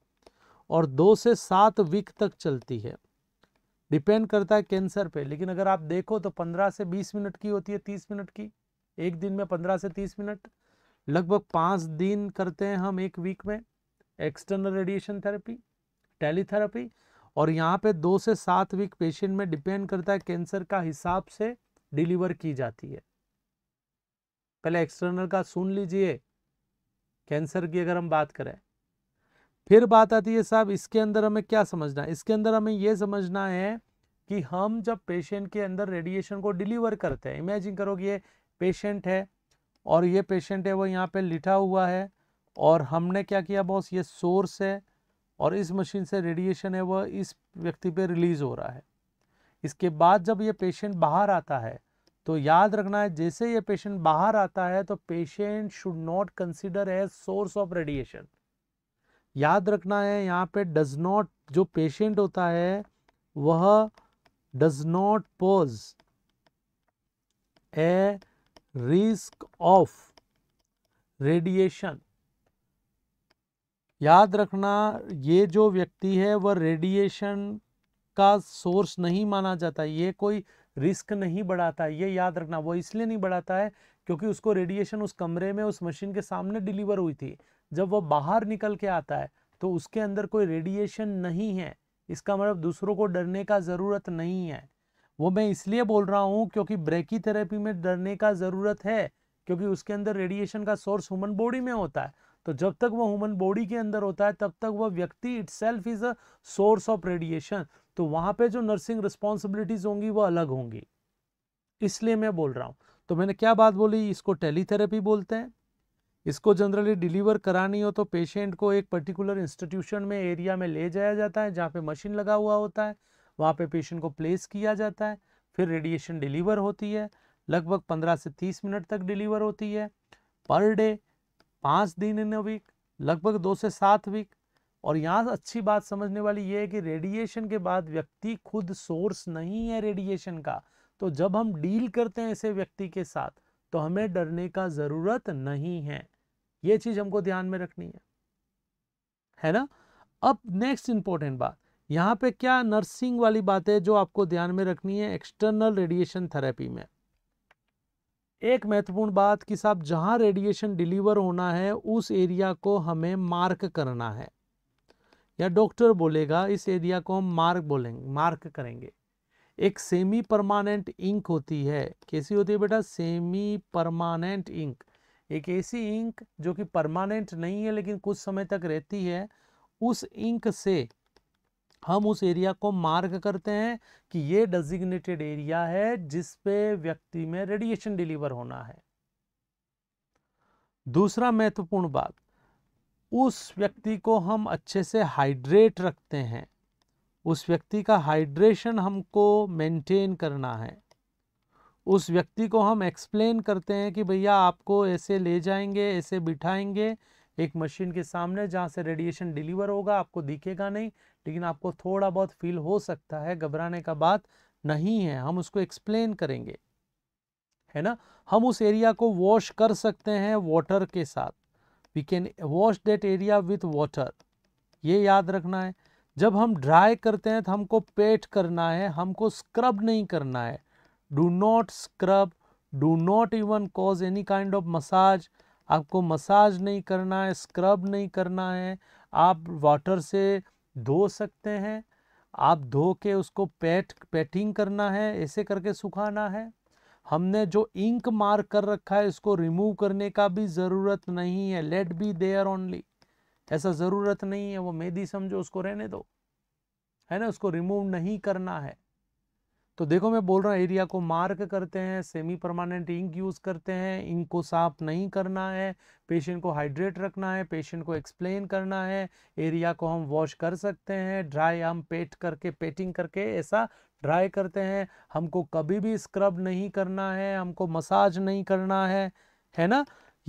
और दो से सात वीक तक चलती है डिपेंड करता है कैंसर पे लेकिन अगर आप देखो तो पंद्रह से बीस मिनट की होती है तीस मिनट की एक दिन में पंद्रह से तीस मिनट लगभग पाँच दिन करते हैं हम एक वीक में एक्सटर्नल रेडिएशन थेरेपी टेलीथेरेपी और यहाँ पे दो से सात वीक पेशेंट में डिपेंड करता है कैंसर का हिसाब से डिलीवर की जाती है पहले एक्सटर्नल का सुन लीजिए कैंसर की अगर हम बात करें फिर बात आती है साहब इसके अंदर हमें क्या समझना है इसके अंदर हमें यह समझना है कि हम जब पेशेंट के अंदर रेडिएशन को डिलीवर करते हैं इमेजिन करो कि ये पेशेंट है और ये पेशेंट है वो यहाँ पे लिटा हुआ है और हमने क्या किया बॉस ये सोर्स है और इस मशीन से रेडिएशन है वह इस व्यक्ति पे रिलीज़ हो रहा है इसके बाद जब ये पेशेंट बाहर आता है तो याद रखना है जैसे ये पेशेंट बाहर आता है तो patient should not consider as source of radiation याद रखना है यहाँ पे डज नॉट जो पेशेंट होता है वह does not pose a risk of radiation याद रखना ये जो व्यक्ति है वह रेडिएशन का सोर्स नहीं माना जाता ये कोई रिस्क नहीं बढ़ाता ये याद रखना वो इसलिए नहीं बढ़ाता है क्योंकि उसको रेडिएशन उस कमरे में उस मशीन के सामने डिलीवर हुई थी जब वो बाहर निकल के आता है तो उसके अंदर कोई रेडिएशन नहीं है इसका मतलब दूसरों को डरने का ज़रूरत नहीं है वो मैं इसलिए बोल रहा हूँ क्योंकि ब्रेकी थेरेपी में डरने का ज़रूरत है क्योंकि उसके अंदर रेडिएशन का सोर्स ह्यूमन बॉडी में होता है तो जब तक वो ह्यूमन बॉडी के अंदर होता है तब तक वह व्यक्ति itself is a source of radiation तो वहां पे जो नर्सिंग रिस्पॉन्सिबिलिटीज होंगी वह अलग होंगी इसलिए मैं बोल रहा हूँ तो मैंने क्या बात बोली इसको टेलीथेरेपी बोलते हैं इसको जनरली डिलीवर करानी हो तो पेशेंट को एक पर्टिकुलर इंस्टीट्यूशन में एरिया में ले जाया जाता है जहाँ पे मशीन लगा हुआ होता है वहाँ पे पेशेंट को प्लेस किया जाता है फिर रेडिएशन डिलीवर होती है लगभग 15 से 30 मिनट तक डिलीवर होती है पर डे पाँच दिन इन वीक लगभग दो से सात वीक और यहाँ अच्छी बात समझने वाली ये है कि रेडिएशन के बाद व्यक्ति खुद सोर्स नहीं है रेडिएशन का तो जब हम डील करते हैं ऐसे व्यक्ति के साथ तो हमें डरने का ज़रूरत नहीं है ये चीज़ हमको ध्यान में रखनी है है ना अब नेक्स्ट इंपॉर्टेंट बात यहाँ पे क्या नर्सिंग वाली बात है जो आपको ध्यान में रखनी है एक्सटर्नल रेडिएशन थेरेपी में एक महत्वपूर्ण बात कि साहब जहां रेडिएशन डिलीवर होना है उस एरिया को हमें मार्क करना है या डॉक्टर बोलेगा इस एरिया को हम मार्क बोलेंगे मार्क करेंगे एक सेमी परमानेंट इंक होती है कैसी होती है बेटा सेमी परमानेंट इंक एक ऐसी इंक जो कि परमानेंट नहीं है लेकिन कुछ समय तक रहती है उस इंक से हम उस एरिया को मार्क करते हैं कि ये डेजिग्नेटेड एरिया है जिस पे व्यक्ति में रेडिएशन डिलीवर होना है दूसरा महत्वपूर्ण बात उस व्यक्ति को हम अच्छे से हाइड्रेट रखते हैं उस व्यक्ति का हाइड्रेशन हमको मेंटेन करना है उस व्यक्ति को हम एक्सप्लेन करते हैं कि भैया आपको ऐसे ले जाएंगे ऐसे बिठाएंगे एक मशीन के सामने जहाँ से रेडिएशन डिलीवर होगा आपको दिखेगा नहीं लेकिन आपको थोड़ा बहुत फील हो सकता है घबराने का बात नहीं है हम उसको एक्सप्लेन करेंगे है ना हम उस एरिया को वॉश कर सकते हैं वाटर के साथ we can wash that area with water ये याद रखना है जब हम ड्राई करते हैं तो हमको पेट करना है हमको स्क्रब नहीं करना है do not scrub do not even cause any kind of massage आपको मसाज नहीं करना है स्क्रब नहीं करना है आप वाटर से धो सकते हैं आप धो के उसको पैट पैटिंग करना है ऐसे करके सुखाना है हमने जो इंक मार्क कर रखा है इसको रिमूव करने का भी ज़रूरत नहीं है लेट बी देयर ओनली ऐसा ज़रूरत नहीं है वो मेदी समझो उसको रहने दो है ना उसको रिमूव नहीं करना है तो देखो मैं बोल रहा हूँ एरिया को मार्क करते हैं सेमी परमानेंट इंक यूज़ करते हैं इंक को साफ नहीं करना है पेशेंट को हाइड्रेट रखना है पेशेंट को एक्सप्लेन करना है एरिया को हम वॉश कर सकते हैं ड्राई हम पेट करके पेटिंग करके ऐसा ड्राई करते हैं हमको कभी भी स्क्रब नहीं करना है हमको मसाज नहीं करना है है ना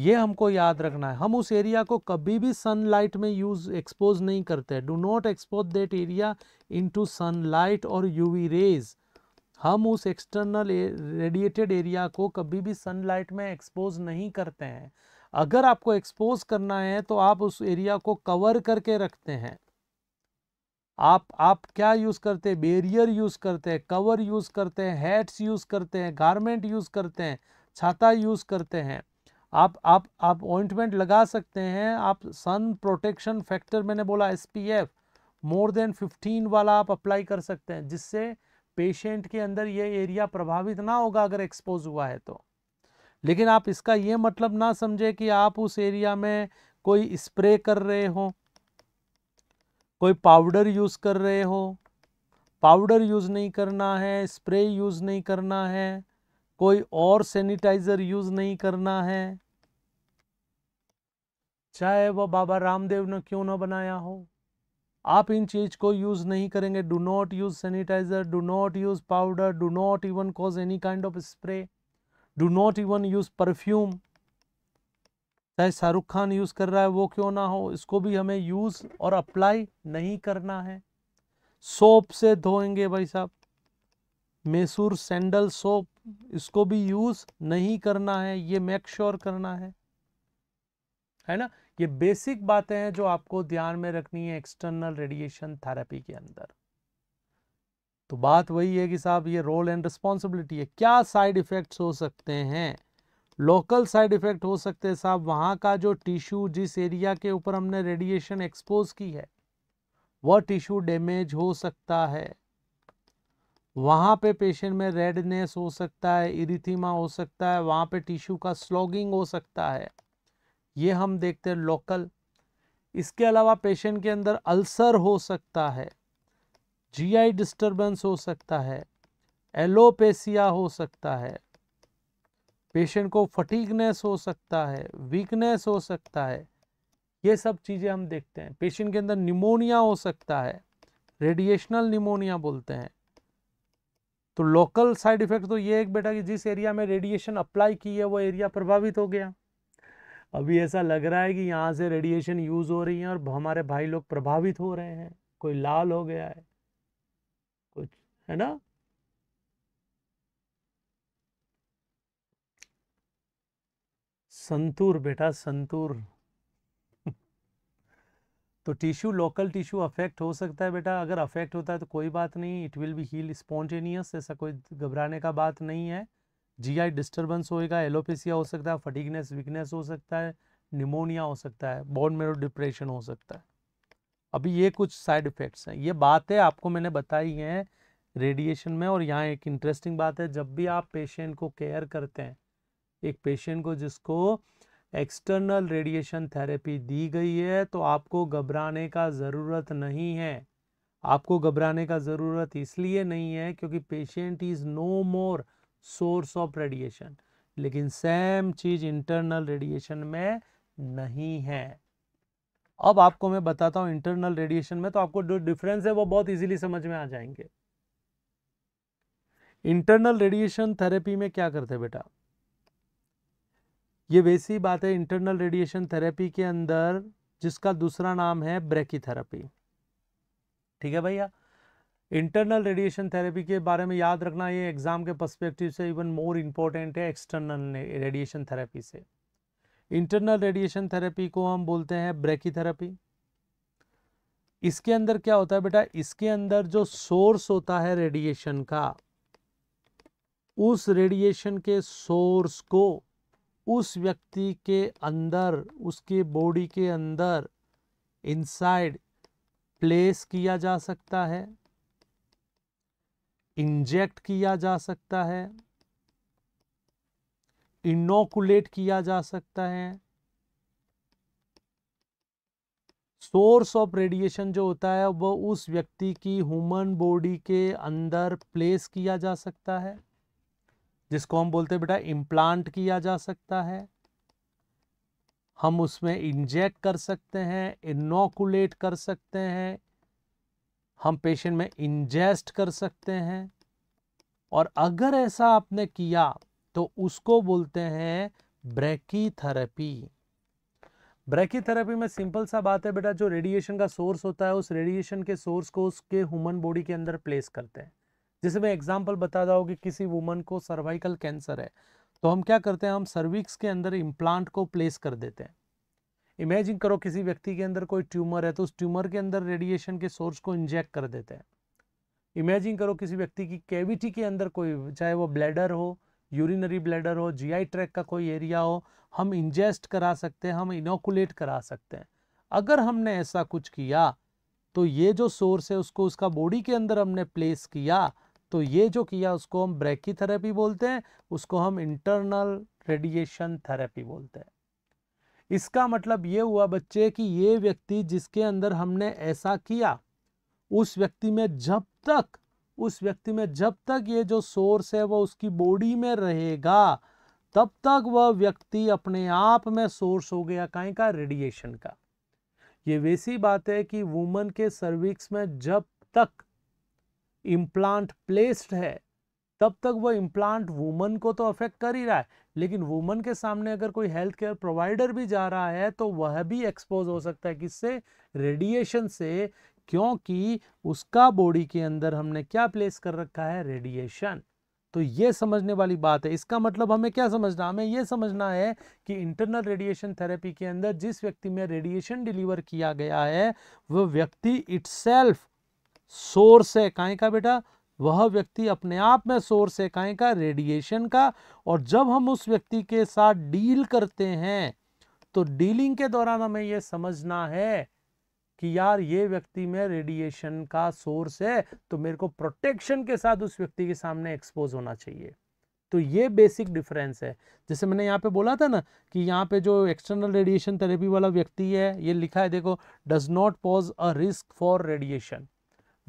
ये हमको याद रखना है हम उस एरिया को कभी भी सनलाइट में यूज एक्सपोज नहीं करते do not expose that area into sunlight और यूवी रेज़ हम उस एक्सटर्नल रेडिएटेड एरिया को कभी भी सनलाइट में एक्सपोज नहीं करते हैं अगर आपको एक्सपोज करना है तो आप उस एरिया को कवर करके रखते हैं आप आप क्या यूज़ करते हैं बेरियर यूज़ करते हैं कवर यूज़ करते हैं हैट्स यूज़ करते हैं गारमेंट यूज़ करते हैं छाता यूज़ करते हैं आप आप आप ऑइंटमेंट लगा सकते हैं आप सन प्रोटेक्शन फैक्टर मैंने बोला एस मोर देन फिफ्टीन वाला आप अप्लाई कर सकते हैं जिससे पेशेंट के अंदर ये एरिया प्रभावित ना होगा अगर एक्सपोज हुआ है तो लेकिन आप इसका ये मतलब ना समझे कि आप उस एरिया में कोई स्प्रे कर रहे हो कोई पाउडर यूज़ कर रहे हो पाउडर यूज़ नहीं करना है स्प्रे यूज़ नहीं करना है कोई और सैनिटाइज़र यूज़ नहीं करना है चाहे वो बाबा रामदेव ने क्यों ना बनाया हो आप इन चीज़ को यूज़ नहीं करेंगे do not use sanitizer do not use powder do not even cause any kind of spray do not even use perfume चाहे शाहरुख खान यूज़ कर रहा है वो क्यों ना हो इसको भी हमें यूज़ और अप्लाई नहीं करना है सोप से धोएंगे भाई साहब मैसूर सैंडल सोप इसको भी यूज़ नहीं करना है ये मेक श्योर sure करना है है ना ये बेसिक बातें हैं जो आपको ध्यान में रखनी है एक्सटर्नल रेडिएशन थेरेपी के अंदर तो बात वही है कि साहब ये रोल एंड रिस्पॉन्सिबिलिटी है क्या साइड इफ़ेक्ट्स हो सकते हैं लोकल साइड इफ़ेक्ट हो सकते हैं साहब वहां का जो टिश्यू जिस एरिया के ऊपर हमने रेडिएशन एक्सपोज की है वह टिश्यू डैमेज हो सकता है वहां पे पेशेंट में रेडनेस हो सकता है इरिथीमा हो सकता है वहां पे टिश्यू का स्लॉगिंग हो सकता है ये हम देखते हैं लोकल इसके अलावा पेशेंट के अंदर अल्सर हो सकता है जीआई डिस्टरबेंस हो सकता है एलोपेसिया हो सकता है पेशेंट को फटीकनेस हो सकता है वीकनेस हो सकता है ये सब चीज़ें हम देखते हैं पेशेंट के अंदर निमोनिया हो सकता है रेडिएशनल निमोनिया बोलते हैं तो लोकल साइड इफेक्ट तो ये एक बेटा कि जिस एरिया में रेडिएशन अप्लाई की है वो एरिया प्रभावित हो गया अभी ऐसा लग रहा है कि यहाँ से रेडिएशन यूज़ हो रही है और हमारे भाई लोग प्रभावित हो रहे हैं कोई लाल हो गया है कुछ है ना संतूर बेटा संतूर [LAUGHS] तो टिश्यू लोकल टिश्यू अफेक्ट हो सकता है बेटा अगर अफेक्ट होता है तो कोई बात नहीं it will be heal spontaneous ऐसा कोई घबराने का बात नहीं है जीआई डिस्टरबेंस होएगा एलोपेसिया हो सकता है फटीगनेस वीकनेस हो सकता है निमोनिया हो सकता है बोन मेरो डिप्रेशन हो सकता है अभी ये कुछ साइड इफ़ेक्ट्स हैं ये बातें आपको मैंने बताई हैं रेडिएशन में और यहाँ एक इंटरेस्टिंग बात है जब भी आप पेशेंट को केयर करते हैं एक पेशेंट को जिसको एक्सटर्नल रेडिएशन थेरेपी दी गई है तो आपको घबराने का ज़रूरत नहीं है आपको घबराने का ज़रूरत इसलिए नहीं है क्योंकि patient is no more source of radiation लेकिन सेम चीज इंटरनल रेडिएशन में नहीं है अब आपको मैं बताता हूं इंटरनल रेडिएशन में तो आपको जो डिफरेंस है वो बहुत इजीली समझ में आ जाएंगे इंटरनल रेडिएशन थेरेपी में क्या करते बेटा ये वैसी बात है इंटरनल रेडिएशन थेरेपी के अंदर जिसका दूसरा नाम है ब्रेकी थेरेपी ठीक है भैया इंटरनल रेडिएशन थेरेपी के बारे में याद रखना ये एग्ज़ाम के पर्सपेक्टिव से इवन मोर इम्पोर्टेंट है एक्सटर्नल रेडिएशन थेरेपी से इंटरनल रेडिएशन थेरेपी को हम बोलते हैं ब्रेकी थेरेपी इसके अंदर क्या होता है बेटा इसके अंदर जो सोर्स होता है रेडिएशन का उस रेडिएशन के सोर्स को उस व्यक्ति के अंदर उसके बॉडी के अंदर इनसाइड प्लेस किया जा सकता है इंजेक्ट किया जा सकता है इनोकुलेट किया जा सकता है सोर्स ऑफ रेडिएशन जो होता है वो उस व्यक्ति की ह्यूमन बॉडी के अंदर प्लेस किया जा सकता है जिसको हम बोलते हैं बेटा इम्प्लांट किया जा सकता है हम उसमें इंजेक्ट कर सकते हैं इनोकुलेट कर सकते हैं हम पेशेंट में इंजेस्ट कर सकते हैं और अगर ऐसा आपने किया तो उसको बोलते हैं ब्रेकी थेरेपी ब्रेकी थेरेपी में सिंपल सा बात है बेटा जो रेडिएशन का सोर्स होता है उस रेडिएशन के सोर्स को उसके ह्यूमन बॉडी के अंदर प्लेस करते हैं जैसे मैं एग्जांपल बता रहा हूँ कि किसी वुमन को सर्वाइकल कैंसर है तो हम क्या करते हैं हम सर्विक्स के अंदर इम्प्लांट को प्लेस कर देते हैं इमेजिन करो किसी व्यक्ति के अंदर कोई ट्यूमर है तो उस ट्यूमर के अंदर रेडिएशन के सोर्स को इंजेक्ट कर देते हैं इमेजिन करो किसी व्यक्ति की कैविटी के अंदर कोई चाहे वो ब्लैडर हो यूरिनरी ब्लैडर हो जीआई ट्रैक का कोई एरिया हो हम इंजेस्ट करा सकते हैं हम इनोकुलेट करा सकते हैं अगर हमने ऐसा कुछ किया तो ये जो सोर्स है उसको उसका बॉडी के अंदर हमने प्लेस किया तो ये जो किया उसको हम ब्रेकी थेरेपी बोलते हैं उसको हम इंटरनल रेडिएशन थेरेपी बोलते हैं इसका मतलब ये हुआ बच्चे कि ये व्यक्ति जिसके अंदर हमने ऐसा किया उस व्यक्ति में जब तक उस व्यक्ति में जब तक ये जो सोर्स है वो उसकी बॉडी में रहेगा तब तक वह व्यक्ति अपने आप में सोर्स हो गया कहीं का रेडिएशन का ये वैसी बात है कि वुमन के सर्विक्स में जब तक इम्प्लांट प्लेस्ड है तब तक वो इम्प्लांट वुमन को तो अफेक्ट कर ही रहा है लेकिन वुमन के सामने अगर कोई हेल्थ केयर प्रोवाइडर भी जा रहा है तो वह भी एक्सपोज हो सकता है किससे रेडिएशन से क्योंकि उसका बॉडी के अंदर हमने क्या प्लेस कर रखा है रेडिएशन तो ये समझने वाली बात है इसका मतलब हमें क्या समझना हमें ये समझना है कि इंटरनल रेडिएशन थेरेपी के अंदर जिस व्यक्ति में रेडिएशन डिलीवर किया गया है वह व्यक्ति इट्सेल्फ सोर्स है का बेटा वह व्यक्ति अपने आप में सोर्स है काय का रेडिएशन का और जब हम उस व्यक्ति के साथ डील करते हैं तो डीलिंग के दौरान हमें यह समझना है कि यार ये व्यक्ति में रेडिएशन का सोर्स है तो मेरे को प्रोटेक्शन के साथ उस व्यक्ति के सामने एक्सपोज होना चाहिए तो ये बेसिक डिफरेंस है जैसे मैंने यहाँ पे बोला था ना कि यहाँ पे जो एक्सटर्नल रेडिएशन थेरेपी वाला व्यक्ति है ये लिखा है देखो does not pose a risk for radiation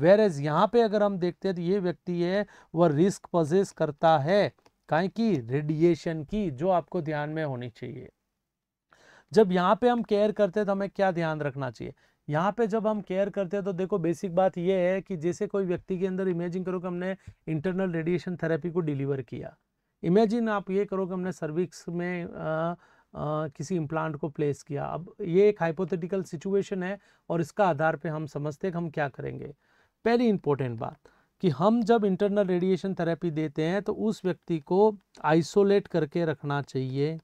whereas यहाँ पे अगर हम देखते हैं तो ये व्यक्ति है वह रिस्क पजेस करता है काय की रेडिएशन की जो आपको ध्यान में होनी चाहिए जब यहाँ पे हम केयर करते हैं तो हमें क्या ध्यान रखना चाहिए यहाँ पे जब हम केयर करते हैं तो देखो बेसिक बात यह है कि जैसे कोई व्यक्ति के अंदर इमेजिन करो कि हमने इंटरनल रेडिएशन थेरेपी को डिलीवर किया इमेजिन आप ये करो कि हमने सर्विक्स में आ, आ, किसी इम्प्लांट को प्लेस किया अब ये एक हाइपोथेटिकल सिचुएशन है और इसका आधार पे हम समझते हैं कि हम क्या करेंगे पहली इंपॉर्टेंट बात कि हम जब इंटरनल रेडिएशन थेरेपी देते हैं तो उस व्यक्ति को आइसोलेट करके रखना चाहिए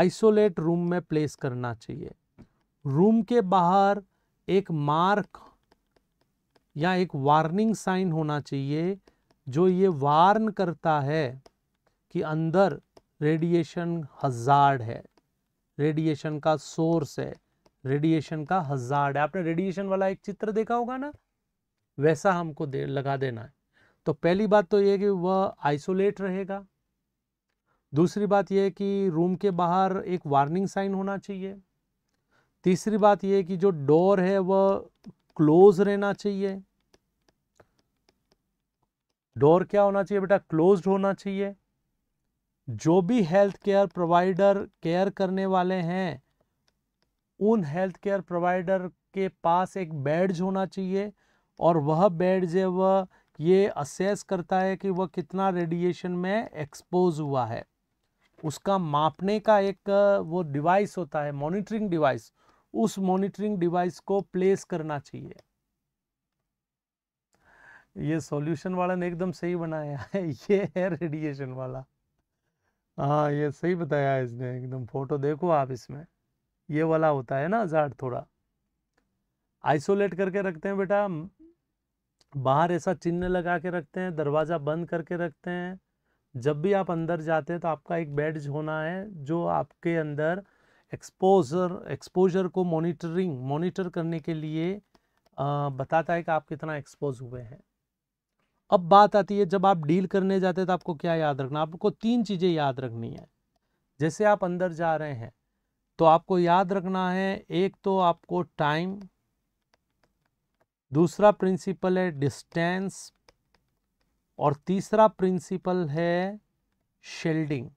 आइसोलेट रूम में प्लेस करना चाहिए रूम के बाहर एक मार्क या एक वार्निंग साइन होना चाहिए जो ये वार्न करता है कि अंदर रेडिएशन हजार्ड है रेडिएशन का सोर्स है रेडिएशन का हजार्ड है आपने रेडिएशन वाला एक चित्र देखा होगा ना वैसा हमको दे लगा देना है तो पहली बात तो ये कि वह आइसोलेट रहेगा दूसरी बात यह कि रूम के बाहर एक वार्निंग साइन होना चाहिए तीसरी बात यह कि जो डोर है वह क्लोज रहना चाहिए डोर क्या होना चाहिए बेटा क्लोज होना चाहिए जो भी हेल्थ केयर प्रोवाइडर केयर करने वाले हैं उन हेल्थ केयर प्रोवाइडर के पास एक बेड्ज होना चाहिए और वह बेड है वह ये असेस करता है कि वह कितना रेडिएशन में एक्सपोज हुआ है उसका मापने का एक वो डिवाइस होता है मॉनिटरिंग डिवाइस उस मॉनिटरिंग डिवाइस को प्लेस करना चाहिए ये सॉल्यूशन वाला ने एकदम सही बनाया है [LAUGHS] ये है रेडिएशन वाला हाँ ये सही बताया इसने एकदम फोटो देखो आप इसमें ये वाला होता है ना जाट थोड़ा आइसोलेट करके रखते हैं बेटा बाहर ऐसा चिन्ह लगा के रखते हैं दरवाज़ा बंद करके रखते हैं जब भी आप अंदर जाते हैं तो आपका एक बेड होना है जो आपके अंदर एक्सपोजर एक्सपोजर को मॉनिटरिंग मॉनिटर करने के लिए आ, बताता है कि आप कितना एक्सपोज हुए हैं अब बात आती है जब आप डील करने जाते हैं तो आपको क्या याद रखना आपको तीन चीज़ें याद रखनी है जैसे आप अंदर जा रहे हैं तो आपको याद रखना है एक तो आपको टाइम दूसरा प्रिंसिपल है डिस्टेंस और तीसरा प्रिंसिपल है शेल्डिंग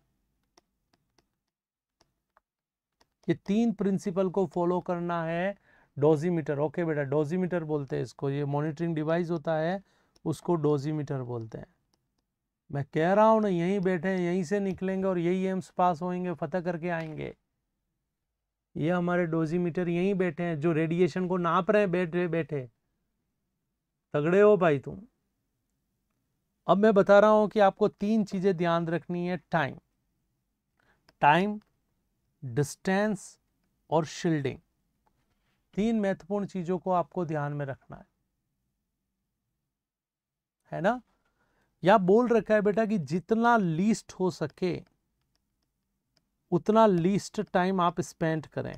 ये तीन प्रिंसिपल को फॉलो करना है डोजीमीटर ओके बेटा डोजीमीटर बोलते हैं इसको ये मॉनिटरिंग डिवाइस होता है उसको डोजीमीटर बोलते हैं मैं कह रहा हूं ना यहीं बैठे यहीं से निकलेंगे और यही एम्स पास होंगे फतेह करके आएंगे ये हमारे डोजीमीटर यहीं बैठे हैं जो रेडिएशन को नाप रहे हैं बैठे बैठे तगड़े हो भाई तुम अब मैं बता रहा हूं कि आपको तीन चीज़ें ध्यान रखनी है टाइम टाइम डिस्टेंस और शील्डिंग तीन महत्वपूर्ण चीज़ों को आपको ध्यान में रखना है है ना या बोल रखा है बेटा कि जितना लीस्ट हो सके उतना लीस्ट टाइम आप स्पेंड करें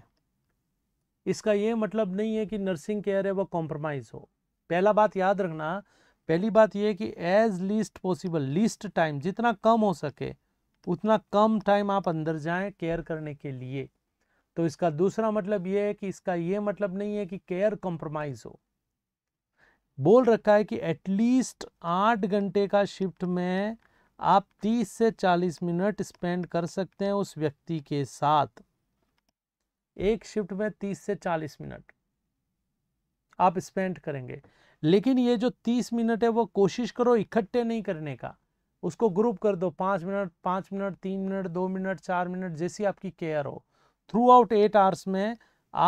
इसका ये मतलब नहीं है कि नर्सिंग केयर है वो कॉम्प्रोमाइज़ हो पहला बात याद रखना पहली बात यह कि as least possible least time जितना कम हो सके उतना कम टाइम आप अंदर जाएं केयर करने के लिए तो इसका दूसरा मतलब यह है कि इसका यह मतलब नहीं है कि केयर कॉम्प्रोमाइज़ हो बोल रखा है कि एटलीस्ट आठ घंटे का शिफ्ट में आप 30 से 40 मिनट स्पेंड कर सकते हैं उस व्यक्ति के साथ एक शिफ्ट में 30 से 40 मिनट आप स्पेंड करेंगे लेकिन ये जो 30 मिनट है वो कोशिश करो इकट्ठे नहीं करने का उसको ग्रुप कर दो पांच मिनट पांच मिनट तीन मिनट दो मिनट चार मिनट जैसी आपकी केयर हो थ्रू आउट एट आवर्स में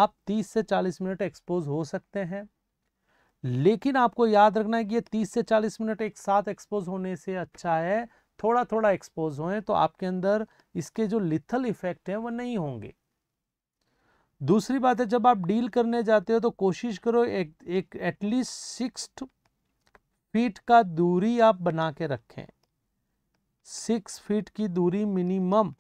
आप 30 से 40 मिनट एक्सपोज हो सकते हैं लेकिन आपको याद रखना है कि ये 30 से 40 मिनट एक साथ एक्सपोज होने से अच्छा है थोड़ा थोड़ा एक्सपोज हो तो आपके अंदर इसके जो लिथल इफेक्ट हैं वो नहीं होंगे दूसरी बात है जब आप डील करने जाते हो तो कोशिश करो एक एक एटलीस्ट सिक्स फीट का दूरी आप बना के रखें सिक्स फीट की दूरी मिनिमम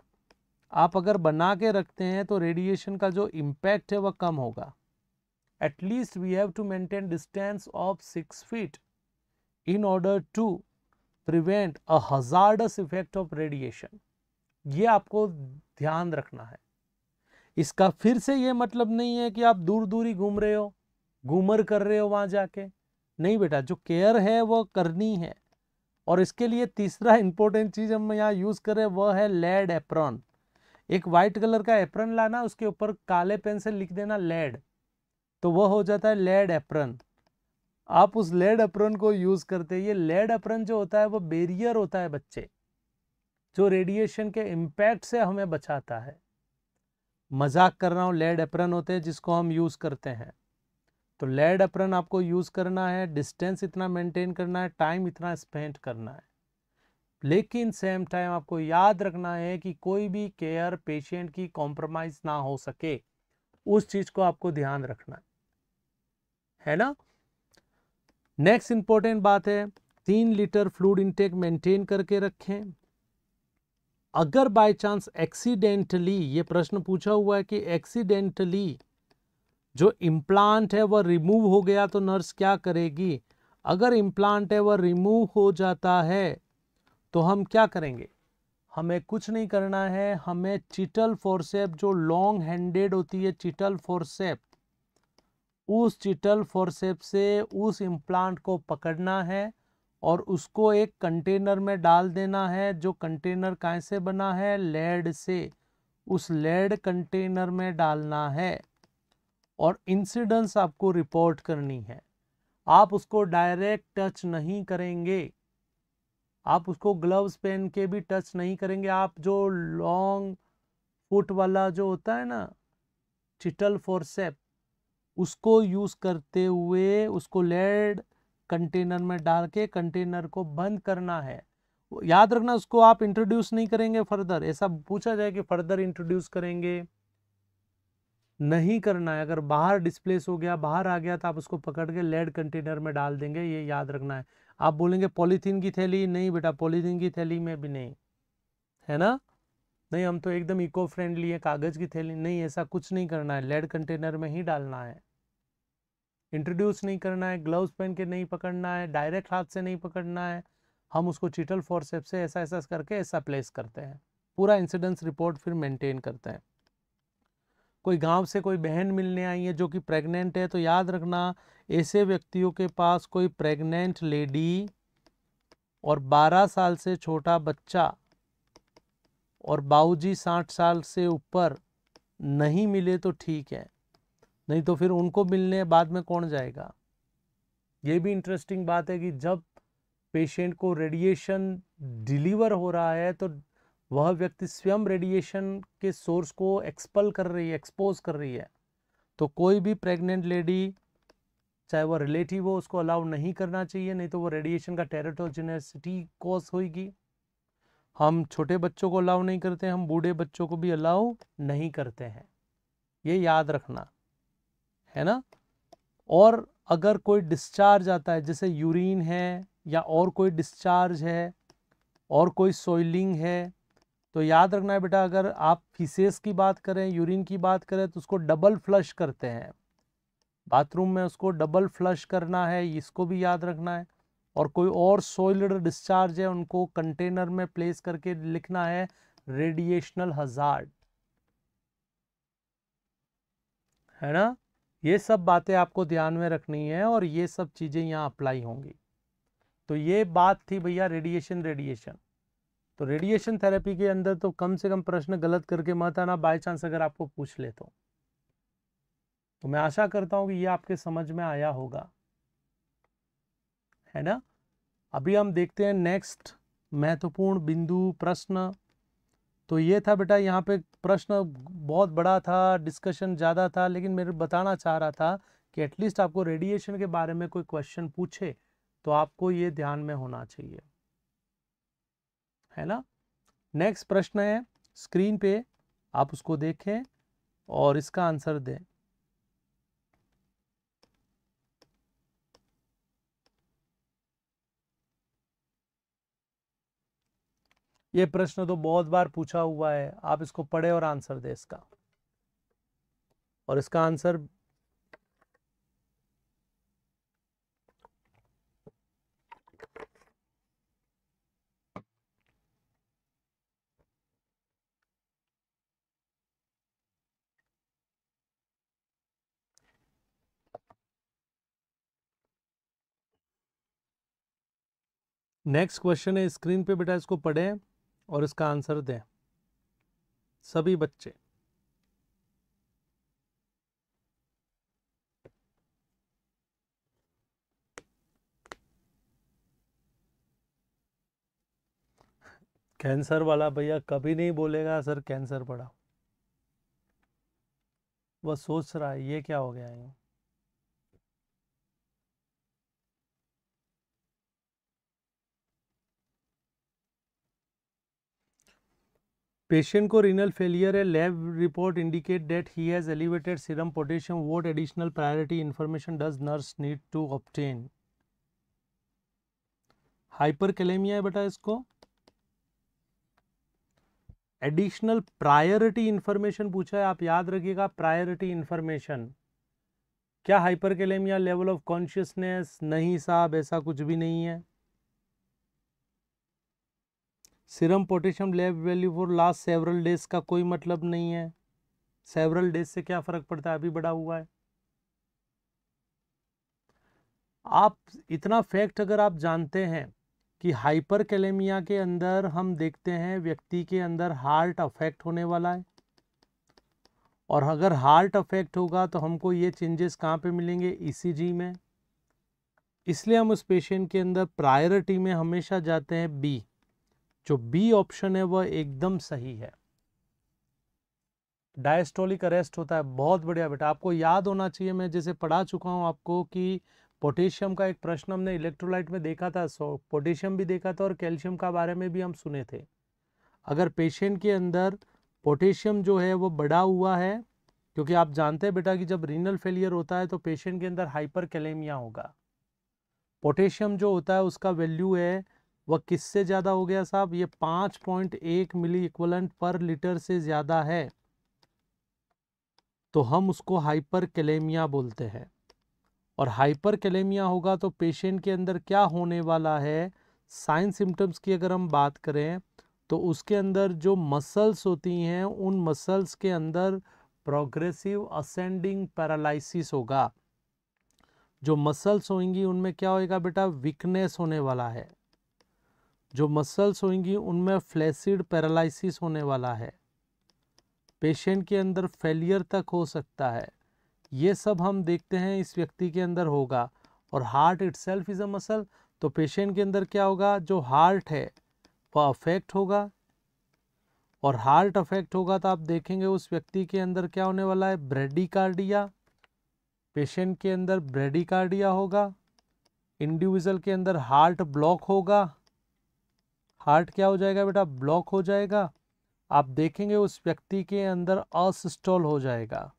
आप अगर बना के रखते हैं तो रेडिएशन का जो इम्पैक्ट है वह कम होगा at least we have to maintain distance of six feet in order to prevent a hazardous effect of radiation ये आपको ध्यान रखना है इसका फिर से ये मतलब नहीं है कि आप दूर दूर ही घूम रहे हो घूमर कर रहे हो वहां जाके नहीं बेटा जो केयर है वो करनी है और इसके लिए तीसरा इंपॉर्टेंट चीज़ हम यहाँ यूज़ करें वह है लेड एप्रॉन एक वाइट कलर का एप्रन लाना उसके ऊपर काले पेन से लिख देना लेड तो वह हो जाता है लेड एप्रन आप उस लेड अप्रन को यूज़ करते हैं ये लेड अप्रन जो होता है वो बेरियर होता है बच्चे जो रेडिएशन के इम्पैक्ट से हमें बचाता है मजाक कर रहा हूँ लेड अप्रन होते हैं जिसको हम यूज़ करते हैं तो लेड अप्रन आपको यूज़ करना है डिस्टेंस इतना मेंटेन करना है टाइम इतना स्पेंड करना है लेकिन सेम टाइम आपको याद रखना है कि कोई भी केयर पेशेंट की कॉम्प्रोमाइज़ ना हो सके उस चीज़ को आपको ध्यान रखना है, है ना नेक्स्ट इंपॉर्टेंट बात है तीन लीटर फ्लूड इंटेक मेंटेन करके रखें अगर बाय चांस एक्सीडेंटली ये प्रश्न पूछा हुआ है कि एक्सीडेंटली जो इम्प्लांट है वह रिमूव हो गया तो नर्स क्या करेगी अगर इम्प्लांट है वह रिमूव हो जाता है तो हम क्या करेंगे हमें कुछ नहीं करना है हमें चिटल फोरसेप जो लॉन्ग हैंडेड होती है चिटल फोरसेप उस चिटल फोरसेप से उस इम्प्लांट को पकड़ना है और उसको एक कंटेनर में डाल देना है जो कंटेनर कैसे बना है लेड से उस लेड कंटेनर में डालना है और इंसिडेंस आपको रिपोर्ट करनी है आप उसको डायरेक्ट टच नहीं करेंगे आप उसको ग्लव्स पहन के भी टच नहीं करेंगे आप जो लॉन्ग फुट वाला जो होता है ना चिटल फोरसेप उसको यूज़ करते हुए उसको लेड कंटेनर में डाल के कंटेनर को बंद करना है याद रखना उसको आप इंट्रोड्यूस नहीं करेंगे फर्दर ऐसा पूछा जाए कि फर्दर इंट्रोड्यूस करेंगे नहीं करना है अगर बाहर डिस्प्लेस हो गया बाहर आ गया तो आप उसको पकड़ के लेड कंटेनर में डाल देंगे ये याद रखना है आप बोलेंगे पॉलीथीन की थैली नहीं बेटा पॉलीथीन की थैली में भी नहीं है ना नहीं हम तो एकदम इको फ्रेंडली है कागज़ की थैली नहीं ऐसा कुछ नहीं करना है लेड कंटेनर में ही डालना है इंट्रोड्यूस नहीं करना है ग्लव्स पहन के नहीं पकड़ना है डायरेक्ट हाथ से नहीं पकड़ना है हम उसको चिटल फोरसेप से ऐसा ऐसा करके ऐसा प्लेस करते हैं पूरा इंसिडेंस रिपोर्ट फिर मेंटेन करते हैं कोई गांव से कोई बहन मिलने आई है जो कि प्रेग्नेंट है तो याद रखना ऐसे व्यक्तियों के पास कोई प्रेग्नेंट लेडी और 12 साल से छोटा बच्चा और बाऊजी 60 साल से ऊपर नहीं मिले तो ठीक है नहीं तो फिर उनको मिलने बाद में कौन जाएगा ये भी इंटरेस्टिंग बात है कि जब पेशेंट को रेडिएशन डिलीवर हो रहा है तो वह व्यक्ति स्वयं रेडिएशन के सोर्स को एक्सपल कर रही है एक्सपोज कर रही है तो कोई भी प्रेग्नेंट लेडी चाहे वह रिलेटिव हो उसको अलाउ नहीं करना चाहिए नहीं तो वो रेडिएशन का टेरेटोजेनेसिटी कॉज होगी हम छोटे बच्चों को अलाउ नहीं करते हम बूढ़े बच्चों को भी अलाउ नहीं करते हैं ये याद रखना है ना और अगर कोई डिस्चार्ज आता है जैसे यूरिन है या और कोई डिस्चार्ज है और कोई सोइलिंग है तो याद रखना है बेटा अगर आप फीसेस की बात करें यूरिन की बात करें तो उसको डबल फ्लश करते हैं बाथरूम में उसको डबल फ्लश करना है इसको भी याद रखना है और कोई और सोइल्ड डिस्चार्ज है उनको कंटेनर में प्लेस करके लिखना है रेडिएशनल हजार्ड है ना ये सब बातें आपको ध्यान में रखनी है और ये सब चीज़ें यहाँ अप्लाई होंगी तो ये बात थी भैया रेडिएशन रेडिएशन तो रेडिएशन थेरेपी के अंदर तो कम से कम प्रश्न गलत करके मत आना बाय चांस अगर आपको पूछ ले तो तो मैं आशा करता हूँ कि ये आपके समझ में आया होगा है ना अभी हम देखते हैं नेक्स्ट महत्वपूर्ण बिंदु प्रश्न तो ये था बेटा यहाँ पे प्रश्न बहुत बड़ा था डिस्कशन ज़्यादा था लेकिन मेरे बताना चाह रहा था कि एटलीस्ट आपको रेडिएशन के बारे में कोई क्वेश्चन पूछे तो आपको ये ध्यान में होना चाहिए है ना नेक्स्ट प्रश्न है स्क्रीन पे आप उसको देखें और इसका आंसर दें ये प्रश्न तो बहुत बार पूछा हुआ है आप इसको पढ़े और आंसर दे इसका और इसका आंसर नेक्स्ट क्वेश्चन है स्क्रीन पे बेटा इसको पढ़ें और इसका आंसर दें सभी बच्चे कैंसर वाला भैया कभी नहीं बोलेगा सर कैंसर पड़ा वह सोच रहा है ये क्या हो गया है पेशेंट को रिनल फेलियर है lab report indicate that he has elevated serum potassium what additional priority information does nurse need to obtain hyper है बेटा इसको एडिशनल प्रायोरिटी इंफॉर्मेशन पूछा है आप याद रखिएगा प्रायोरिटी इंफॉर्मेशन क्या hyperkalemia level of consciousness नहीं साहब ऐसा कुछ भी नहीं है serum potassium level value for last several days का कोई मतलब नहीं है सेवरल डेज से क्या फ़र्क पड़ता है अभी बढ़ा हुआ है आप इतना फैक्ट अगर आप जानते हैं कि हाइपर कैलेमिया के अंदर हम देखते हैं व्यक्ति के अंदर हार्ट अफेक्ट होने वाला है और अगर हार्ट अफेक्ट होगा तो हमको ये चेंजेस कहाँ पे मिलेंगे ईसीजी e में इसलिए हम उस पेशेंट के अंदर प्रायोरिटी में हमेशा जाते हैं बी जो बी ऑप्शन है वह एकदम सही है डायस्टोलिक अरेस्ट होता है बहुत बढ़िया बेटा आपको याद होना चाहिए मैं जैसे पढ़ा चुका हूं आपको कि पोटेशियम का एक प्रश्न हमने इलेक्ट्रोलाइट में देखा था सो पोटेशियम भी देखा था और कैल्शियम का बारे में भी हम सुने थे अगर पेशेंट के अंदर पोटेशियम जो है वो बढ़ा हुआ है क्योंकि आप जानते हैं बेटा कि जब रीनल फेलियर होता है तो पेशेंट के अंदर हाइपर होगा पोटेशियम जो होता है उसका वैल्यू है वह किससे ज़्यादा हो गया साहब ये पांच पॉइंट एक मिली इक्वलेंट पर लीटर से ज़्यादा है तो हम उसको हाइपर कैलेमिया बोलते हैं और हाइपर कैलेमिया होगा तो पेशेंट के अंदर क्या होने वाला है साइन सिम्टम्स की अगर हम बात करें तो उसके अंदर जो मसल्स होती हैं उन मसल्स के अंदर प्रोग्रेसिव असेंडिंग पैरालिसिस होगा जो मसल्स होंगी उनमें क्या होएगा बेटा वीकनेस होने वाला है जो मसल्स होंगी उनमें फ्लैसिड पैरालिसिस होने वाला है पेशेंट के अंदर फेलियर तक हो सकता है ये सब हम देखते हैं इस व्यक्ति के अंदर होगा और heart itself is a muscle तो पेशेंट के अंदर क्या होगा जो हार्ट है वह अफेक्ट होगा और हार्ट अफेक्ट होगा तो आप देखेंगे उस व्यक्ति के अंदर क्या होने वाला है ब्रेडिकार्डिया पेशेंट के अंदर ब्रेडिकार्डिया होगा इंडिविजुअल के अंदर हार्ट ब्लॉक होगा हार्ट क्या हो जाएगा बेटा ब्लॉक हो जाएगा आप देखेंगे उस व्यक्ति के अंदर असिस्टॉल हो जाएगा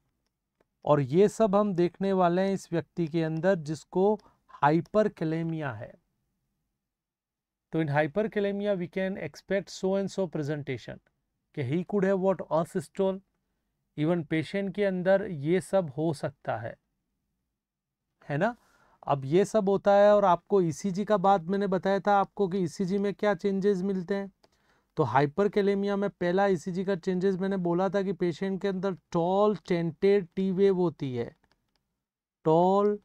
और ये सब हम देखने वाले हैं इस व्यक्ति के अंदर जिसको क्लेमिया है तो in kalemia we can expect so and so presentation कि he could have what asystole even patient के अंदर ये सब हो सकता है है ना अब ये सब होता है और आपको ईसीजी e का बात मैंने बताया था आपको कि ईसीजी e में क्या चेंजेस मिलते हैं तो हाइपरकेलेमिया में पहला ईसीजी e का चेंजेस मैंने बोला था कि पेशेंट के अंदर टॉल टेंटेड टी वेव होती है टॉल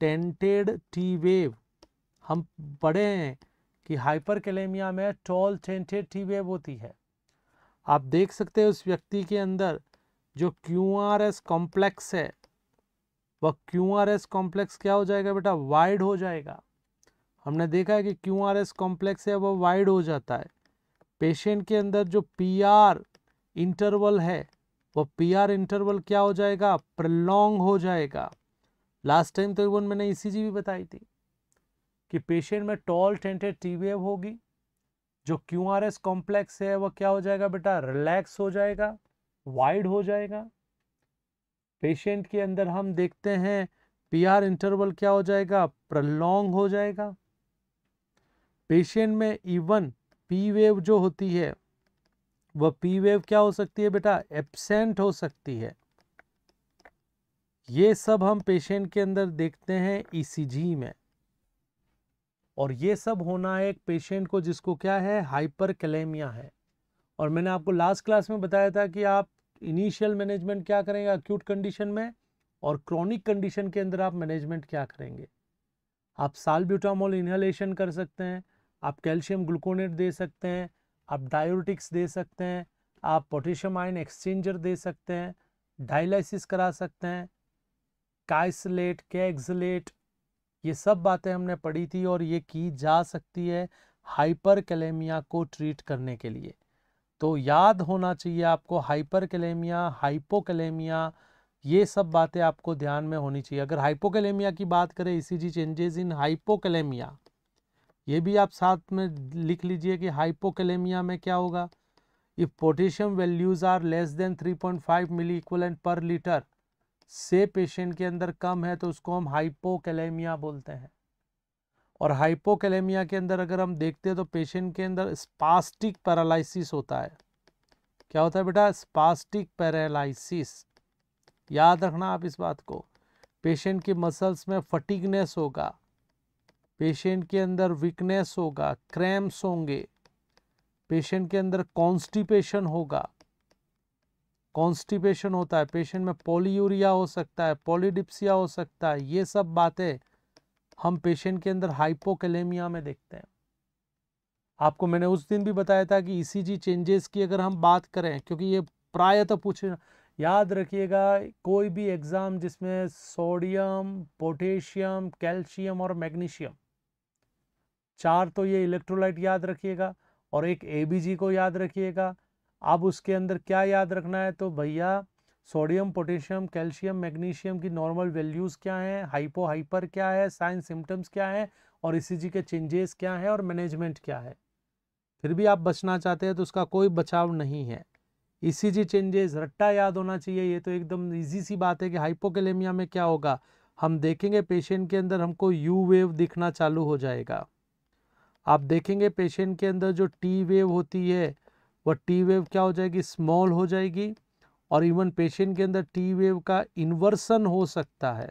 टेंटेड टी वेव हम पढ़े हैं कि हाइपरकेलेमिया में टॉल टेंटेड टी वेव होती है आप देख सकते हैं उस व्यक्ति के अंदर जो क्यू आर एस कॉम्प्लेक्स है वह क्यू आर एस कॉम्प्लेक्स क्या हो जाएगा बेटा वाइड हो जाएगा हमने देखा है कि क्यू आर एस कॉम्प्लेक्स है वह वाइड हो जाता है पेशेंट के अंदर जो पी आर इंटरवल है वह पी आर इंटरवल क्या हो जाएगा प्रलोंग हो जाएगा लास्ट टाइम तो इवन मैंने ई भी बताई थी कि पेशेंट में टॉल टेंटेड टी वेव होगी जो क्यू आर एस कॉम्प्लेक्स है वह क्या हो जाएगा बेटा रिलैक्स हो जाएगा वाइड हो जाएगा पेशेंट के अंदर हम देखते हैं पीआर इंटरवल क्या हो जाएगा प्रलोंग हो जाएगा पेशेंट में इवन पी वेव जो होती है वह पी वेव क्या हो सकती है बेटा एबसेंट हो सकती है ये सब हम पेशेंट के अंदर देखते हैं ईसीजी e में और ये सब होना एक पेशेंट को जिसको क्या है हाइपर है और मैंने आपको लास्ट क्लास में बताया था कि आप इनिशियल मैनेजमेंट क्या करेंगे अक्यूट कंडीशन में और क्रॉनिक कंडीशन के अंदर आप मैनेजमेंट क्या करेंगे आप साल ब्यूटामोल इनहलेशन कर सकते हैं आप कैल्शियम ग्लूकोनेट दे सकते हैं आप डायोरटिक्स दे सकते हैं आप पोटेशियम आयन एक्सचेंजर दे सकते हैं डायलिसिस करा सकते हैं काइसलेट कैग्जलेट ये सब बातें हमने पढ़ी थी और ये की जा सकती है हाइपर को ट्रीट करने के लिए तो याद होना चाहिए आपको हाइपरकेलेमिया हाइपोकलेमिया ये सब बातें आपको ध्यान में होनी चाहिए अगर हाइपोकेलेमिया की बात करें ईसीजी चेंजेस इन हाइपोकेलेमिया ये भी आप साथ में लिख लीजिए कि हाइपोकेलेमिया में क्या होगा if potassium values are less than 3.5 milliequivalent per litre से पेशेंट के अंदर कम है तो उसको हम हाइपोकलेमिया बोलते हैं और हाइपोकैलेमिया के अंदर अगर हम देखते हैं तो पेशेंट के अंदर स्पास्टिक पैरालिसिस होता है क्या होता है बेटा स्पास्टिक पैरालिसिस याद रखना आप इस बात को पेशेंट की मसल्स में फटिगनेस होगा पेशेंट के अंदर वीकनेस होगा क्रैम्स होंगे पेशेंट के अंदर कॉन्स्टिपेशन होगा कॉन्स्टिपेशन होता है पेशेंट में पोलियूरिया हो सकता है पोलीडिप्सिया हो सकता है ये सब बातें हम पेशेंट के अंदर हाइपोकलेमिया में देखते हैं आपको मैंने उस दिन भी बताया था कि ईसीजी e चेंजेस की अगर हम बात करें क्योंकि ये प्राय तो पूछे याद रखिएगा कोई भी एग्ज़ाम जिसमें सोडियम पोटेशियम कैल्शियम और मैग्नीशियम चार तो ये इलेक्ट्रोलाइट याद रखिएगा और एक एबीजी को याद रखिएगा अब उसके अंदर क्या याद रखना है तो भैया सोडियम पोटेशियम कैल्शियम मैग्नीशियम की नॉर्मल वैल्यूज़ क्या हैं हाइपो हाइपर क्या है साइन सिम्टम्स क्या है और ईसीजी e के चेंजेस क्या हैं और मैनेजमेंट क्या है फिर भी आप बचना चाहते हैं तो उसका कोई बचाव नहीं है ईसीजी e चेंजेस रट्टा याद होना चाहिए ये तो एकदम ईजी सी बात है कि हाइपोकेलेमिया में क्या होगा हम देखेंगे पेशेंट के अंदर हमको यू वेव दिखना चालू हो जाएगा आप देखेंगे पेशेंट के अंदर जो टी वेव होती है वह टी वेव क्या हो जाएगी स्मॉल हो जाएगी और इवन पेशेंट के अंदर टी वेव का इन्वर्सन हो सकता है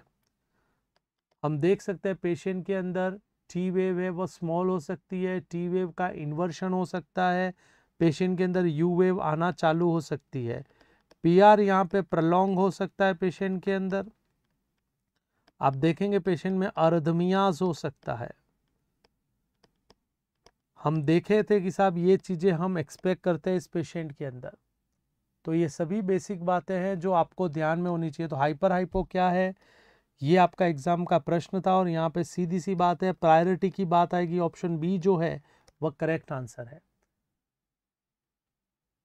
हम देख सकते हैं पेशेंट के अंदर टी वेव है वह स्मॉल हो सकती है टी वेव का इन्वर्शन हो सकता है पेशेंट के अंदर यू वेव आना चालू हो सकती है पी आर यहाँ पे प्रलोंग हो सकता है पेशेंट के अंदर आप देखेंगे पेशेंट में अर्धमियाज हो सकता है हम देखे थे कि साहब ये चीज़ें हम एक्सपेक्ट करते हैं इस पेशेंट के अंदर तो ये सभी बेसिक बातें हैं जो आपको ध्यान में होनी चाहिए तो हाइपर हाइपो क्या है ये आपका एग्ज़ाम का प्रश्न था और यहाँ पे सीधी सी बात है प्रायोरिटी की बात आएगी ऑप्शन बी जो है वह करेक्ट आंसर है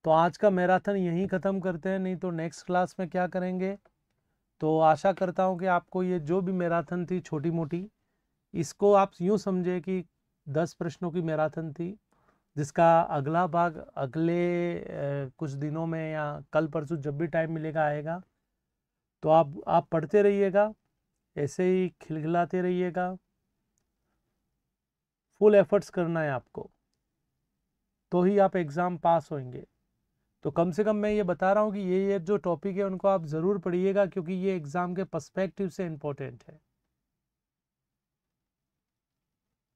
तो आज का मैराथन यहीं ख़त्म करते हैं नहीं तो नेक्स्ट क्लास में क्या करेंगे तो आशा करता हूँ कि आपको ये जो भी मैराथन थी छोटी मोटी इसको आप यूं समझे कि दस प्रश्नों की मैराथन थी जिसका अगला भाग अगले कुछ दिनों में या कल परसों जब भी टाइम मिलेगा आएगा तो आप आप पढ़ते रहिएगा ऐसे ही खिलखिलाते रहिएगा फुल एफर्ट्स करना है आपको तो ही आप एग्ज़ाम पास होंगे तो कम से कम मैं ये बता रहा हूँ कि ये ये जो टॉपिक है उनको आप ज़रूर पढ़िएगा क्योंकि ये एग्ज़ाम के पर्सपेक्टिव से इम्पोर्टेंट है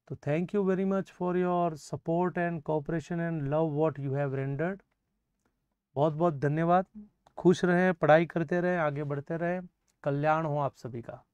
तो thank you very much for your support and cooperation and love what you have rendered बहुत बहुत धन्यवाद खुश रहें पढ़ाई करते रहें आगे बढ़ते रहें कल्याण हो आप सभी का